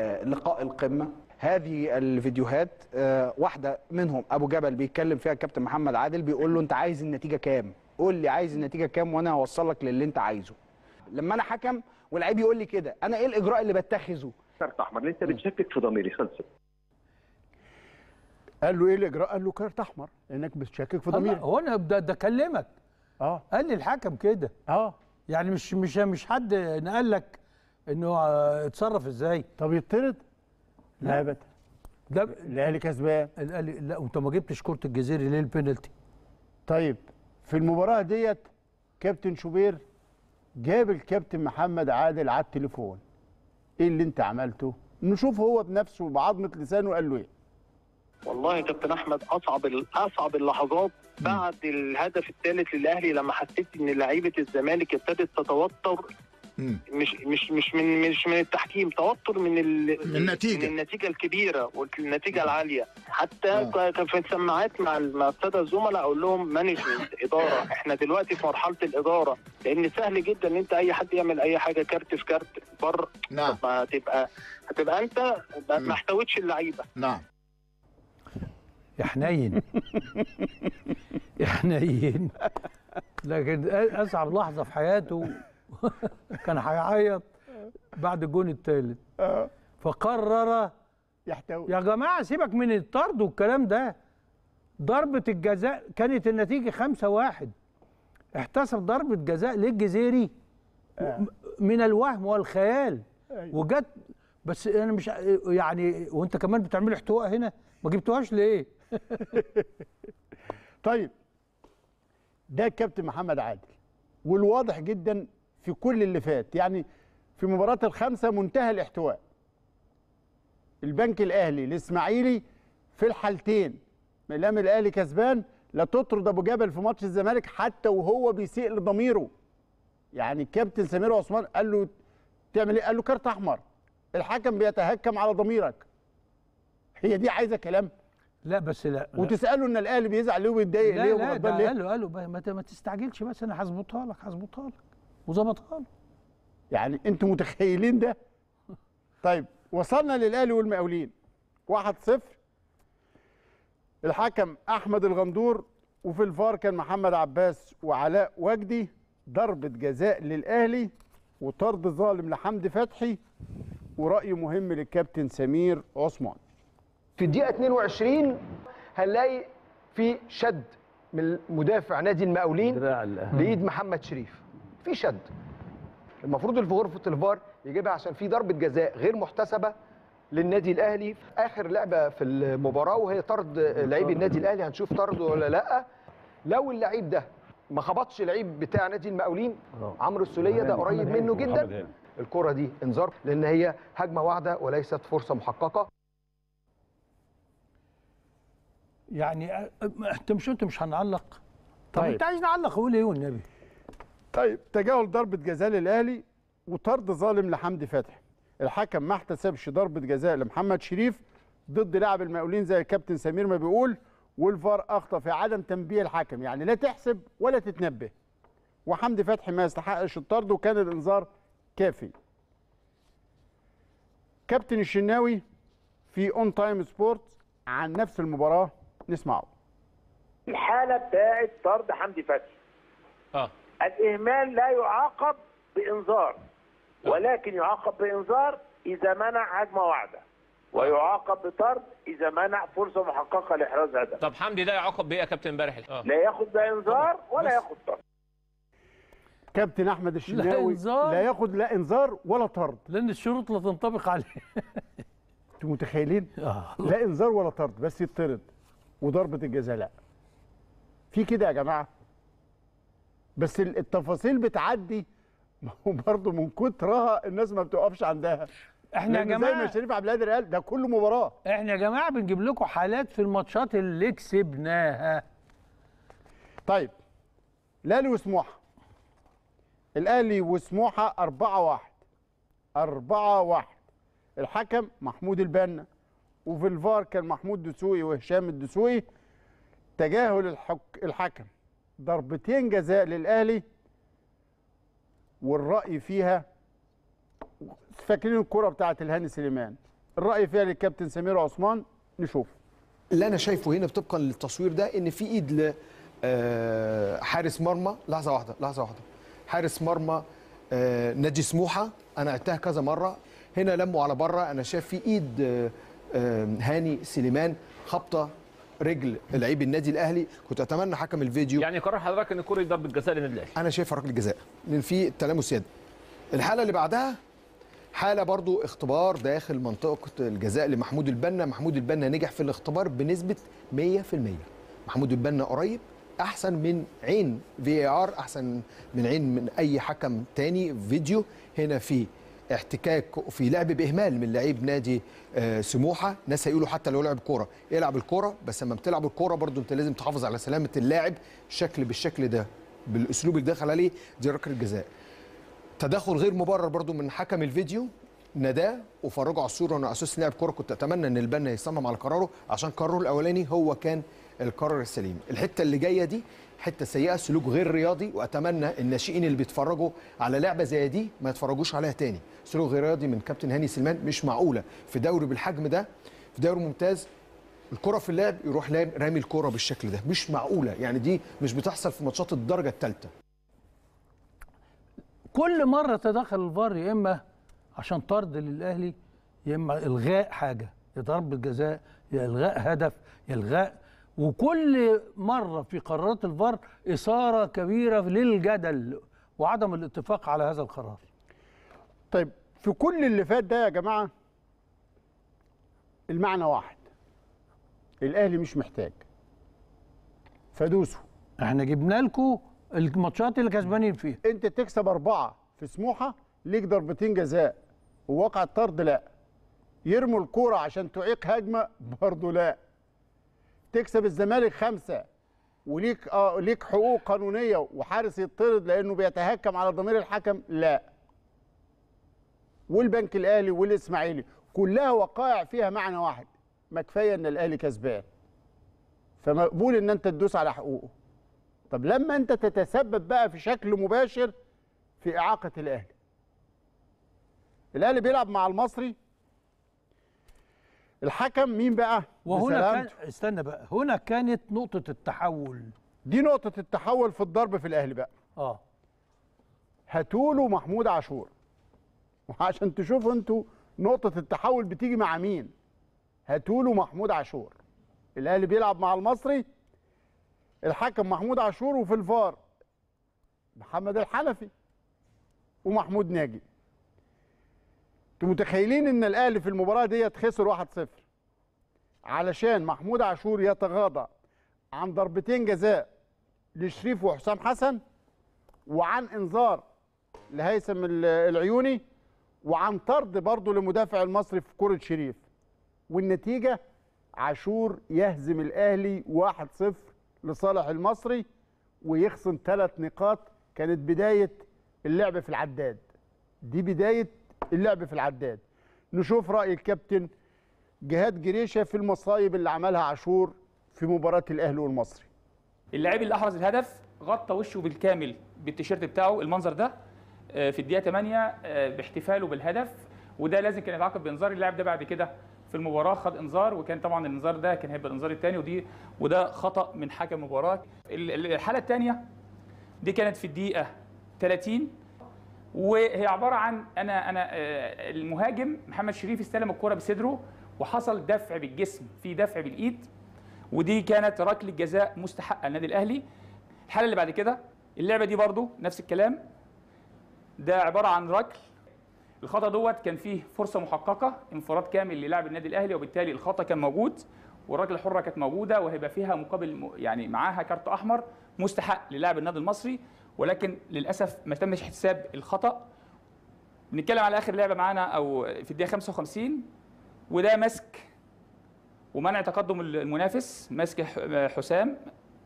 آه، لقاء القمه هذه الفيديوهات آه، واحده منهم ابو جبل بيتكلم فيها الكابتن محمد عادل بيقول له انت عايز النتيجه كام قول لي عايز النتيجه كام وانا هوصل لك للي انت عايزه لما انا حكم والعيب يقول لي كده انا ايه الاجراء اللي بتخذه كارت احمر انت بتشكك في ضميري خلصت قال له ايه الاجراء قال له كارت احمر انك بتشكك في ضميري هو انا ده, ده كلمك اه قال لي الحكم كده اه يعني مش مش مش حد نقل لك انه آه، اتصرف ازاي طب يطرد لا ابدا لا الاهلي كسبان الاهلي لا وانت ما جبتش كره الجزيري ليه البينالتي طيب في المباراه ديت كابتن شوبير جاب الكابتن محمد عادل على التليفون ايه اللي انت عملته نشوف هو بنفسه بعظمه لسانه قال له ايه والله يا كابتن احمد اصعب اصعب اللحظات بعد الهدف الثالث للاهلي لما حسيت ان لعيبه الزمالك ابتدت تتوتر مش مش مش من مش من التحكيم توتر من من النتيجه من النتيجه الكبيره والنتيجه مم. العاليه حتى آه. كان في السماعات مع مع الساده الزملاء اقول لهم مانجمنت اداره احنا دلوقتي في مرحله الاداره لان سهل جدا ان انت اي حد يعمل اي حاجه كارت في كارت بره نعم هتبقى هتبقى انت ما احتوتش اللعيبه نعم يا حنين يا حنين لكن اصعب لحظه في حياته كان هيعيط بعد الجون الثالث آه. فقرر يحتوي يا جماعه سيبك من الطرد والكلام ده ضربه الجزاء كانت النتيجه 5 1 احتسب ضربه جزاء للجزيري آه. من الوهم والخيال أيوه. وجت بس انا مش يعني وانت كمان بتعمل احتواء هنا ما جبتوهاش ليه طيب ده الكابتن محمد عادل والواضح جدا في كل اللي فات يعني في مباراة الخمسة منتهى الاحتواء البنك الأهلي الإسماعيلي في الحالتين ما الأهلي كسبان لا تطرد أبو جبل في ماتش الزمالك حتى وهو بيسيء لضميره يعني الكابتن سمير عثمان قال له تعمل ايه؟ قال له كارت أحمر الحكم بيتهكم على ضميرك هي دي عايزة كلام؟ لا بس لا وتساله ان الاهلي بيزعل ليه وبيتضايق ليه لا لا قال له قال له ما تستعجلش بس انا هظبطها لك هظبطها لك وظبط خالص يعني انتوا متخيلين ده طيب وصلنا للاهلي والمقاولين 1-0 الحكم احمد الغندور وفي الفار كان محمد عباس وعلاء وجدي ضربه جزاء للاهلي وطرد ظالم لحمدي فتحي وراي مهم للكابتن سمير عثمان في الدقيقه 22 هنلاقي في شد من مدافع نادي المقاولين بايد محمد شريف في شد المفروض اللي في غرفه الفار يجيبها عشان في ضربه جزاء غير محتسبه للنادي الاهلي في اخر لعبه في المباراه وهي طرد لعيب النادي الاهلي هنشوف طرده ولا لا لو اللعيب ده ما خبطش لعيب بتاع نادي المقاولين آه. عمرو السوليه ده قريب منه جدا الكره دي انذار لان هي هجمه واحده وليست فرصه محققه يعني انت مش انت مش هنعلق طب طيب. انت عايز نعلق قول ايه والنبي طيب تجاهل ضربه جزاء للاهلي وطرد ظالم لحمدي فتحي الحكم ما احتسبش ضربه جزاء لمحمد شريف ضد لاعب المقاولين زي الكابتن سمير ما بيقول والفار اخطا في عدم تنبيه الحكم يعني لا تحسب ولا تتنبه وحمدي فتحي ما يستحقش الطرد وكان الانذار كافي كابتن الشناوي في اون تايم سبورت عن نفس المباراه نسمعه الحاله بتاعه طرد حمدي فتحي اه الإهمال لا يعاقب بإنذار ولكن يعاقب بإنذار إذا منع هجمة واحدة ويعاقب بطرد اذا منع فرصه محققه لاحراز هدف طب حمدي ده يعاقب بايه يا كابتن امبارح آه. لا ياخد لا انذار ولا ياخد طرد كابتن احمد الشناوي لا انذار لا ياخد لا انذار ولا طرد لان الشروط لا تنطبق عليه انتوا متخيلين آه. لا انذار ولا طرد بس يطرد وضربه الجزاء لا في كده يا جماعه بس التفاصيل بتعدي ما هو برضه من كترها الناس ما بتقفش عندها احنا يا جماعه زي ما شريف عبد القادر قال ده كله مباراه احنا يا جماعه بنجيب لكم حالات في الماتشات اللي كسبناها طيب الاهلي وسموحه الاهلي وسموحه 4 1 4 1 الحكم محمود البنا وفي الفار كان محمود دسوقي وهشام الدسوقي تجاهل الحك... الحكم ضربتين جزاء للاهلي والراي فيها فاكرين الكره بتاعه الهاني سليمان الراي فيها للكابتن سمير عثمان نشوف اللي انا شايفه هنا طبقا للتصوير ده ان في ايد ل آه، حارس مرمى لحظه واحده لحظه واحده حارس مرمى آه، ناجي سموحه انا عدتها كذا مره هنا لموا على بره انا شايف في ايد آه، هاني سليمان خبطه رجل لعيب النادي الاهلي كنت اتمنى حكم الفيديو يعني قرار حضرتك ان الكره ضربه جزاء للنادي الاهلي انا شايفها ركله جزاء لان في تلامس يد الحاله اللي بعدها حاله برضو اختبار داخل منطقه الجزاء لمحمود البنا محمود البنا نجح في الاختبار بنسبه 100% محمود البنا قريب احسن من عين في ار احسن من عين من اي حكم تاني فيديو هنا في احتكاك في لعب باهمال من لعيب نادي آه، سموحه ناس هيقولوا حتى لو لعب كوره العب الكوره بس لما بتلعب الكوره برضو انت لازم تحافظ على سلامه اللاعب شكل بالشكل ده بالاسلوب اللي دخل عليه دي ركله جزاء تدخل غير مبرر برضو من حكم الفيديو نداه وفرجوا على الصوره وانا اساس لاعب كوره كنت اتمنى ان البنا يصمم على قراره عشان قراره الاولاني هو كان القرار السليم الحته اللي جايه دي حته سيئه سلوك غير رياضي واتمنى الناشئين اللي بيتفرجوا على لعبه زي دي ما يتفرجوش عليها تاني سلوك غير رياضي من كابتن هاني سلمان مش معقوله في دوري بالحجم ده في دوري ممتاز الكره في اللعب يروح رامي الكره بالشكل ده مش معقوله يعني دي مش بتحصل في ماتشات الدرجه الثالثه كل مره تدخل الفار يا اما عشان طرد للاهلي يا اما الغاء حاجه يا ضربه جزاء يا الغاء هدف يا الغاء وكل مره في قرارات الفار اثاره كبيره للجدل وعدم الاتفاق على هذا القرار. طيب في كل اللي فات ده يا جماعه المعنى واحد الاهلي مش محتاج فدوسوا احنا جبنا لكم الماتشات اللي كسبانين فيها انت تكسب اربعه في سموحه ليك ضربتين جزاء ووقع الطرد لا يرموا الكوره عشان تعيق هجمه برضه لا تكسب الزمالك خمسه وليك اه ليك حقوق قانونيه وحارس يطرد لانه بيتهكم على ضمير الحكم لا والبنك الاهلي والاسماعيلي كلها وقائع فيها معنى واحد ما كفايه ان الاهلي كسبان فمقبول ان انت تدوس على حقوقه طب لما انت تتسبب بقى في شكل مباشر في اعاقه الاهلي الاهلي بيلعب مع المصري الحكم مين بقى وهنا كان استنى بقى هنا كانت نقطه التحول دي نقطه التحول في الضرب في الاهلي بقى اه له محمود عاشور وعشان تشوفوا انتوا نقطه التحول بتيجي مع مين له محمود عاشور الاهلي بيلعب مع المصري الحكم محمود عاشور وفي الفار محمد الحنفي ومحمود ناجي انتوا متخيلين ان الاهلي في المباراه ديت خسر 1-0 علشان محمود عاشور يتغاضى عن ضربتين جزاء لشريف وحسام حسن وعن انذار لهيثم العيوني وعن طرد برضه لمدافع المصري في كره شريف والنتيجه عاشور يهزم الاهلي 1-0 لصالح المصري ويخصم ثلاث نقاط كانت بدايه اللعب في العداد دي بدايه اللعب في العداد نشوف راي الكابتن جهاد جريشه في المصايب اللي عملها عاشور في مباراه الاهلي والمصري اللاعب اللي احرز الهدف غطى وشه بالكامل بالتيشيرت بتاعه المنظر ده آه، في الدقيقه 8 آه، باحتفاله بالهدف وده لازم كان يتعاقب بانذار اللاعب ده بعد كده في المباراه خد انذار وكان طبعا الانذار ده كان هيبقى الانذار الثاني ودي وده خطا من حكم المباراه الحاله الثانيه دي كانت في الدقيقه 30 وهي عباره عن انا انا آه، المهاجم محمد شريف استلم الكره بصدره وحصل دفع بالجسم في دفع بالايد ودي كانت ركله جزاء مستحقه للنادي الاهلي الحاله اللي بعد كده اللعبه دي برضو نفس الكلام ده عباره عن ركل الخطا دوت كان فيه فرصه محققه انفراد كامل للاعب النادي الاهلي وبالتالي الخطا كان موجود والركله الحره كانت موجوده وهيبقى فيها مقابل يعني معاها كارت احمر مستحق للاعب النادي المصري ولكن للاسف ما تمش حساب الخطا بنتكلم على اخر لعبه معانا او في الدقيقه 55 وده مسك ومنع تقدم المنافس مسك حسام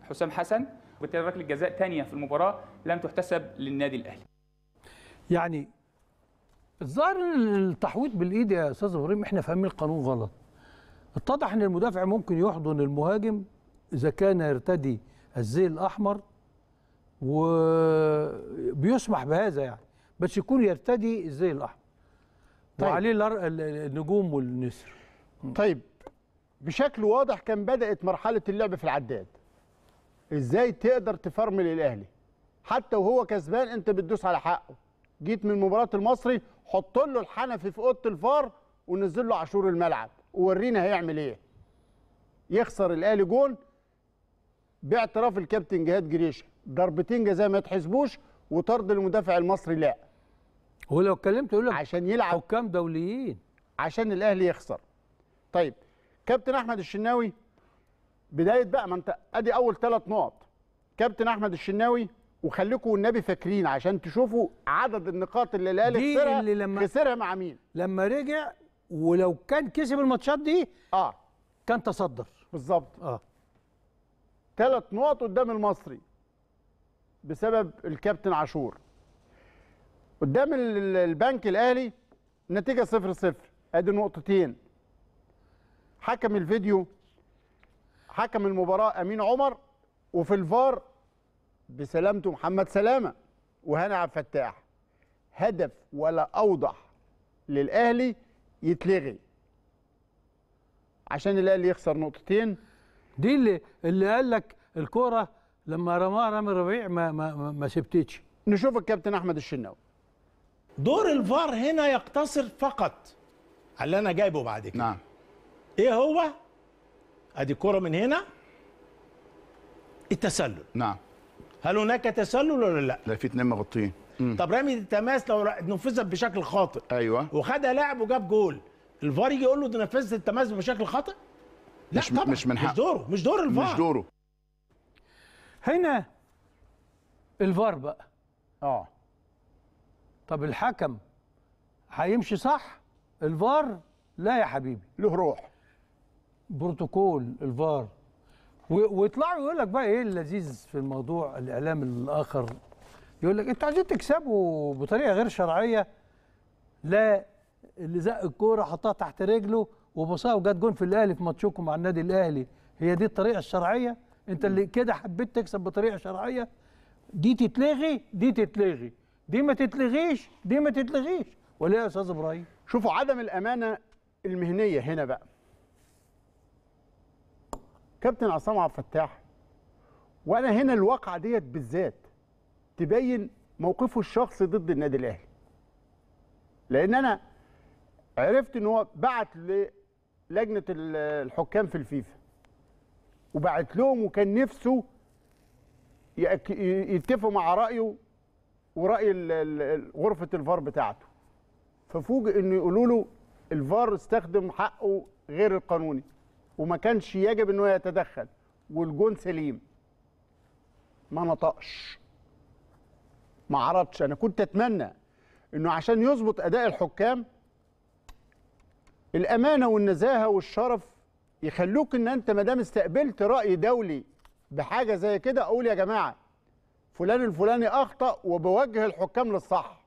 حسام حسن وبالتالي ركله جزاء ثانيه في المباراه لم تحتسب للنادي الاهلي يعني الظاهر ان التحويط بالايد يا استاذ ابراهيم احنا فاهمين القانون غلط اتضح ان المدافع ممكن يحضن المهاجم اذا كان يرتدي الزي الاحمر وبيسمح بهذا يعني بس يكون يرتدي الزي الاحمر طيب. وعليه النجوم والنسر طيب بشكل واضح كان بدات مرحله اللعب في العداد ازاي تقدر تفرمل الاهلي حتى وهو كسبان انت بتدوس على حقه جيت من مباراه المصري حط له الحنفي في اوضه الفار ونزل له عاشور الملعب وورينا هيعمل ايه يخسر الاهلي جون باعتراف الكابتن جهاد جريشه ضربتين جزاء ما يتحسبوش وطرد المدافع المصري لا هو لو اتكلمت يقول لك عشان يلعب حكام دوليين عشان الاهلي يخسر طيب كابتن احمد الشناوي بدايه بقى ما انت ادي اول ثلاث نقط كابتن احمد الشناوي وخليكم والنبي فاكرين عشان تشوفوا عدد النقاط اللي الاهلي خسرها اللي لما خسرها مع مين لما رجع ولو كان كسب الماتشات دي اه كان تصدر بالظبط اه ثلاث نقط قدام المصري بسبب الكابتن عاشور قدام البنك الاهلي النتيجه 0 0 ادي نقطتين حكم الفيديو حكم المباراه امين عمر وفي الفار بسلامته محمد سلامه وهاني عبد الفتاح هدف ولا اوضح للاهلي يتلغي عشان الاهلي يخسر نقطتين دي اللي اللي قال لك الكوره لما رماه رامي ربيع ما ما ما سبتتش نشوف الكابتن احمد الشناوي دور الفار هنا يقتصر فقط على اللي انا جايبه بعد كده نعم ايه هو ادي كره من هنا التسلل نعم هل هناك تسلل ولا لا لا في اتنين مغطين طب رامي التماس لو نفذت بشكل خاطئ ايوه وخدها لاعب وجاب جول الفار يجي يقول له نفذت التماس بشكل خاطئ لا مش طبعا مش من حق مش دوره مش دور الفار مش دوره هنا الفار بقى اه طب الحكم هيمشي صح الفار لا يا حبيبي له روح بروتوكول الفار ويطلعوا يقول لك بقى ايه اللذيذ في الموضوع الاعلام الاخر يقول لك انتوا عايزين تكسبوا بطريقه غير شرعيه لا اللي زق الكوره حطها تحت رجله وبصاها وجت جون في الاهلي في ماتشكم مع النادي الاهلي هي دي الطريقه الشرعيه انت اللي كده حبيت تكسب بطريقه شرعيه دي تتلغي دي تتلغي دي ما تتلغيش دي ما تتلغيش وليه يا استاذ ابراهيم شوفوا عدم الامانه المهنيه هنا بقى كابتن عصام عبد الفتاح وانا هنا الواقعه ديت بالذات تبين موقفه الشخصي ضد النادي الاهلي لان انا عرفت ان هو بعت للجنه الحكام في الفيفا وبعت لهم وكان نفسه يتفقوا مع رايه وراي غرفه الفار بتاعته ففوجئ انه يقولوا له الفار استخدم حقه غير القانوني وما كانش يجب انه يتدخل والجون سليم ما نطقش ما عرضش انا كنت اتمنى انه عشان يظبط اداء الحكام الامانه والنزاهه والشرف يخلوك ان انت ما دام استقبلت راي دولي بحاجه زي كده اقول يا جماعه فلان الفلاني اخطا وبوجه الحكام للصح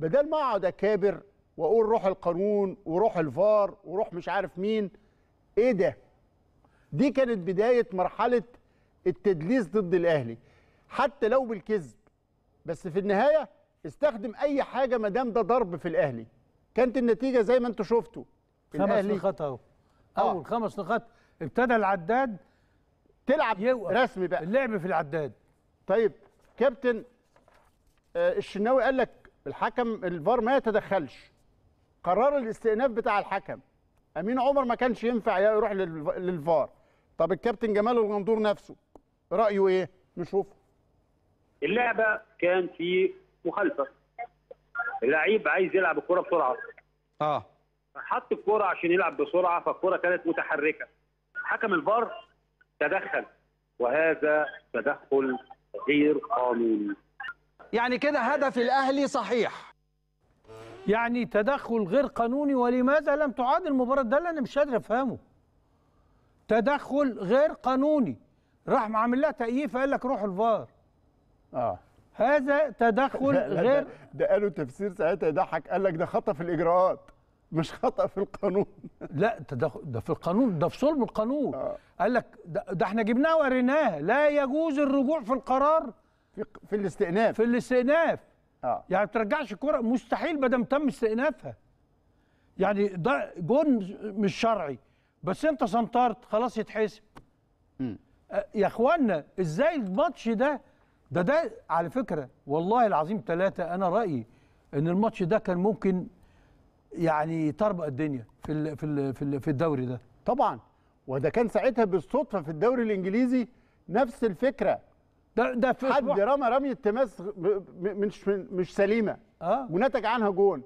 بدل ما اقعد اكابر واقول روح القانون وروح الفار وروح مش عارف مين ايه ده دي كانت بدايه مرحله التدليس ضد الاهلي حتى لو بالكذب بس في النهايه استخدم اي حاجه ما دام ده ضرب في الاهلي كانت النتيجه زي ما انتوا شفتوا خمس الاهلي خطأ آه. اول خمس نقاط ابتدى العداد تلعب يوقف. رسمي بقى اللعب في العداد طيب كابتن آه الشناوي قال لك الحكم الفار ما يتدخلش قرار الاستئناف بتاع الحكم امين عمر ما كانش ينفع يروح للفار طب الكابتن جمال الغندور نفسه رايه ايه نشوفه اللعبه كان في مخالفه اللعيب عايز يلعب الكره بسرعه اه حط الكرة عشان يلعب بسرعة فالكرة كانت متحركة حكم الفار تدخل وهذا تدخل غير قانوني يعني كده هدف الأهلي صحيح يعني تدخل غير قانوني ولماذا لم تعاد المباراة ده اللي أنا مش قادر أفهمه تدخل غير قانوني راح عامل لها تأييف قال لك روح الفار اه هذا تدخل غير ده, ده قالوا تفسير ساعتها يضحك قال لك ده خطأ في الإجراءات مش خطا في القانون لا ده ده في القانون ده في صلب القانون آه. قال لك ده, ده احنا جبناه وريناه لا يجوز الرجوع في القرار في, في الاستئناف في الاستئناف آه. يعني ما ترجعش الكره مستحيل ما دام تم استئنافها يعني ده جون مش شرعي بس انت سنطرت خلاص يتحسب آه، يا اخوانا ازاي الماتش ده ده ده على فكره والله العظيم ثلاثه انا رايي ان الماتش ده كان ممكن يعني طربق الدنيا في الـ في الـ في, الـ في الدوري ده طبعا وده كان ساعتها بالصدفه في الدوري الانجليزي نفس الفكره ده ده في حد رمى رميه تماس مش مش سليمه آه. ونتج عنها جون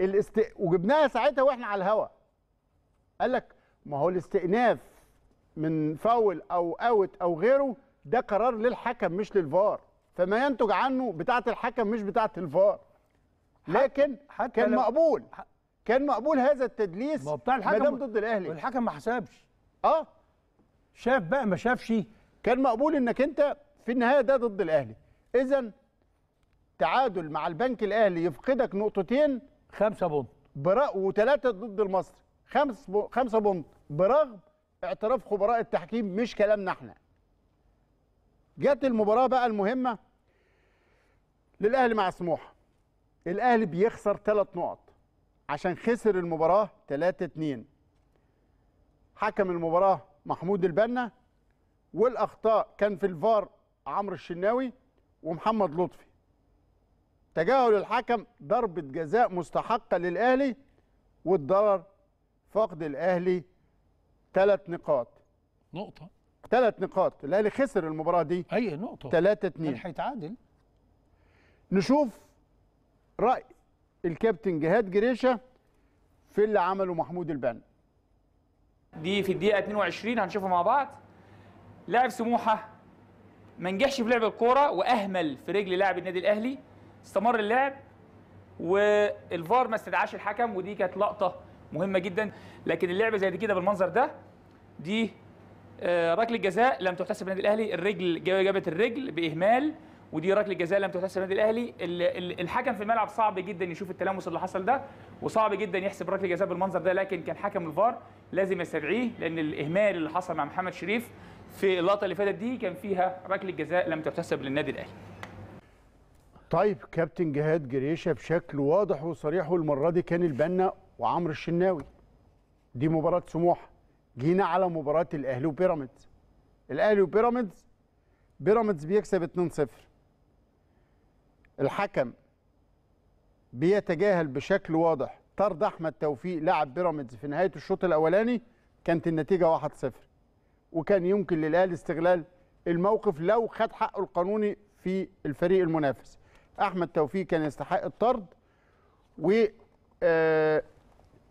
الاست... وجبناها ساعتها واحنا على الهوا قال لك ما هو الاستئناف من فاول او اوت او غيره ده قرار للحكم مش للفار فما ينتج عنه بتاعه الحكم مش بتاعه الفار لكن حتى كان مقبول كان مقبول هذا التدليس ما بتاع الحكم ضد الاهلي والحكم ما حسبش اه شاف بقى ما شافش كان مقبول انك انت في النهايه ده ضد الاهلي اذا تعادل مع البنك الاهلي يفقدك نقطتين خمسة بونت برغم وثلاثة ضد المصري خمس بو خمسة بونت برغم اعتراف خبراء التحكيم مش كلامنا احنا جت المباراة بقى المهمة للأهلي مع سموحة الاهلي بيخسر ثلاث نقط عشان خسر المباراه 3 2 حكم المباراه محمود البنا والاخطاء كان في الفار عمرو الشناوي ومحمد لطفي تجاهل الحكم ضربه جزاء مستحقه للاهلي والضرر فقد الاهلي ثلاث نقاط نقطه ثلاث نقاط الاهلي خسر المباراه دي اي نقطه 3 2 هيتعادل نشوف راي الكابتن جهاد جريشه في اللي عمله محمود البنا دي في الدقيقه 22 هنشوفها مع بعض لاعب سموحه ما نجحش في لعب الكوره واهمل في رجل لاعب النادي الاهلي استمر اللعب والفار ما استدعاش الحكم ودي كانت لقطه مهمه جدا لكن اللعبه زي دي كده بالمنظر ده دي آه، ركله جزاء لم تحتسب النادي الاهلي الرجل جابت الرجل باهمال ودي ركله جزاء لم تحتسب للنادي الاهلي الحكم في الملعب صعب جدا يشوف التلامس اللي حصل ده وصعب جدا يحسب ركله جزاء بالمنظر ده لكن كان حكم الفار لازم يستدعيه لان الاهمال اللي حصل مع محمد شريف في اللقطه اللي فاتت دي كان فيها ركله جزاء لم تحتسب للنادي الاهلي طيب كابتن جهاد جريشه بشكل واضح وصريح والمره دي كان البنا وعمرو الشناوي دي مباراه سموحه جينا على مباراه الاهلي وبيراميدز الاهلي وبيراميدز بيراميدز بيكسب 2-0 الحكم بيتجاهل بشكل واضح طرد احمد توفيق لاعب بيراميدز في نهايه الشوط الاولاني كانت النتيجه 1-0 وكان يمكن للاهلي استغلال الموقف لو خد حقه القانوني في الفريق المنافس احمد توفيق كان يستحق الطرد و آه،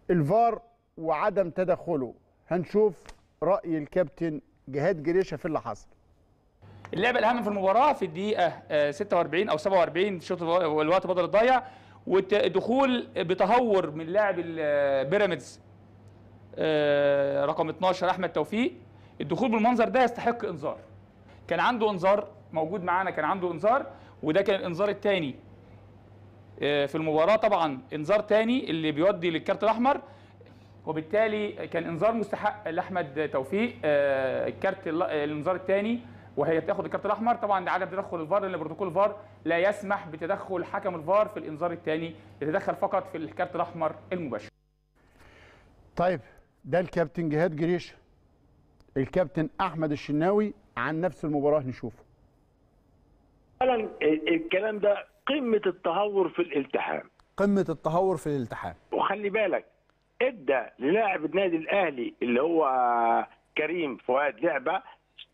الفار وعدم تدخله هنشوف راي الكابتن جهاد جريشه في اللي حصل اللعبه الاهم في المباراه في الدقيقه 46 آه، او 47 الشوط الوقت بدل الضايع ودخول بتهور من لاعب آه، بيراميدز آه، رقم 12 احمد توفيق الدخول بالمنظر ده يستحق انذار كان عنده انذار موجود معانا كان عنده انذار وده كان الانذار الثاني في المباراه طبعا انذار ثاني اللي بيودي للكارت الاحمر وبالتالي كان انذار مستحق لاحمد توفيق الكارت الانذار الثاني وهي بتاخد الكارت الاحمر طبعا عدم تدخل الفار لان بروتوكول الفار لا يسمح بتدخل حكم الفار في الانذار الثاني يتدخل فقط في الكارت الاحمر المباشر طيب ده الكابتن جهاد جريش الكابتن احمد الشناوي عن نفس المباراه نشوفه فعلا الكلام ده قمه التهور في الالتحام قمه التهور في الالتحام وخلي بالك ادى للاعب النادي الاهلي اللي هو كريم فؤاد لعبه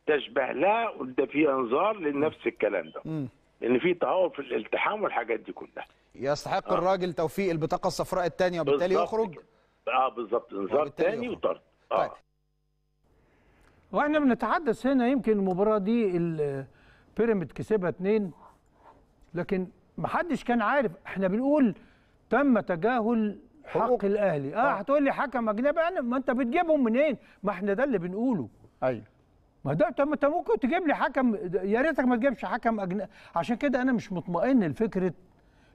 تشبه لها وده في انظار لنفس الكلام ده لان في تهور في الالتحام والحاجات دي كلها يستحق آه. الراجل توفيق البطاقه الصفراء الثانيه وبالتالي يخرج اه بالظبط انذار ثاني وطرد اه طيب. واحنا بنتحدث هنا يمكن المباراه دي البيراميد كسبها اتنين لكن محدش كان عارف احنا بنقول تم تجاهل حق الاهلي آه،, اه هتقول لي حكم اجنبي انا يعني ما انت بتجيبهم منين ما احنا ده اللي بنقوله ايوه ما ده طب انت ممكن تجيب لي حكم يا ريتك ما تجيبش حكم اجنبي عشان كده انا مش مطمئن لفكره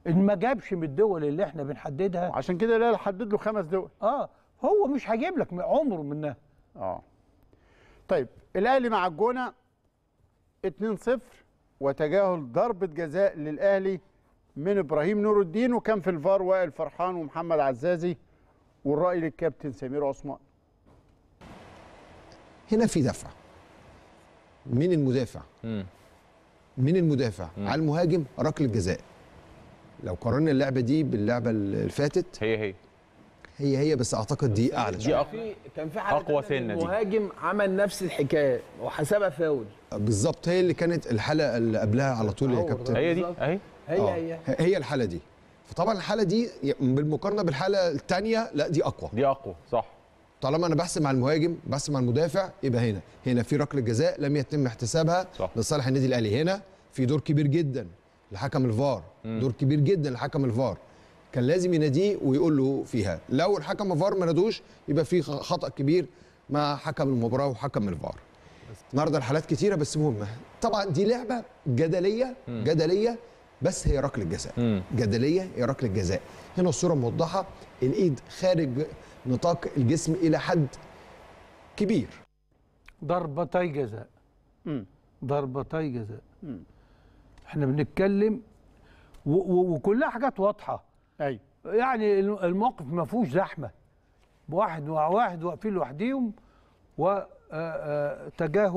ان ما جابش من الدول اللي احنا بنحددها عشان كده لا حدد له خمس دول اه هو مش هيجيب لك عمره منها اه طيب الاهلي مع الجونه 2-0 وتجاهل ضربه جزاء للاهلي من ابراهيم نور الدين وكان في الفار وائل فرحان ومحمد عزازي والراي للكابتن سمير عثمان هنا في دفعه من المدافع م. من المدافع على المهاجم ركله جزاء لو قارنا اللعبه دي باللعبه اللي فاتت هي هي هي هي بس اعتقد دي اعلى دي اقوى يعني كان في اقوى سنه دي مهاجم عمل نفس الحكايه وحسبها فاول بالظبط هي اللي كانت الحاله اللي قبلها على طول يا كابتن هي دي اهي آه. هي هي هي الحاله دي فطبعا الحاله دي بالمقارنه بالحاله الثانيه لا دي اقوى دي اقوى صح طالما انا بحسم على المهاجم بحسم على المدافع يبقى هنا هنا في ركله جزاء لم يتم احتسابها صح. لصالح النادي الاهلي هنا في دور كبير جدا لحكم الفار م. دور كبير جدا لحكم الفار كان لازم يناديه ويقول له فيها لو الحكم الفار ما نادوش يبقى في خطا كبير مع حكم المباراه وحكم الفار النهارده الحالات كتيره بس مهمه طبعا دي لعبه جدليه م. جدليه بس هي ركله جزاء جدليه هي ركله جزاء هنا الصوره موضحه الايد خارج نطاق الجسم الى حد كبير ضربتي جزاء ضربتي جزاء م. احنا بنتكلم وكلها حاجات واضحه ايوه يعني الموقف ما فيهوش زحمه واحد مع واحد واقفين لوحديهم وتجاهل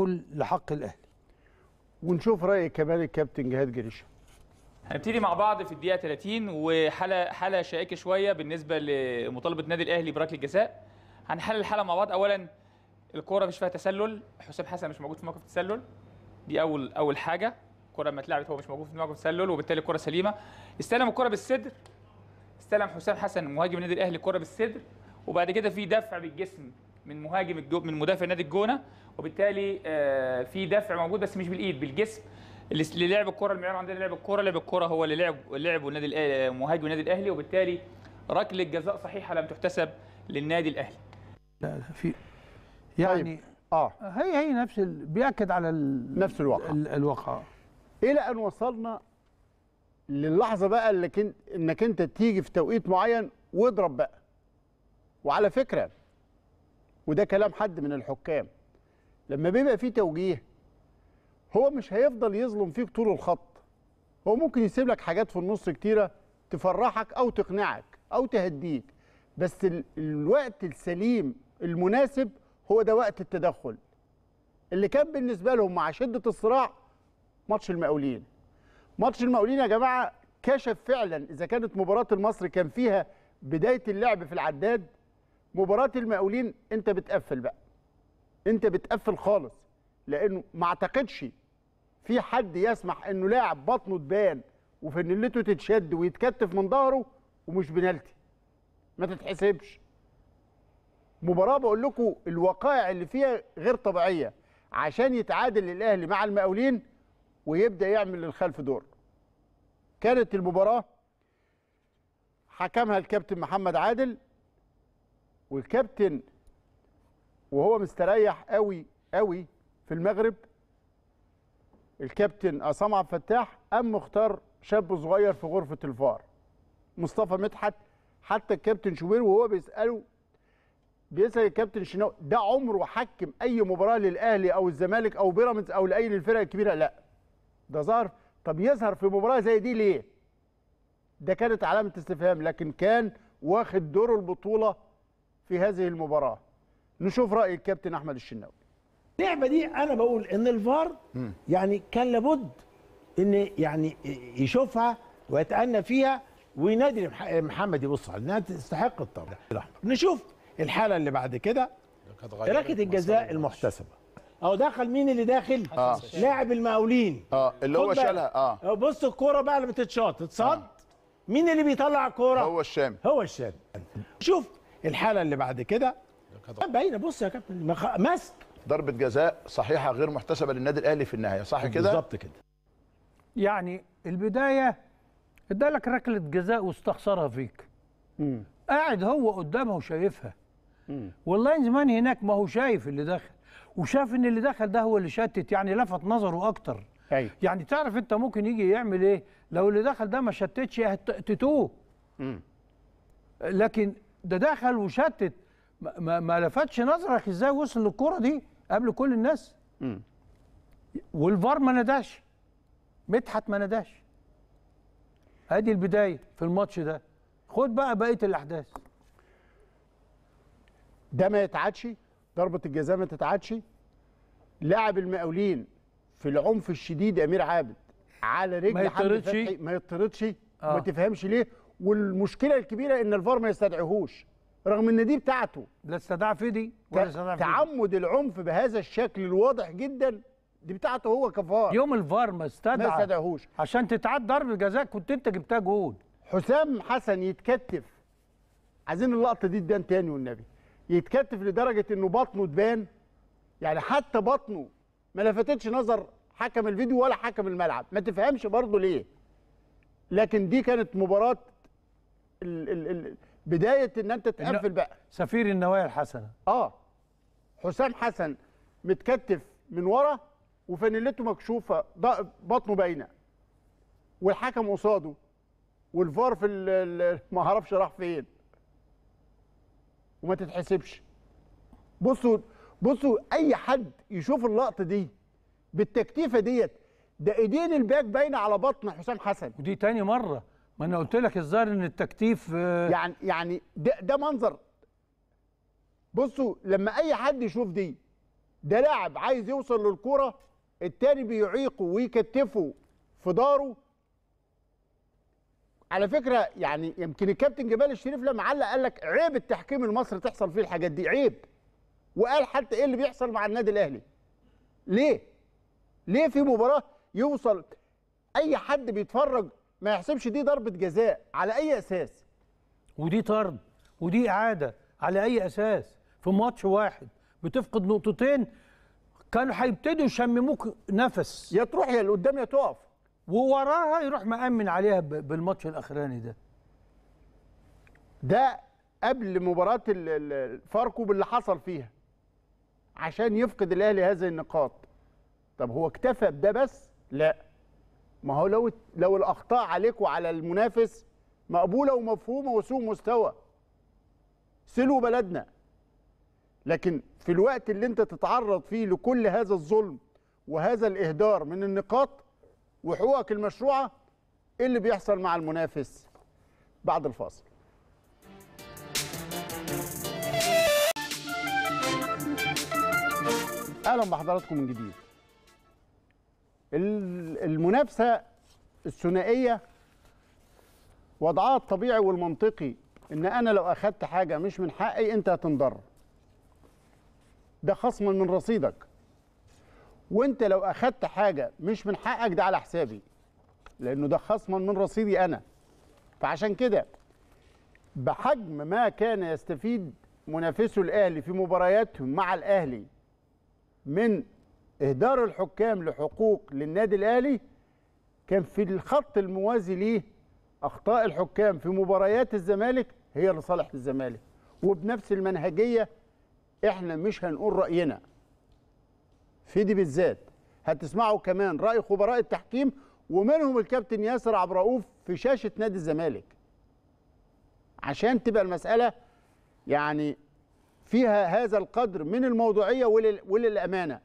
آه، آه، لحق الاهلي ونشوف راي كمان الكابتن جهاد جريشه هنبتدي مع بعض في الدقيقه 30 وحاله حاله شائكه شويه بالنسبه لمطالبه النادي الاهلي بركله جزاء هنحلل الحاله مع بعض اولا الكوره مش فيها تسلل حسام حسن مش موجود في موقف التسلل دي اول اول حاجه الكوره لما اتلعبت هو مش موجود في موقف التسلل وبالتالي الكوره سليمه استلم الكوره بالصدر استلم حسام حسن مهاجم النادي الاهلي الكوره بالصدر وبعد كده في دفع بالجسم من مهاجم الجو من مدافع نادي الجونه وبالتالي آه في دفع موجود بس مش بالايد بالجسم اللي لعب الكوره المعيار عندنا لعب الكوره لعب الكوره هو اللي لعب لعب والنادي الاهلي مهاجم النادي الاهلي وبالتالي ركله جزاء صحيحه لم تحتسب للنادي الاهلي لا في طيب. يعني طيب. اه هي هي نفس ال... بياكد على ال... نفس الواقع ال... الواقع آه. الى ان وصلنا للحظه بقى اللي كنت انك انت تيجي في توقيت معين واضرب بقى وعلى فكره وده كلام حد من الحكام لما بيبقى في توجيه هو مش هيفضل يظلم فيك طول الخط هو ممكن يسيب لك حاجات في النص كتيره تفرحك او تقنعك او تهديك بس الوقت السليم المناسب هو ده وقت التدخل اللي كان بالنسبه لهم مع شده الصراع ماتش المقاولين ماتش المقاولين يا جماعه كشف فعلا اذا كانت مباراه المصري كان فيها بدايه اللعب في العداد مباراه المقاولين انت بتقفل بقى انت بتقفل خالص لانه ما اعتقدش في حد يسمح انه لاعب بطنه تبان وفنلته تتشد ويتكتف من ظهره ومش بنالتي ما تتحسبش مباراه بقول لكم الوقائع اللي فيها غير طبيعيه عشان يتعادل الاهلي مع المقاولين ويبدا يعمل للخلف دور كانت المباراه حكمها الكابتن محمد عادل والكابتن وهو مستريح قوي قوي في المغرب الكابتن عصام عبد الفتاح قام مختار شاب صغير في غرفه الفار مصطفى مدحت حتى الكابتن شوبير وهو بيساله بيسال الكابتن شناوي ده عمره حكم اي مباراه للاهلي او الزمالك او بيراميدز او لاي الفرق الكبيره لا ده ظهر طب يظهر في مباراه زي دي ليه ده كانت علامه استفهام لكن كان واخد دور البطوله في هذه المباراه نشوف راي الكابتن احمد الشناوي اللعبه دي انا بقول ان الفار يعني كان لابد ان يعني يشوفها ويتأنى فيها وينادي محمد يبص على انها تستحق الطرد الاحمر نشوف الحاله اللي بعد كده ركله الجزاء المحتسبه اهو دخل مين اللي داخل آه. لاعب المقاولين اه اللي هو شالها اه بص الكوره بقى لما تتشاط اتصد آه. مين اللي بيطلع الكوره هو الشام هو الشام شوف الحاله اللي بعد كده باينه بص يا كابتن مست ضربه جزاء صحيحه غير محتسبه للنادي الاهلي في النهايه صح كده بالظبط كده يعني البدايه ادالك ركله جزاء واستخسرها فيك مم. قاعد هو قدامها وشايفها والله زمان هناك ما هو شايف اللي دخل وشاف ان اللي دخل ده هو اللي شتت يعني لفت نظره اكتر أيوة. يعني تعرف انت ممكن يجي يعمل ايه لو اللي دخل ده ما شتتش هتتوه لكن ده دخل وشتت ما, ما لفتش نظرك ازاي وصل للكره دي قبل كل الناس امم والفار ما نداش مدحت ما نداش ادي البدايه في الماتش ده خد بقى بقيه الاحداث ده ما يتعادش ضربه الجزاء ما تتعادش لاعب المقاولين في العنف الشديد امير عابد على رجل ما يطردش ما يطردش آه. ما تفهمش ليه والمشكله الكبيره ان الفار ما يستدعيهوش رغم ان دي بتاعته لا استدعى فدي ولا استدعى فدي تعمد العنف بهذا الشكل الواضح جدا دي بتاعته هو كفار يوم الفار ما استدعى ما استدعهوش عشان تتعاد ضربه جزاء كنت انت جبتها جول حسام حسن يتكتف عايزين اللقطه دي تبان تاني والنبي يتكتف لدرجه انه بطنه تبان يعني حتى بطنه ما لفتتش نظر حكم الفيديو ولا حكم الملعب ما تفهمش برضه ليه لكن دي كانت مباراه ال ال ال بدايه ان انت تقفل بقى سفير النوايا الحسنه اه حسام حسن متكتف من ورا وفانيلته مكشوفه بطنه باينه والحكم قصاده والفار في ما اعرفش راح فين وما تتحسبش بصوا بصوا اي حد يشوف اللقطه دي بالتكتيفه ديت ده ايدين الباك باينه على بطن حسام حسن ودي تاني مره ما انا قلت لك الظاهر ان التكتيف آه، يعني يعني ده ده منظر بصوا لما اي حد يشوف دي ده لاعب عايز يوصل للكوره التاني بيعيقه ويكتفه في داره على فكره يعني يمكن الكابتن جمال الشريف لما علق قال لك عيب التحكيم المصري تحصل فيه الحاجات دي عيب وقال حتى ايه اللي بيحصل مع النادي الاهلي ليه ليه في مباراه يوصل اي حد بيتفرج ما يحسبش دي ضربه جزاء على اي اساس ودي طرد ودي اعاده على اي اساس في ماتش واحد بتفقد نقطتين كانوا هيبتدوا يشمموك نفس يا تروح يا اللي قدام يا تقف ووراها يروح مأمن عليها بالماتش الاخراني ده ده قبل مباراه الفاركو باللي حصل فيها عشان يفقد الاهلي هذه النقاط طب هو اكتفى بده بس لا ما هو لو لو الاخطاء عليك وعلى المنافس مقبوله ومفهومه وسوء مستوى سلو بلدنا لكن في الوقت اللي انت تتعرض فيه لكل هذا الظلم وهذا الاهدار من النقاط وحقوقك المشروعه ايه اللي بيحصل مع المنافس بعد الفاصل اهلا بحضراتكم من جديد المنافسه الثنائيه وضعها الطبيعي والمنطقي ان انا لو اخدت حاجه مش من حقي انت هتنضر ده خصما من رصيدك وانت لو اخدت حاجه مش من حقك ده على حسابي لانه ده خصما من رصيدي انا فعشان كده بحجم ما كان يستفيد منافسه الاهلي في مبارياتهم مع الاهلي من اهدار الحكام لحقوق للنادي الاهلي كان في الخط الموازي ليه اخطاء الحكام في مباريات الزمالك هي لصالح الزمالك وبنفس المنهجيه احنا مش هنقول راينا في دي بالذات هتسمعوا كمان راي خبراء التحكيم ومنهم الكابتن ياسر عبد الرؤوف في شاشه نادي الزمالك عشان تبقى المساله يعني فيها هذا القدر من الموضوعيه وللامانه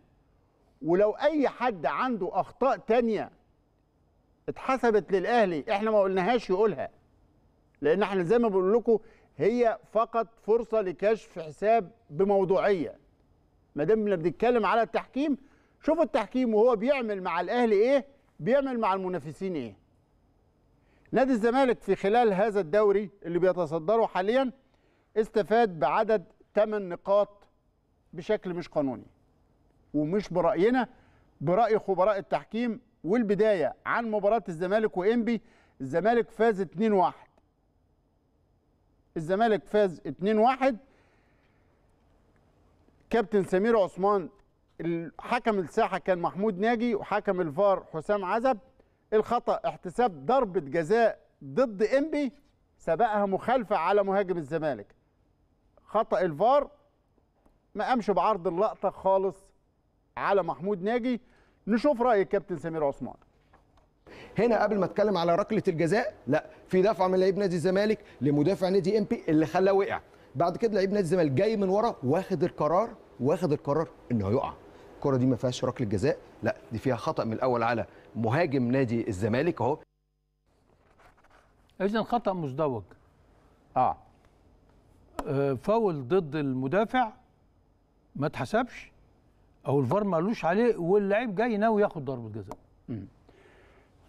ولو اي حد عنده اخطاء تانية اتحسبت للاهلي احنا ما قلناهاش يقولها لان احنا زي ما بقول لكم هي فقط فرصه لكشف حساب بموضوعيه ما دام بنتكلم على التحكيم شوفوا التحكيم وهو بيعمل مع الاهلي ايه بيعمل مع المنافسين ايه نادي الزمالك في خلال هذا الدوري اللي بيتصدره حاليا استفاد بعدد 8 نقاط بشكل مش قانوني ومش برأينا برأي خبراء التحكيم والبداية عن مباراة الزمالك وإنبي الزمالك فاز 2-1 الزمالك فاز 2-1 كابتن سمير عثمان حكم الساحة كان محمود ناجي وحكم الفار حسام عزب الخطأ احتساب ضربة جزاء ضد إنبي سبقها مخالفة على مهاجم الزمالك خطأ الفار ما قامش بعرض اللقطة خالص على محمود ناجي نشوف راي الكابتن سمير عثمان هنا قبل ما اتكلم على ركله الجزاء لا في دفعه من لعيب نادي الزمالك لمدافع نادي بي اللي خلاه وقع بعد كده لعيب نادي الزمالك جاي من ورا واخد القرار واخد القرار انه هيقع الكره دي ما فيهاش ركله جزاء لا دي فيها خطا من الاول على مهاجم نادي الزمالك اهو اذا خطا مزدوج آه. اه فاول ضد المدافع ما اتحسبش او الفار مالوش عليه واللعيب جاي ناوي ياخد ضربه جزاء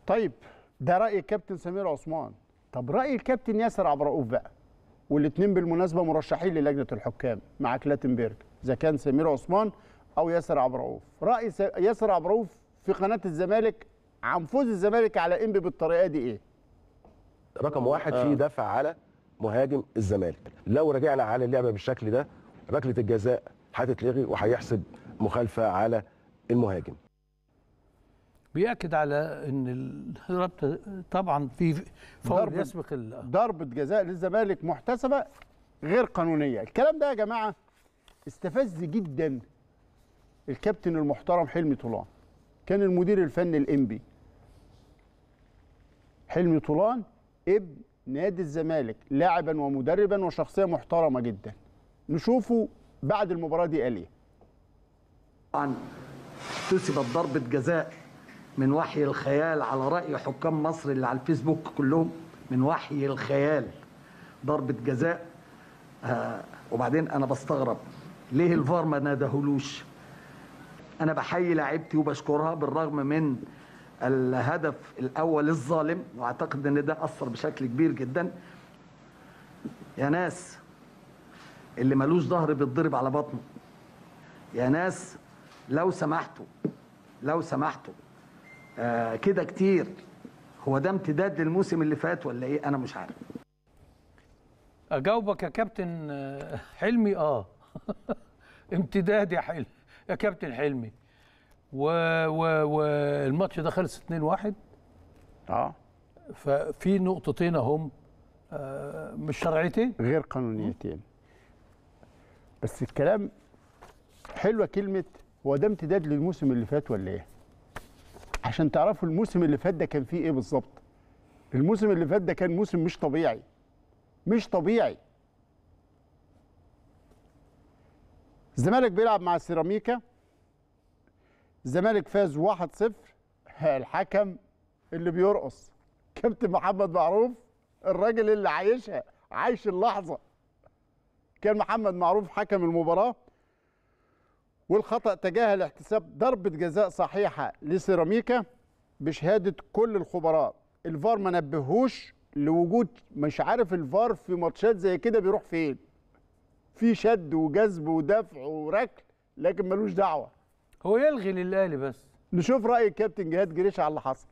طيب ده راي الكابتن سمير عثمان طب راي الكابتن ياسر عبد الرؤوف بقى والاثنين بالمناسبه مرشحين للجنه الحكام مع كلاتنبرج اذا كان سمير عثمان او ياسر عبد الرؤوف راي ياسر عبد الرؤوف في قناه الزمالك عن فوز الزمالك على انبي بالطريقه دي ايه رقم واحد آه. في دفع على مهاجم الزمالك لو رجعنا على اللعبه بالشكل ده ركله الجزاء هتتلغي وهيحسب مخالفه على المهاجم بياكد على ان الرابطه طبعا في فور يسبق ضربه جزاء للزمالك محتسبه غير قانونيه الكلام ده يا جماعه استفز جدا الكابتن المحترم حلمي طولان كان المدير الفني الانبي حلمي طولان ابن نادي الزمالك لاعبا ومدربا وشخصيه محترمه جدا نشوفه بعد المباراه دي قال ايه طبعا اكتسبت ضربة جزاء من وحي الخيال على رأي حكام مصر اللي على الفيسبوك كلهم من وحي الخيال ضربة جزاء آه وبعدين أنا بستغرب ليه الفار ما نادهولوش أنا بحيي لاعبتي وبشكرها بالرغم من الهدف الأول الظالم وأعتقد إن ده أثر بشكل كبير جدا يا ناس اللي ملوش ظهر بيتضرب على بطنه يا ناس لو سمحتوا لو سمحتوا آه كده كتير هو ده امتداد للموسم اللي فات ولا ايه انا مش عارف اجاوبك يا كابتن آه، حلمي اه امتداد يا حلمي يا كابتن حلمي والماتش و... و... ده خلص 2-1 اه ففي نقطتين اهم آه مش شرعيتين غير قانونيتين بس الكلام حلوه كلمه هو ده امتداد للموسم اللي فات ولا ايه؟ عشان تعرفوا الموسم اللي فات ده كان فيه ايه بالظبط. الموسم اللي فات ده كان موسم مش طبيعي. مش طبيعي. الزمالك بيلعب مع سيراميكا الزمالك فاز 1-0 الحكم اللي بيرقص كابتن محمد معروف الراجل اللي عايشها عايش اللحظه كان محمد معروف حكم المباراه والخطأ تجاهل احتساب ضربة جزاء صحيحة لسيراميكا بشهادة كل الخبراء الفار ما نبهوش لوجود مش عارف الفار في ماتشات زي كده بيروح فين في شد وجذب ودفع وركل لكن ملوش دعوة هو يلغي للأهلي بس نشوف رأي الكابتن جهاد جريش على اللي حصل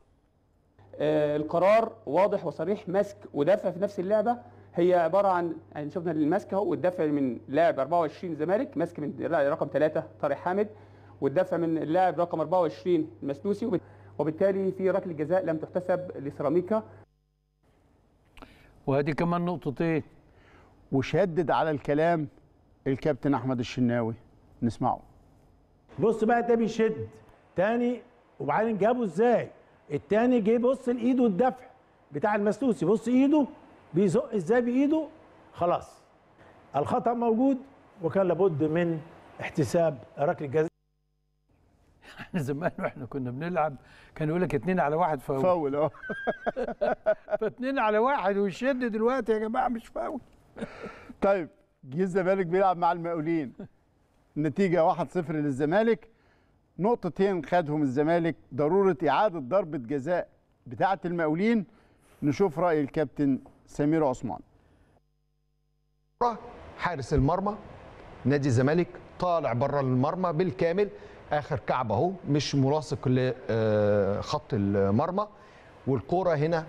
آه القرار واضح وصريح مسك ودفع في نفس اللعبة هي عباره عن يعني شفنا المسك اهو والدفع من لاعب 24 زمالك مسك من رقم 3 طارق حامد والدفع من اللاعب رقم 24 المسلوسي وبالتالي في ركله جزاء لم تحتسب لسيراميكا وادي كمان نقطتين إيه؟ وشدد على الكلام الكابتن احمد الشناوي نسمعه بص بقى ده بيشد تاني وبعدين جابه ازاي التاني جه بص لايده الدفع بتاع المسلوسي بص ايده بيزق ازاي بايده خلاص الخطا موجود وكان لابد من احتساب ركله جزاء احنا زمان واحنا كنا بنلعب كان يقول لك اتنين على واحد فاول فاول اه فاتنين على واحد ويشد دلوقتي يا جماعه مش فاول طيب جه الزمالك بيلعب مع المقاولين النتيجه 1-0 للزمالك نقطتين خدهم الزمالك ضروره اعاده ضربه جزاء بتاعه المقاولين نشوف راي الكابتن سمير عثمان حارس المرمى نادي الزمالك طالع بره المرمى بالكامل اخر كعب اهو مش ملاصق لخط آه، المرمى والكوره هنا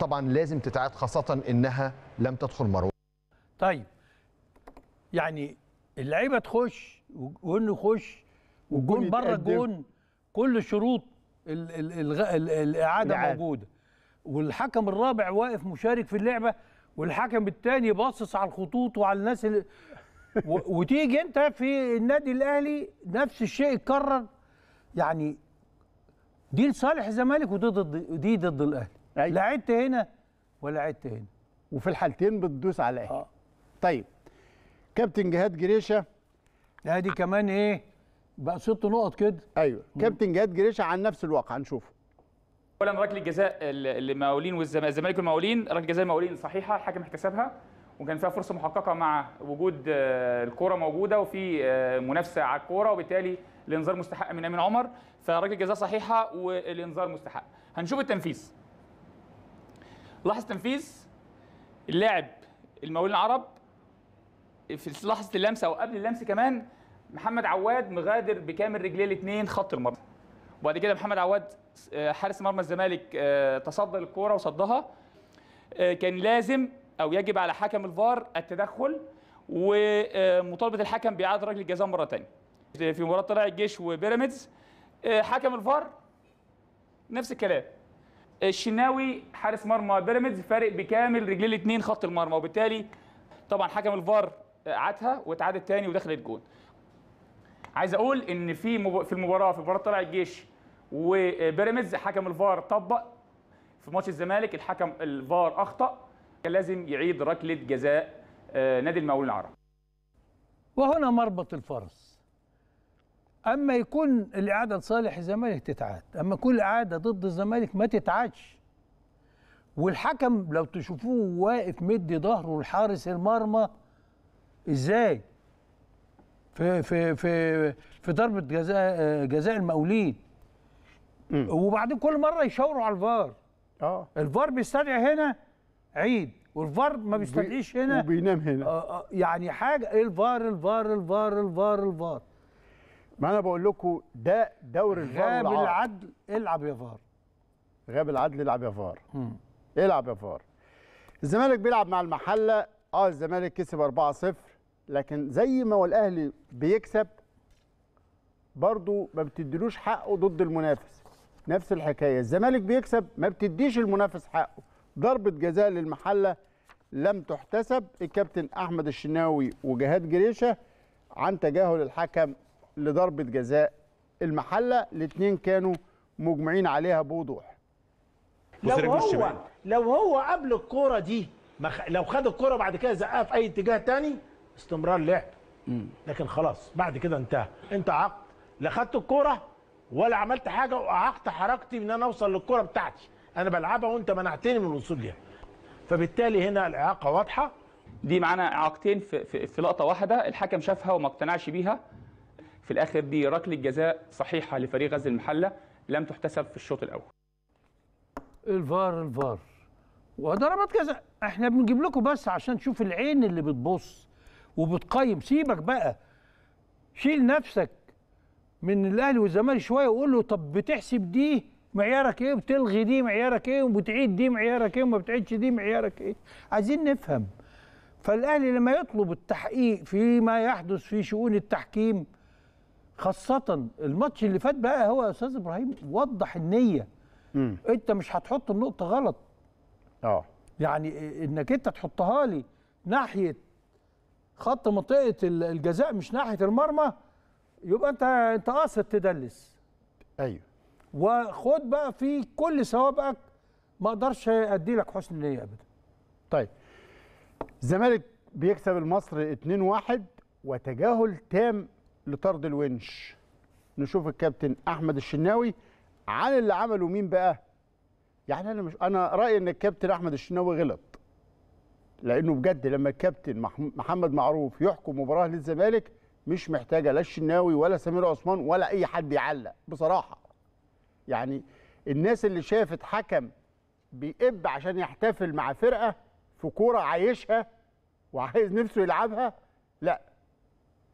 طبعا لازم تتعاد خاصه انها لم تدخل مروه طيب يعني اللعيبه تخش وانه يخش وجون بره الجون كل شروط الاعاده موجوده والحكم الرابع واقف مشارك في اللعبه والحكم الثاني باصص على الخطوط وعلى الناس اللي وتيجي انت في النادي الاهلي نفس الشيء يتكرر يعني دي لصالح الزمالك ودي ضد دي ضد الاهلي أيوة. لعبت هنا ولا لعبت هنا وفي الحالتين بتدوس على الاهلي آه. طيب كابتن جهاد جريشه ادي كمان ايه بقى ست نقط كده ايوه كابتن جهاد جريشه عن نفس الواقع هنشوفه اولا ركله جزاء المقاولين والزمالك والمقاولين ركله جزاء المقاولين صحيحه الحكم احتسبها وكان فيها فرصه محققه مع وجود آه، الكوره موجوده وفي آه، منافسه على الكوره وبالتالي الانذار مستحق من امين عمر فركله جزاء صحيحه والانذار مستحق هنشوف التنفيذ لاحظ تنفيذ اللاعب المقاولين العرب في لحظه اللمسه او قبل اللمس كمان محمد عواد مغادر بكامل رجليه الاثنين خط المرمى وبعد كده محمد عواد آه، حارس مرمى الزمالك آه، تصدى للكوره وصدها آه، كان لازم او يجب على حكم الفار التدخل ومطالبه الحكم باعاده ركله الجزاء مره ثانيه في مباراه طلائع الجيش وبيراميدز حكم الفار نفس الكلام الشناوي حارس مرمى بيراميدز فارق بكامل رجلي الاثنين خط المرمى وبالتالي طبعا حكم الفار عادها واتعادت تاني ودخلت جون عايز اقول ان في مب... في المباراه في مباراه طلع الجيش وبيراميدز حكم الفار طبق في ماتش الزمالك الحكم الفار اخطا كان لازم يعيد ركله جزاء آه، نادي المقاولين العرب وهنا مربط الفرس اما يكون الاعاده لصالح الزمالك تتعاد اما كل اعاده ضد الزمالك ما تتعادش والحكم لو تشوفوه واقف مدي ظهره لحارس المرمى ازاي في في في في ضربه جزاء جزاء المقاولين وبعدين كل مره يشاوروا على الفار اه الفار بيستدعي هنا عيد والفار ما بيستدعيش هنا وبينام هنا آه، آه، يعني حاجه ايه الفار الفار الفار الفار الفار ما انا بقول لكم ده دور الفار غاب العدل العب يا فار غاب العدل العب يا فار العب يا فار الزمالك بيلعب مع المحله اه الزمالك كسب 4-0 لكن زي ما هو الاهلي بيكسب برضه ما بتديلوش حقه ضد المنافس نفس الحكايه الزمالك بيكسب ما بتديش المنافس حقه ضربه جزاء للمحله لم تحتسب الكابتن احمد الشناوي وجهاد جريشه عن تجاهل الحكم لضربه جزاء المحله الاثنين كانوا مجمعين عليها بوضوح لو هو لو هو قبل الكوره دي لو خد الكوره بعد كده زقها في اي اتجاه تاني استمرار لعب لكن خلاص بعد كده انتهى انت عقد لا خدت الكوره ولا عملت حاجه واعقت حركتي ان انا اوصل للكوره بتاعتي انا بلعبها وانت منعتني من الوصول ليها فبالتالي هنا الاعاقه واضحه دي معانا اعاقتين في, في, في لقطه واحده الحكم شافها وما اقتنعش بيها في الاخر دي ركله جزاء صحيحه لفريق غزل المحله لم تحتسب في الشوط الاول الفار الفار وضربات جزاء احنا بنجيب لكم بس عشان تشوف العين اللي بتبص وبتقيم سيبك بقى شيل نفسك من الاهلي والزمالك شويه وقول له طب بتحسب دي معيارك ايه وبتلغي دي معيارك ايه وبتعيد دي معيارك ايه وما بتعيدش دي معيارك ايه عايزين نفهم فالاهلي لما يطلب التحقيق فيما يحدث في شؤون التحكيم خاصه الماتش اللي فات بقى هو يا استاذ ابراهيم وضح النيه م. انت مش هتحط النقطه غلط اه يعني انك انت تحطها لي ناحيه خط منطقه الجزاء مش ناحيه المرمى يبقى انت انت قاصد تدلس ايوه وخد بقى في كل سوابقك ما اقدرش ادي لك حسن نيه ابدا طيب الزمالك بيكسب المصري 2-1 وتجاهل تام لطرد الونش نشوف الكابتن احمد الشناوي عن اللي عمله مين بقى يعني انا مش انا رايي ان الكابتن احمد الشناوي غلط لانه بجد لما الكابتن محمد معروف يحكم مباراه للزمالك مش محتاجه لا الشناوي ولا سمير عثمان ولا اي حد يعلق بصراحه يعني الناس اللي شافت حكم بيقب عشان يحتفل مع فرقه في كوره عايشها وعايز نفسه يلعبها لا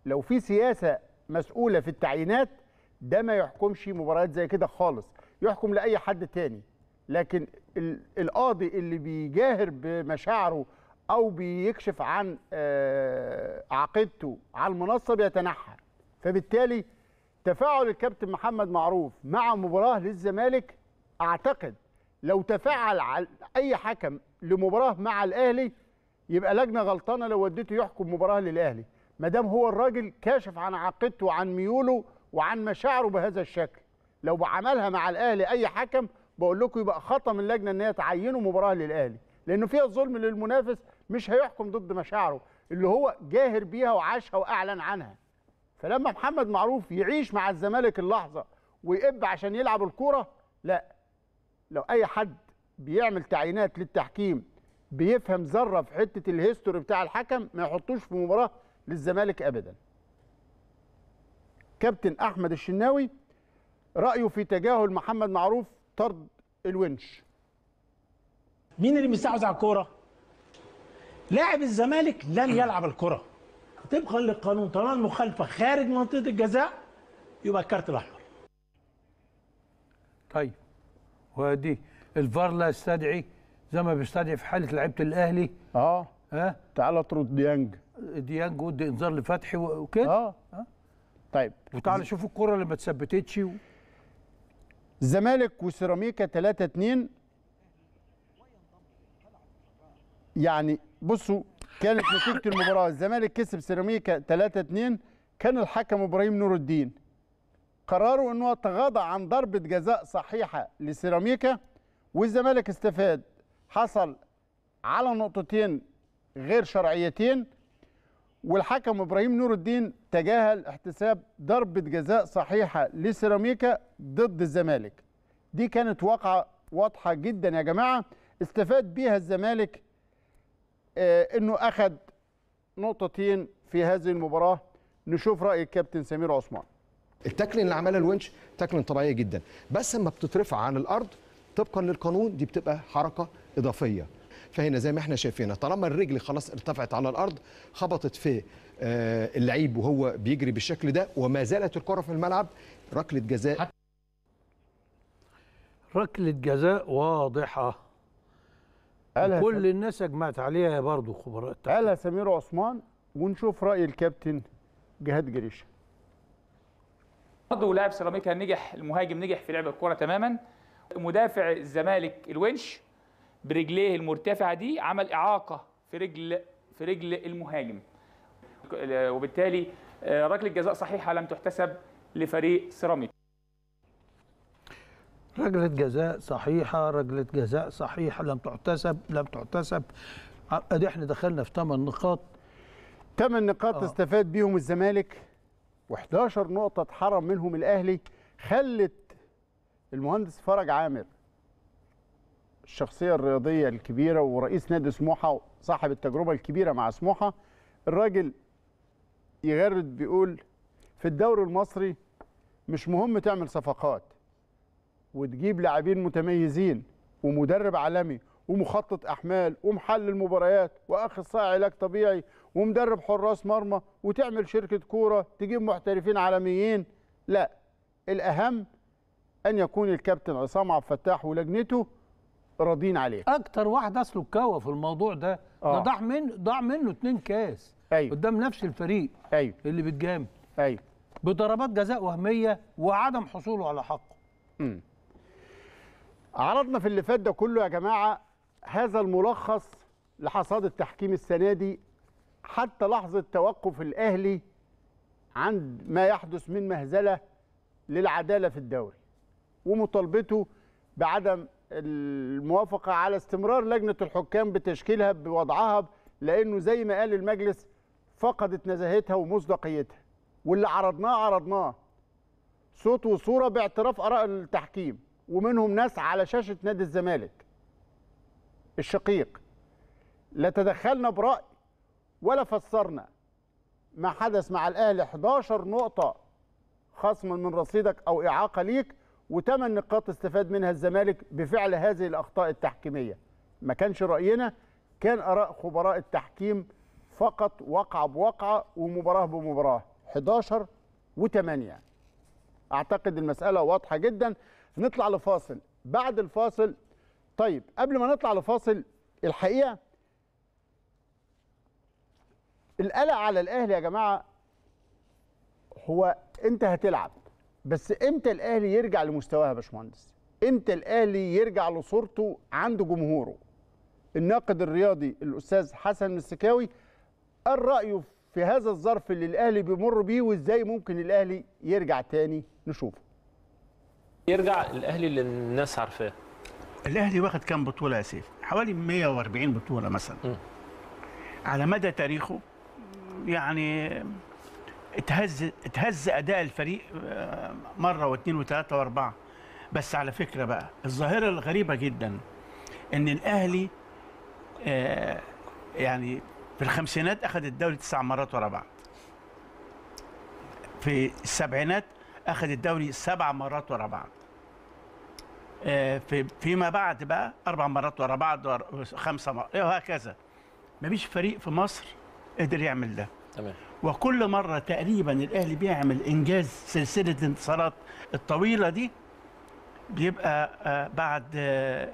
لو في سياسه مسؤوله في التعيينات ده ما يحكمش مباريات زي كده خالص يحكم لاي حد تاني لكن القاضي اللي بيجاهر بمشاعره او بيكشف عن آه، عقيدته على المنصه بيتنحى فبالتالي تفاعل الكابتن محمد معروف مع مباراه للزمالك اعتقد لو تفاعل على اي حكم لمباراه مع الاهلي يبقى لجنه غلطانه لو ودته يحكم مباراه للاهلي ما دام هو الراجل كاشف عن عقيدته وعن ميوله وعن مشاعره بهذا الشكل لو عملها مع الاهلي اي حكم بقول لكم يبقى خطا من اللجنه ان هي تعينه مباراه للاهلي لانه فيها ظلم للمنافس مش هيحكم ضد مشاعره اللي هو جاهر بيها وعاشها واعلن عنها فلما محمد معروف يعيش مع الزمالك اللحظه ويقب عشان يلعب الكوره لا لو اي حد بيعمل تعيينات للتحكيم بيفهم ذره في حته الهيستوري بتاع الحكم ما يحطوش في مباراه للزمالك ابدا كابتن احمد الشناوي رايه في تجاهل محمد معروف طرد الونش مين اللي مستحوذ على الكوره لاعب الزمالك لن يلعب الكره طبقا للقانون طالما المخالفه خارج منطقه الجزاء يبقى الكارت الاحمر طيب ودي الفار لا يستدعي زي ما بيستدعي في حاله لعيبه الاهلي اه ها تعال اطرد ديانج ديانج ودي انذار لفتحي وكده اه طيب وتعالى شوف الكره اللي ما اتثبتتش و... الزمالك وسيراميكا 3 2 يعني بصوا كانت نتيجه المباراه الزمالك كسب سيراميكا 3 2 كان الحكم ابراهيم نور الدين قرروا انه تغاضى عن ضربه جزاء صحيحه لسيراميكا والزمالك استفاد حصل على نقطتين غير شرعيتين والحكم ابراهيم نور الدين تجاهل احتساب ضربه جزاء صحيحه لسيراميكا ضد الزمالك دي كانت واقعه واضحه جدا يا جماعه استفاد بيها الزمالك آه، انه اخذ نقطتين في هذه المباراه نشوف راي الكابتن سمير عثمان التاكلين اللي عملها الونش تاكلين طبيعيه جدا بس لما بتترفع عن الارض طبقا للقانون دي بتبقى حركه اضافيه فهنا زي ما احنا شايفين طالما الرجل خلاص ارتفعت على الارض خبطت في آه، اللعيب وهو بيجري بالشكل ده وما زالت الكره في الملعب ركله جزاء ركله جزاء واضحه قالها كل الناس اجمعت عليها برضه خبراء قالها سمير عثمان ونشوف راي الكابتن جهاد جريشه برضه لاعب سيراميكا نجح المهاجم نجح في لعب الكره تماما مدافع الزمالك الونش برجليه المرتفعه دي عمل اعاقه في رجل في رجل المهاجم وبالتالي آه، ركله جزاء صحيحه لم تحتسب لفريق سيراميكا رجلة جزاء صحيحة رجلة جزاء صحيحة لم تحتسب لم تحتسب ادي احنا دخلنا في 8 نقاط 8 نقاط آه. استفاد بيهم الزمالك و11 نقطة اتحرم منهم الاهلي خلت المهندس فرج عامر الشخصية الرياضية الكبيرة ورئيس نادي سموحة وصاحب التجربة الكبيرة مع سموحة الراجل يغرد بيقول في الدوري المصري مش مهم تعمل صفقات وتجيب لاعبين متميزين ومدرب عالمي ومخطط احمال ومحلل مباريات واخصائي علاج طبيعي ومدرب حراس مرمى وتعمل شركه كوره تجيب محترفين عالميين لا الاهم ان يكون الكابتن عصام عبد الفتاح ولجنته راضين عليه اكتر واحد اصله اتكوى في الموضوع ده آه. ده ضاع من ضاع منه اتنين كاس أيوه. قدام نفس الفريق أيوه. اللي بيتجامل أيوه. بضربات جزاء وهميه وعدم حصوله على حقه م. عرضنا في اللي فات ده كله يا جماعه هذا الملخص لحصاد التحكيم السنه دي حتى لحظه توقف الاهلي عند ما يحدث من مهزله للعداله في الدوري ومطالبته بعدم الموافقه على استمرار لجنه الحكام بتشكيلها بوضعها لانه زي ما قال المجلس فقدت نزاهتها ومصداقيتها واللي عرضناه عرضناه صوت وصوره باعتراف اراء التحكيم ومنهم ناس على شاشه نادي الزمالك الشقيق لا تدخلنا براي ولا فسرنا ما حدث مع الاهلي 11 نقطه خصم من رصيدك او اعاقه ليك وتمن نقاط استفاد منها الزمالك بفعل هذه الاخطاء التحكيميه ما كانش راينا كان اراء خبراء التحكيم فقط وقعه بوقعه ومباراه بمباراه 11 و8 اعتقد المساله واضحه جدا نطلع لفاصل بعد الفاصل طيب قبل ما نطلع لفاصل الحقيقه القلق على الاهلي يا جماعه هو انت هتلعب بس امتى الاهلي يرجع لمستواه يا باشمهندس امتى الاهلي يرجع لصورته عند جمهوره الناقد الرياضي الاستاذ حسن السكاوي قال رايه في هذا الظرف اللي الاهلي بيمر بيه وازاي ممكن الاهلي يرجع تاني نشوفه يرجع الاهلي اللي الناس عارفاه الاهلي واخد كام بطوله يا سيف حوالي 140 بطوله مثلا م. على مدى تاريخه يعني اتهز اتهز اداء الفريق آه، مره واثنين وثلاثه واربعه بس على فكره بقى الظاهره الغريبه جدا ان الاهلي آه، يعني في الخمسينات اخد الدوري تسع مرات ورا بعض في السبعينات اخد الدوري سبع مرات ورا بعض آه، في فيما بعد بقى اربع مرات ورا بعض خمسه مرات إيه، وهكذا مفيش فريق في مصر قدر يعمل ده تمام وكل مره تقريبا الاهلي بيعمل انجاز سلسله الانتصارات الطويله دي بيبقى آه، بعد آه،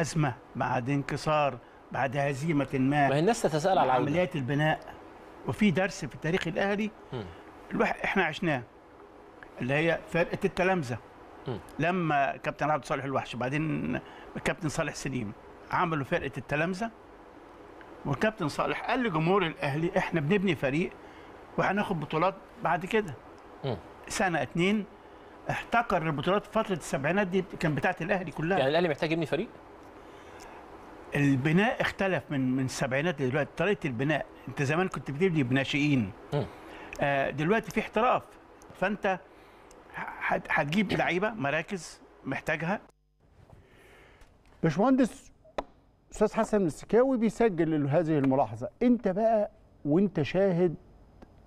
ازمه بعد انكسار بعد هزيمه ما ما الناس تتساءل على عمليات البناء وفي درس في التاريخ الاهلي الواحد احنا عشناه اللي هي فرقه التلامذه لما كابتن عبد صالح الوحش وبعدين الكابتن صالح سليم عملوا فرقه التلامذه والكابتن صالح قال لجمهور الاهلي احنا بنبني فريق وهناخد بطولات بعد كده سنه اتنين احتكر البطولات فتره السبعينات دي كان بتاعه الاهلي كلها يعني الاهلي محتاج يبني فريق البناء اختلف من من السبعينات لدلوقتي طريقه البناء انت زمان كنت بتبني بناشئين آه دلوقتي في احتراف فانت هتجيب لعيبه مراكز محتاجها باشمهندس استاذ حسن السكاوي بيسجل هذه الملاحظه انت بقى وانت شاهد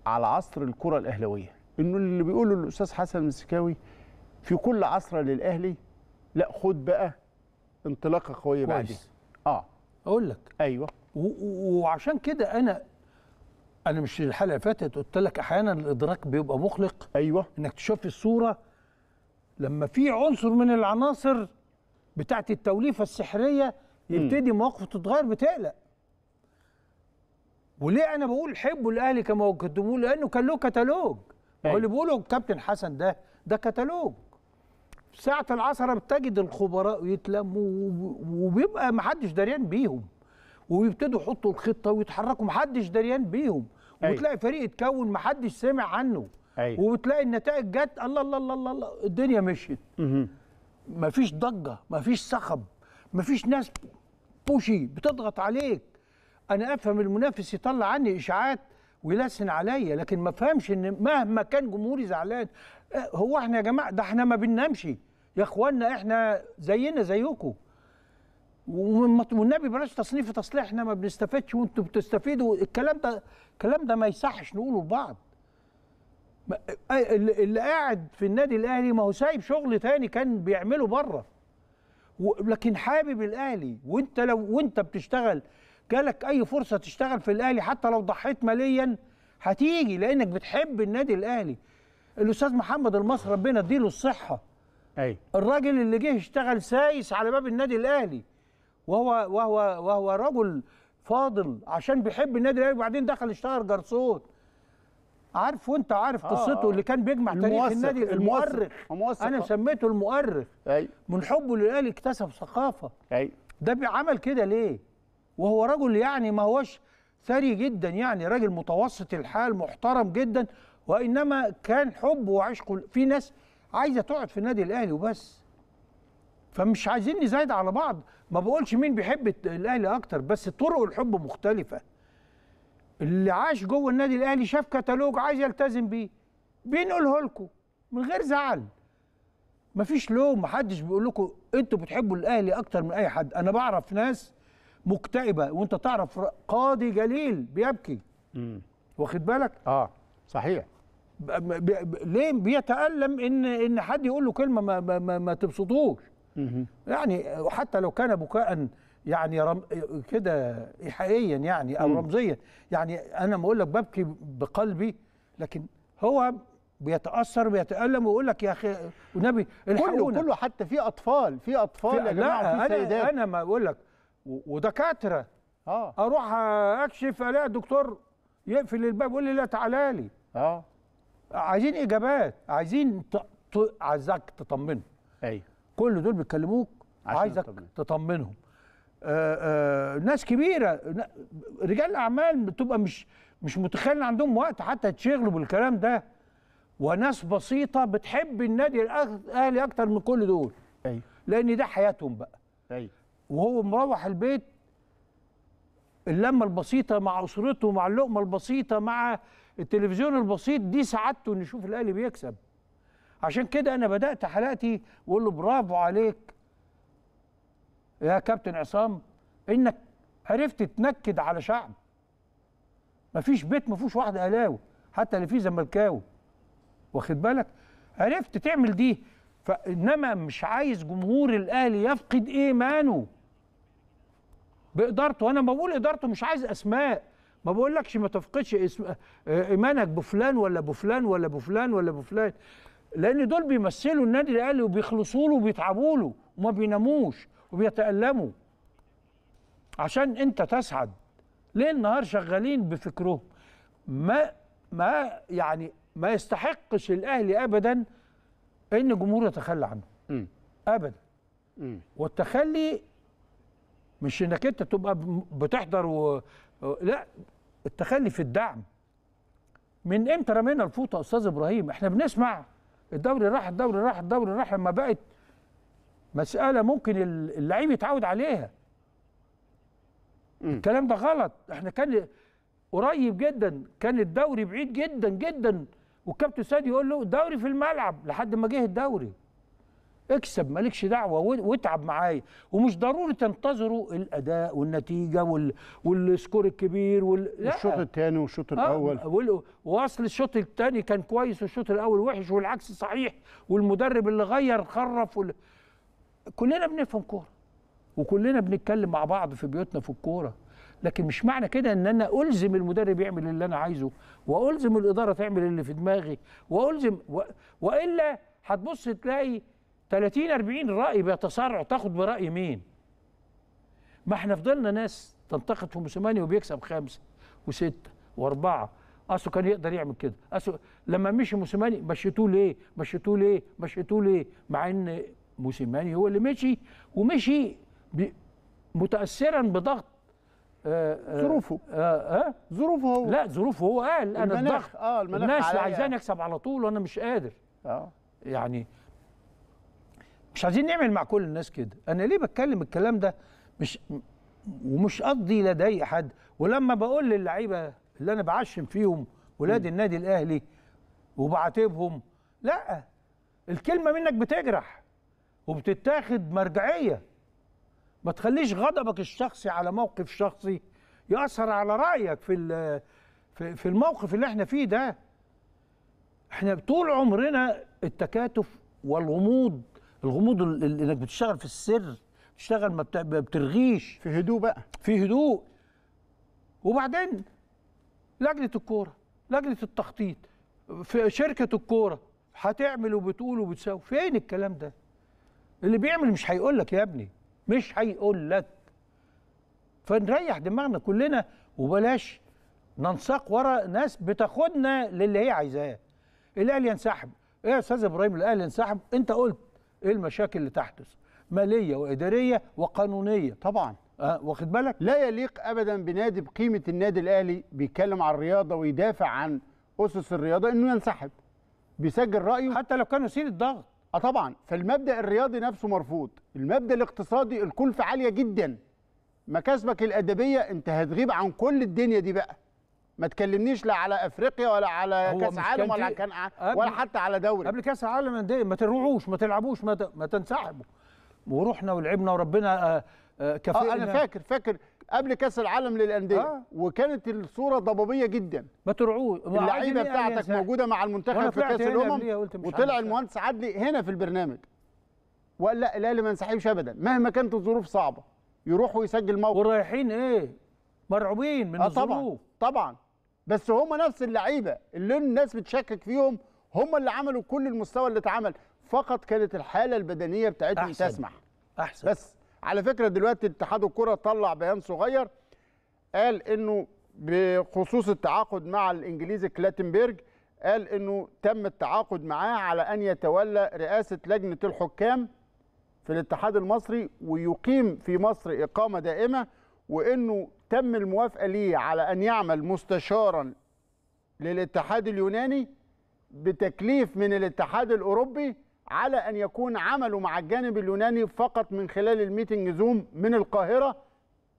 على عصر الكره الاهلاويه انه اللي بيقوله الاستاذ حسن السكاوي في كل عصره للاهلي لا خد بقى انطلاقه قويه بعدين اه اقول لك ايوه وعشان كده انا انا مش الحلقه اللي فاتت قلت لك احيانا الادراك بيبقى مخلق ايوه انك تشوف الصوره لما في عنصر من العناصر بتاعه التوليفه السحريه يبتدي مواقفه تتغير بتقلق وليه انا بقول حبوا الاهلي كما قدموه لانه كان له كتالوج هو اللي أيوة. بيقوله الكابتن حسن ده ده كتالوج ساعة العصرة بتجد الخبراء يتلموا وبيبقى محدش دريان بيهم ويبتدوا يحطوا الخطة ويتحركوا محدش دريان بيهم وتلاقي فريق اتكون ما حدش سمع عنه أيوة. وبتلاقي النتائج جت الله الله الله الله, الدنيا مشيت مفيش ضجه مفيش صخب مفيش ناس بوشي بتضغط عليك انا افهم المنافس يطلع عني اشاعات ويلسن عليا لكن ما افهمش ان مهما كان جمهوري زعلان أه، هو احنا يا جماعه ده احنا ما بننامش يا اخوانا احنا زينا زيكم والنبي بلاش تصنيف وتصليح احنا ما بنستفادش وانتوا بتستفيدوا الكلام ده الكلام ده ما يصحش نقوله لبعض اللي قاعد في النادي الاهلي ما هو سايب شغل تاني كان بيعمله بره لكن حابب الاهلي وانت لو وانت بتشتغل جالك اي فرصه تشتغل في الاهلي حتى لو ضحيت ماليا هتيجي لانك بتحب النادي الاهلي الاستاذ محمد المصري ربنا يديله الصحه ايوه الراجل اللي جه اشتغل سايس على باب النادي الاهلي وهو وهو وهو رجل فاضل عشان بيحب النادي الاهلي وبعدين دخل اشتهر جرسون عارف وانت عارف آه، قصته آه اللي كان بيجمع تاريخ النادي المؤرخ انا آه. سميته المؤرخ أي. من حبه للاهلي اكتسب ثقافه أي. ده عمل كده ليه وهو رجل يعني ما هوش ثري جدا يعني راجل متوسط الحال محترم جدا وانما كان حبه وعشقه في ناس عايزه تقعد في النادي الاهلي وبس فمش عايزين نزايد على بعض ما بقولش مين بيحب الاهلي اكتر بس طرق الحب مختلفه اللي عاش جوه النادي الاهلي شاف كتالوج عايز يلتزم بيه بينقله لكم من غير زعل مفيش لوم محدش بيقول لكم انتوا بتحبوا الاهلي اكتر من اي حد انا بعرف ناس مكتئبه وانت تعرف قاضي جليل بيبكي امم واخد بالك اه صحيح ليه بيتالم ان ان حد يقول له كلمه ما ما, ما, ما تبسطوش يعني وحتى لو كان بكاء يعني رم كده إيحائيا يعني أو رمزيا يعني أنا بقول لك ببكي بقلبي لكن هو بيتاثر ويتالم ويقول لك يا اخي والنبي الحقونا كله كله حتى في اطفال في اطفال في يا جماعه لا انا انا ما اقول لك ودكاتره اه اروح اكشف الاقي الدكتور يقفل الباب يقول لي لا تعالى لي اه عايزين اجابات عايزين ت... ت... عايزك تطمنه ايوه كل دول بيكلموك عايزك تطمنهم آه، آه، ناس كبيره رجال الاعمال بتبقى مش مش متخيل عندهم وقت حتى يتشغلوا بالكلام ده وناس بسيطه بتحب النادي الاهلي اكتر من كل دول ايوه لان ده حياتهم بقى ايوه وهو مروح البيت اللمه البسيطه مع اسرته مع اللقمه البسيطه مع التلفزيون البسيط دي سعادته يشوف الاهلي بيكسب عشان كده انا بدات حلقتي واقول له برافو عليك يا كابتن عصام انك عرفت تنكد على شعب مفيش بيت ما واحد أهلاوي حتى اللي فيه زملكاوي واخد بالك عرفت تعمل دي فانما مش عايز جمهور الاهلي يفقد ايمانه بادارته انا ما بقول ادارته مش عايز اسماء ما بقولكش ما تفقدش اسم آه، ايمانك بفلان ولا بفلان ولا بفلان ولا بفلان لان دول بيمثلوا النادي الاهلي وبيخلصوا له وبيتعبوا له وما بيناموش وبيتالموا عشان انت تسعد ليل نهار شغالين بفكرهم ما ما يعني ما يستحقش الاهلي ابدا ان الجمهور يتخلى عنه م. ابدا م. والتخلي مش انك انت تبقى بتحضر و... لا التخلي في الدعم من امتى رمينا الفوطه استاذ ابراهيم احنا بنسمع الدوري راح الدوري راح الدوري راح لما بقت مساله ممكن اللعيب يتعود عليها م. الكلام ده غلط احنا كان قريب جدا كان الدوري بعيد جدا جدا والكابتن سادي يقول له دوري في الملعب لحد ما جه الدوري اكسب مالكش دعوه واتعب معايا ومش ضروري تنتظروا الاداء والنتيجه وال... والسكور الكبير وال... الشوط الثاني والشوط آه. الاول آه وال... واصل الشوط الثاني كان كويس والشوط الاول وحش والعكس صحيح والمدرب اللي غير خرف وال... كلنا بنفهم كوره وكلنا بنتكلم مع بعض في بيوتنا في الكوره لكن مش معنى كده ان انا الزم المدرب يعمل اللي انا عايزه والزم الاداره تعمل اللي في دماغي والزم و... والا هتبص تلاقي 30 40 راي بيتسارع تاخد براي مين؟ ما احنا فضلنا ناس تنتقد في موسيماني وبيكسب خمسه وسته واربعه اصله كان يقدر يعمل كده اصله لما مشي موسيماني مشيتوه ليه؟ مشيتوه ليه؟ مشيتوه ليه؟ مع ان موسيماني هو اللي مشي ومشي متاثرا بضغط آه، آه، ظروفه آه،, اه ظروفه هو لا ظروفه هو قال انا الضغط اه المناخ الناس عايزاني اكسب على طول وانا مش قادر اه يعني مش عايزين نعمل مع كل الناس كده انا ليه بتكلم الكلام ده مش ومش قصدي لدي حد ولما بقول للعيبه اللي انا بعشم فيهم ولاد النادي الاهلي وبعاتبهم لا الكلمه منك بتجرح وبتتاخد مرجعيه ما تخليش غضبك الشخصي على موقف شخصي ياثر على رايك في في الموقف اللي احنا فيه ده احنا طول عمرنا التكاتف والغموض الغموض انك بتشتغل في السر بتشتغل ما بترغيش في هدوء بقى في هدوء وبعدين لجنه الكوره لجنه التخطيط في شركه الكوره هتعمل وبتقول وبتساوي فين الكلام ده اللي بيعمل مش هيقول لك يا ابني مش هيقول لك فنريح دماغنا كلنا وبلاش ننساق ورا ناس بتاخدنا للي هي عايزاه الاهلي ينسحب ايه يا استاذ ابراهيم الاهلي ينسحب انت قلت ايه المشاكل اللي تحدث ماليه واداريه وقانونيه طبعا أه واخد بالك لا يليق ابدا بنادي بقيمه النادي الاهلي بيتكلم عن الرياضه ويدافع عن اسس الرياضه انه ينسحب بيسجل رايه حتى لو كان وسيله ضغط اه طبعا فالمبدا الرياضي نفسه مرفوض المبدا الاقتصادي الكلفه عاليه جدا مكاسبك الادبيه انت هتغيب عن كل الدنيا دي بقى ما تكلمنيش لا على افريقيا ولا على كاس عالم ولا كان ولا حتى على دوري قبل كاس عالم انديه ما تروحوش ما تلعبوش ما, ما تنسحبوا ورحنا ولعبنا وربنا آه، آه، آه، كفينا آه انا فاكر فاكر قبل كاس العالم للانديه آه. وكانت الصوره ضبابيه جدا ما ترعوش اللعيبه يعني بتاعتك موجوده مع المنتخب في كاس الامم وطلع المهندس عدلي هنا في البرنامج وقال لا الاهلي ما ينسحبش ابدا مهما كانت الظروف صعبه يروح ويسجل موقف ورايحين ايه مرعوبين من آه الظروف طبعا طبعا بس هم نفس اللعيبه اللي الناس بتشكك فيهم هم اللي عملوا كل المستوى اللي اتعمل فقط كانت الحاله البدنيه بتاعتهم أحسن. تسمح احسن بس على فكره دلوقتي اتحاد الكره طلع بيان صغير قال انه بخصوص التعاقد مع الانجليزي كلاتنبرج قال انه تم التعاقد معاه على ان يتولى رئاسه لجنه الحكام في الاتحاد المصري ويقيم في مصر اقامه دائمه وانه تم الموافقه ليه على ان يعمل مستشارا للاتحاد اليوناني بتكليف من الاتحاد الاوروبي على ان يكون عمله مع الجانب اليوناني فقط من خلال الميتنج زوم من القاهره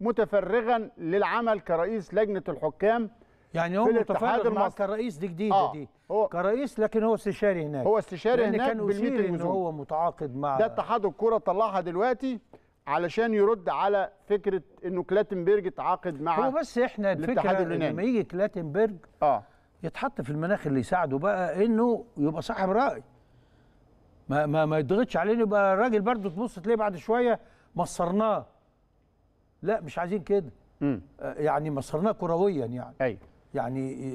متفرغا للعمل كرئيس لجنه الحكام يعني هو متفرغ معاك كرئيس دي جديده آه دي هو كرئيس لكن هو استشاري هناك هو استشاري هناك كان بالميتنج زوم هو متعاقد مع ده اتحاد الكرة طلعها دلوقتي علشان يرد على فكره انه كلاتنبرج اتعاقد مع هو بس احنا الفكره لما يجي كلاتنبرج اه يتحط في المناخ اللي يساعده بقى انه يبقى صاحب راي ما ما, ما يضغطش عليه يبقى الراجل برضه تبص تلاقيه بعد شويه مصرناه لا مش عايزين كده امم يعني مصرناه كرويا يعني ايوه يعني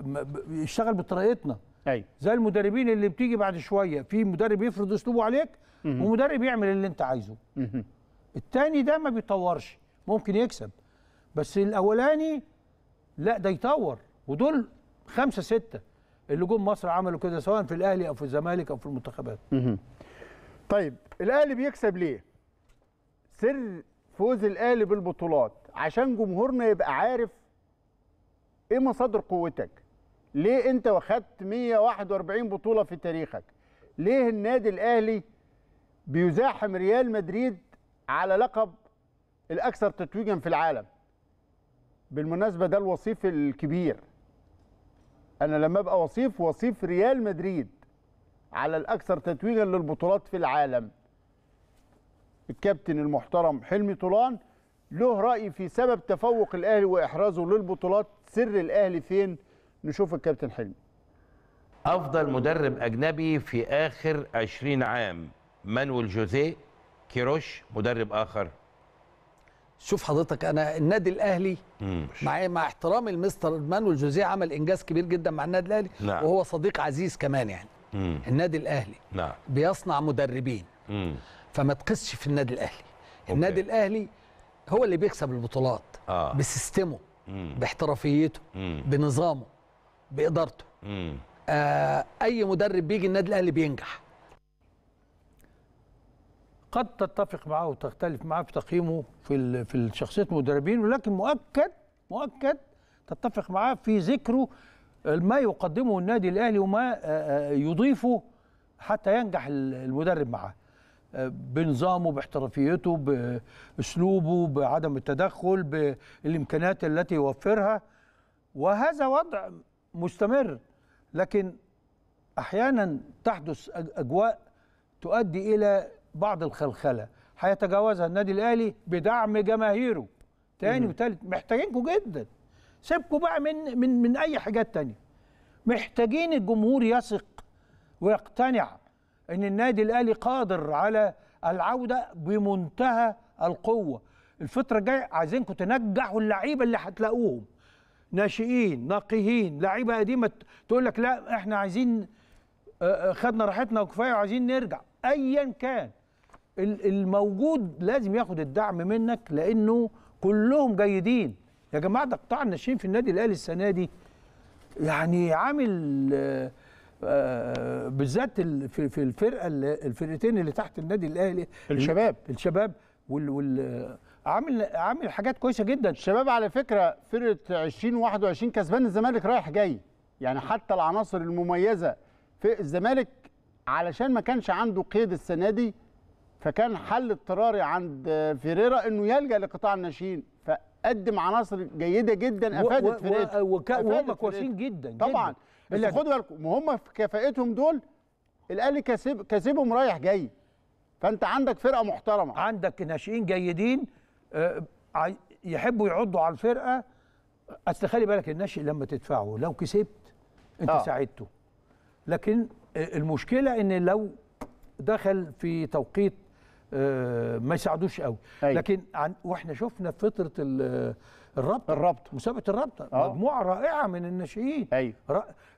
آه، يشتغل بطريقتنا ايوه زي المدربين اللي بتيجي بعد شويه في مدرب يفرض اسلوبه عليك ومدرب يعمل اللي انت عايزه الثاني ده ما بيطورش ممكن يكسب بس الاولاني لا ده يطور ودول خمسه سته اللي جم مصر عملوا كده سواء في الاهلي او في الزمالك او في المنتخبات. طيب الاهلي بيكسب ليه؟ سر فوز الاهلي بالبطولات عشان جمهورنا يبقى عارف ايه مصادر قوتك؟ ليه انت واخدت 141 بطوله في تاريخك؟ ليه النادي الاهلي بيزاحم ريال مدريد على لقب الاكثر تتويجا في العالم بالمناسبه ده الوصيف الكبير انا لما ابقى وصيف وصيف ريال مدريد على الاكثر تتويجا للبطولات في العالم الكابتن المحترم حلمي طولان له راي في سبب تفوق الاهلي واحرازه للبطولات سر الاهلي فين نشوف الكابتن حلمي افضل مدرب اجنبي في اخر 20 عام مانويل جوزيه كيروش مدرب اخر شوف حضرتك انا النادي الاهلي مع مع احترامي لمستر مانويل جوزيه عمل انجاز كبير جدا مع النادي الاهلي نعم. وهو صديق عزيز كمان يعني مم. النادي الاهلي نعم. بيصنع مدربين مم. فما تقسش في النادي الاهلي النادي أوكي. الاهلي هو اللي بيكسب البطولات آه. بسيستمه مم. باحترافيته مم. بنظامه بادارته آه اي مدرب بيجي النادي الاهلي بينجح قد تتفق معه وتختلف معه في تقييمه في في شخصيه المدربين ولكن مؤكد مؤكد تتفق معاه في ذكره ما يقدمه النادي الاهلي وما آه، آه، يضيفه حتى ينجح المدرب معاه بنظامه باحترافيته باسلوبه بعدم التدخل بالامكانات التي يوفرها وهذا وضع مستمر لكن احيانا تحدث اجواء تؤدي الى بعض الخلخله هيتجاوزها النادي الاهلي بدعم جماهيره تاني وتالت محتاجينكم جدا سيبكم بقى من من من اي حاجات تانية محتاجين الجمهور يثق ويقتنع ان النادي الاهلي قادر على العوده بمنتهى القوه الفتره الجايه عايزينكم تنجحوا اللعيبه اللي هتلاقوهم ناشئين ناقهين لعيبه قديمه تقول لك لا احنا عايزين آه، آه، خدنا راحتنا وكفايه وعايزين نرجع ايا كان الموجود لازم ياخد الدعم منك لانه كلهم جيدين يا جماعه ده قطاع الناشئين في النادي الاهلي السنه دي يعني عامل آه، آه، بالذات في الفرقه الفرقتين اللي تحت النادي الاهلي الشباب الشباب وال, وال عامل عامل حاجات كويسه جدا الشباب على فكره فرقه 2021 كسبان الزمالك رايح جاي يعني حتى العناصر المميزه في الزمالك علشان ما كانش عنده قيد السنه دي فكان حل اضطراري عند فيريرا انه يلجا لقطاع الناشئين فقدم عناصر جيده جدا افادت فيريرا وهم كويسين جدا طبعا بس خدوا بالكم وهم في كفاءتهم دول الاهلي كسب كسبهم رايح جاي فانت عندك فرقه محترمه عندك ناشئين جيدين آه، يحبوا يعضوا على الفرقه اصل خلي بالك الناشئ لما تدفعه لو كسبت انت آه. ساعدته لكن آه، المشكله ان لو دخل في توقيت آه، ما يساعدوش قوي أي. أيوة. لكن عن واحنا شفنا فتره الرابطه الرابطه مسابقه الرابطه آه. مجموعه رائعه من الناشئين ايوه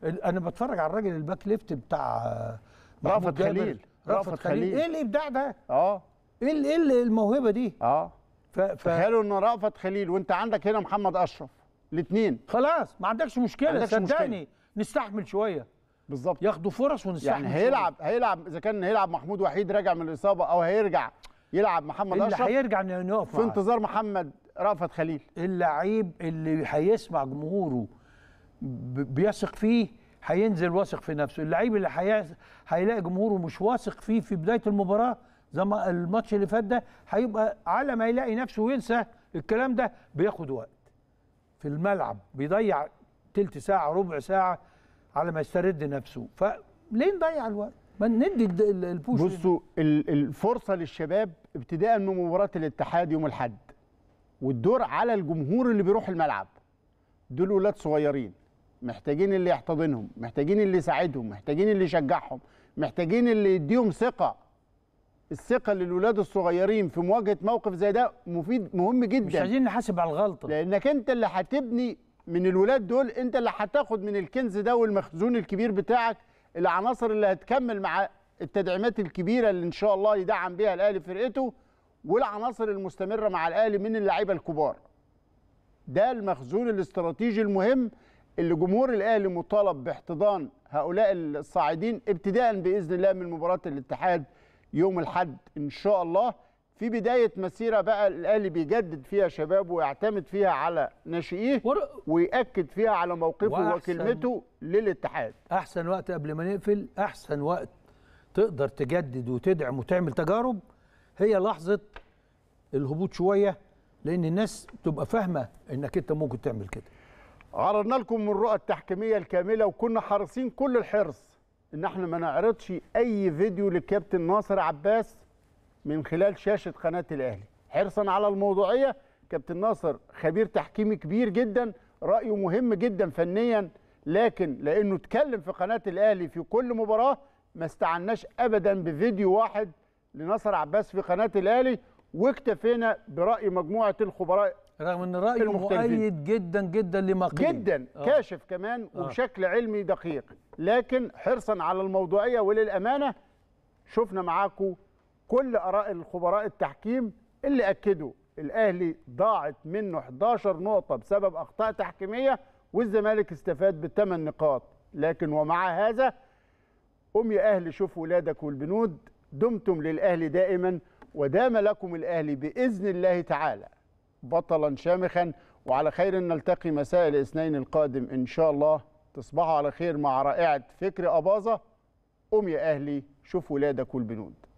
انا بتفرج على الراجل الباك ليفت بتاع آه، رافت خليل رافت خليل. خليل ايه الابداع ده اه ايه, إيه, إيه الموهبه دي اه ف... ف... تخيلوا ان رافت خليل وانت عندك هنا محمد اشرف الاثنين خلاص ما عندكش مشكله صدقني نستحمل شويه بالظبط ياخدوا فرص ونسحب يعني هيلعب هيلعب اذا كان هيلعب محمود وحيد راجع من الاصابه او هيرجع يلعب محمد اشرف اللي هيرجع نقف في انتظار محمد رأفت خليل اللعيب اللي هيسمع جمهوره بيثق فيه هينزل واثق في نفسه اللعيب اللي هيلاقي جمهوره مش واثق فيه في بدايه المباراه زي ما الماتش اللي فات ده هيبقى على ما يلاقي نفسه وينسى الكلام ده بياخد وقت في الملعب بيضيع تلت ساعه ربع ساعه على ما يسترد نفسه فليه نضيع الوقت ما ندي البوش بصوا الفرصه للشباب ابتداء من مباراه الاتحاد يوم الاحد والدور على الجمهور اللي بيروح الملعب دول ولاد صغيرين محتاجين اللي يحتضنهم محتاجين اللي يساعدهم محتاجين اللي يشجعهم محتاجين اللي يديهم ثقه الثقه للولاد الصغيرين في مواجهه موقف زي ده مفيد مهم جدا مش عايزين نحاسب على الغلطه لانك انت اللي هتبني من الولاد دول انت اللي هتاخد من الكنز ده والمخزون الكبير بتاعك العناصر اللي هتكمل مع التدعيمات الكبيره اللي ان شاء الله يدعم بيها الاهلي فرقته والعناصر المستمره مع الاهلي من اللعيبه الكبار. ده المخزون الاستراتيجي المهم اللي جمهور الاهلي مطالب باحتضان هؤلاء الصاعدين ابتداء باذن الله من مباراه الاتحاد يوم الاحد ان شاء الله. في بدايه مسيره بقى الاهلي بيجدد فيها شبابه ويعتمد فيها على ناشئيه ويأكد فيها على موقفه وكلمته للاتحاد احسن وقت قبل ما نقفل احسن وقت تقدر تجدد وتدعم وتعمل تجارب هي لحظه الهبوط شويه لان الناس تبقى فاهمه انك انت ممكن تعمل كده عرضنا لكم من الرؤى التحكيميه الكامله وكنا حريصين كل الحرص ان احنا ما نعرضش اي فيديو للكابتن ناصر عباس من خلال شاشه قناه الاهلي حرصا على الموضوعيه كابتن ناصر خبير تحكيمي كبير جدا رايه مهم جدا فنيا لكن لانه اتكلم في قناه الاهلي في كل مباراه ما استعناش ابدا بفيديو واحد لناصر عباس في قناه الاهلي واكتفينا براي مجموعه الخبراء رغم ان رايه مؤيد جدا جدا لما قيل جدا أوه. كاشف كمان آه. وبشكل علمي دقيق لكن حرصا على الموضوعيه وللامانه شفنا معاكم كل اراء الخبراء التحكيم اللي اكدوا الاهلي ضاعت منه 11 نقطه بسبب اخطاء تحكيميه والزمالك استفاد بثمان نقاط لكن ومع هذا قم يا اهلي شوف ولادك والبنود دمتم للاهلي دائما ودام لكم الاهلي باذن الله تعالى بطلا شامخا وعلى خير نلتقي مساء الاثنين القادم ان شاء الله تصبحوا على خير مع رائعه فكر اباظه قم يا اهلي شوف ولادك والبنود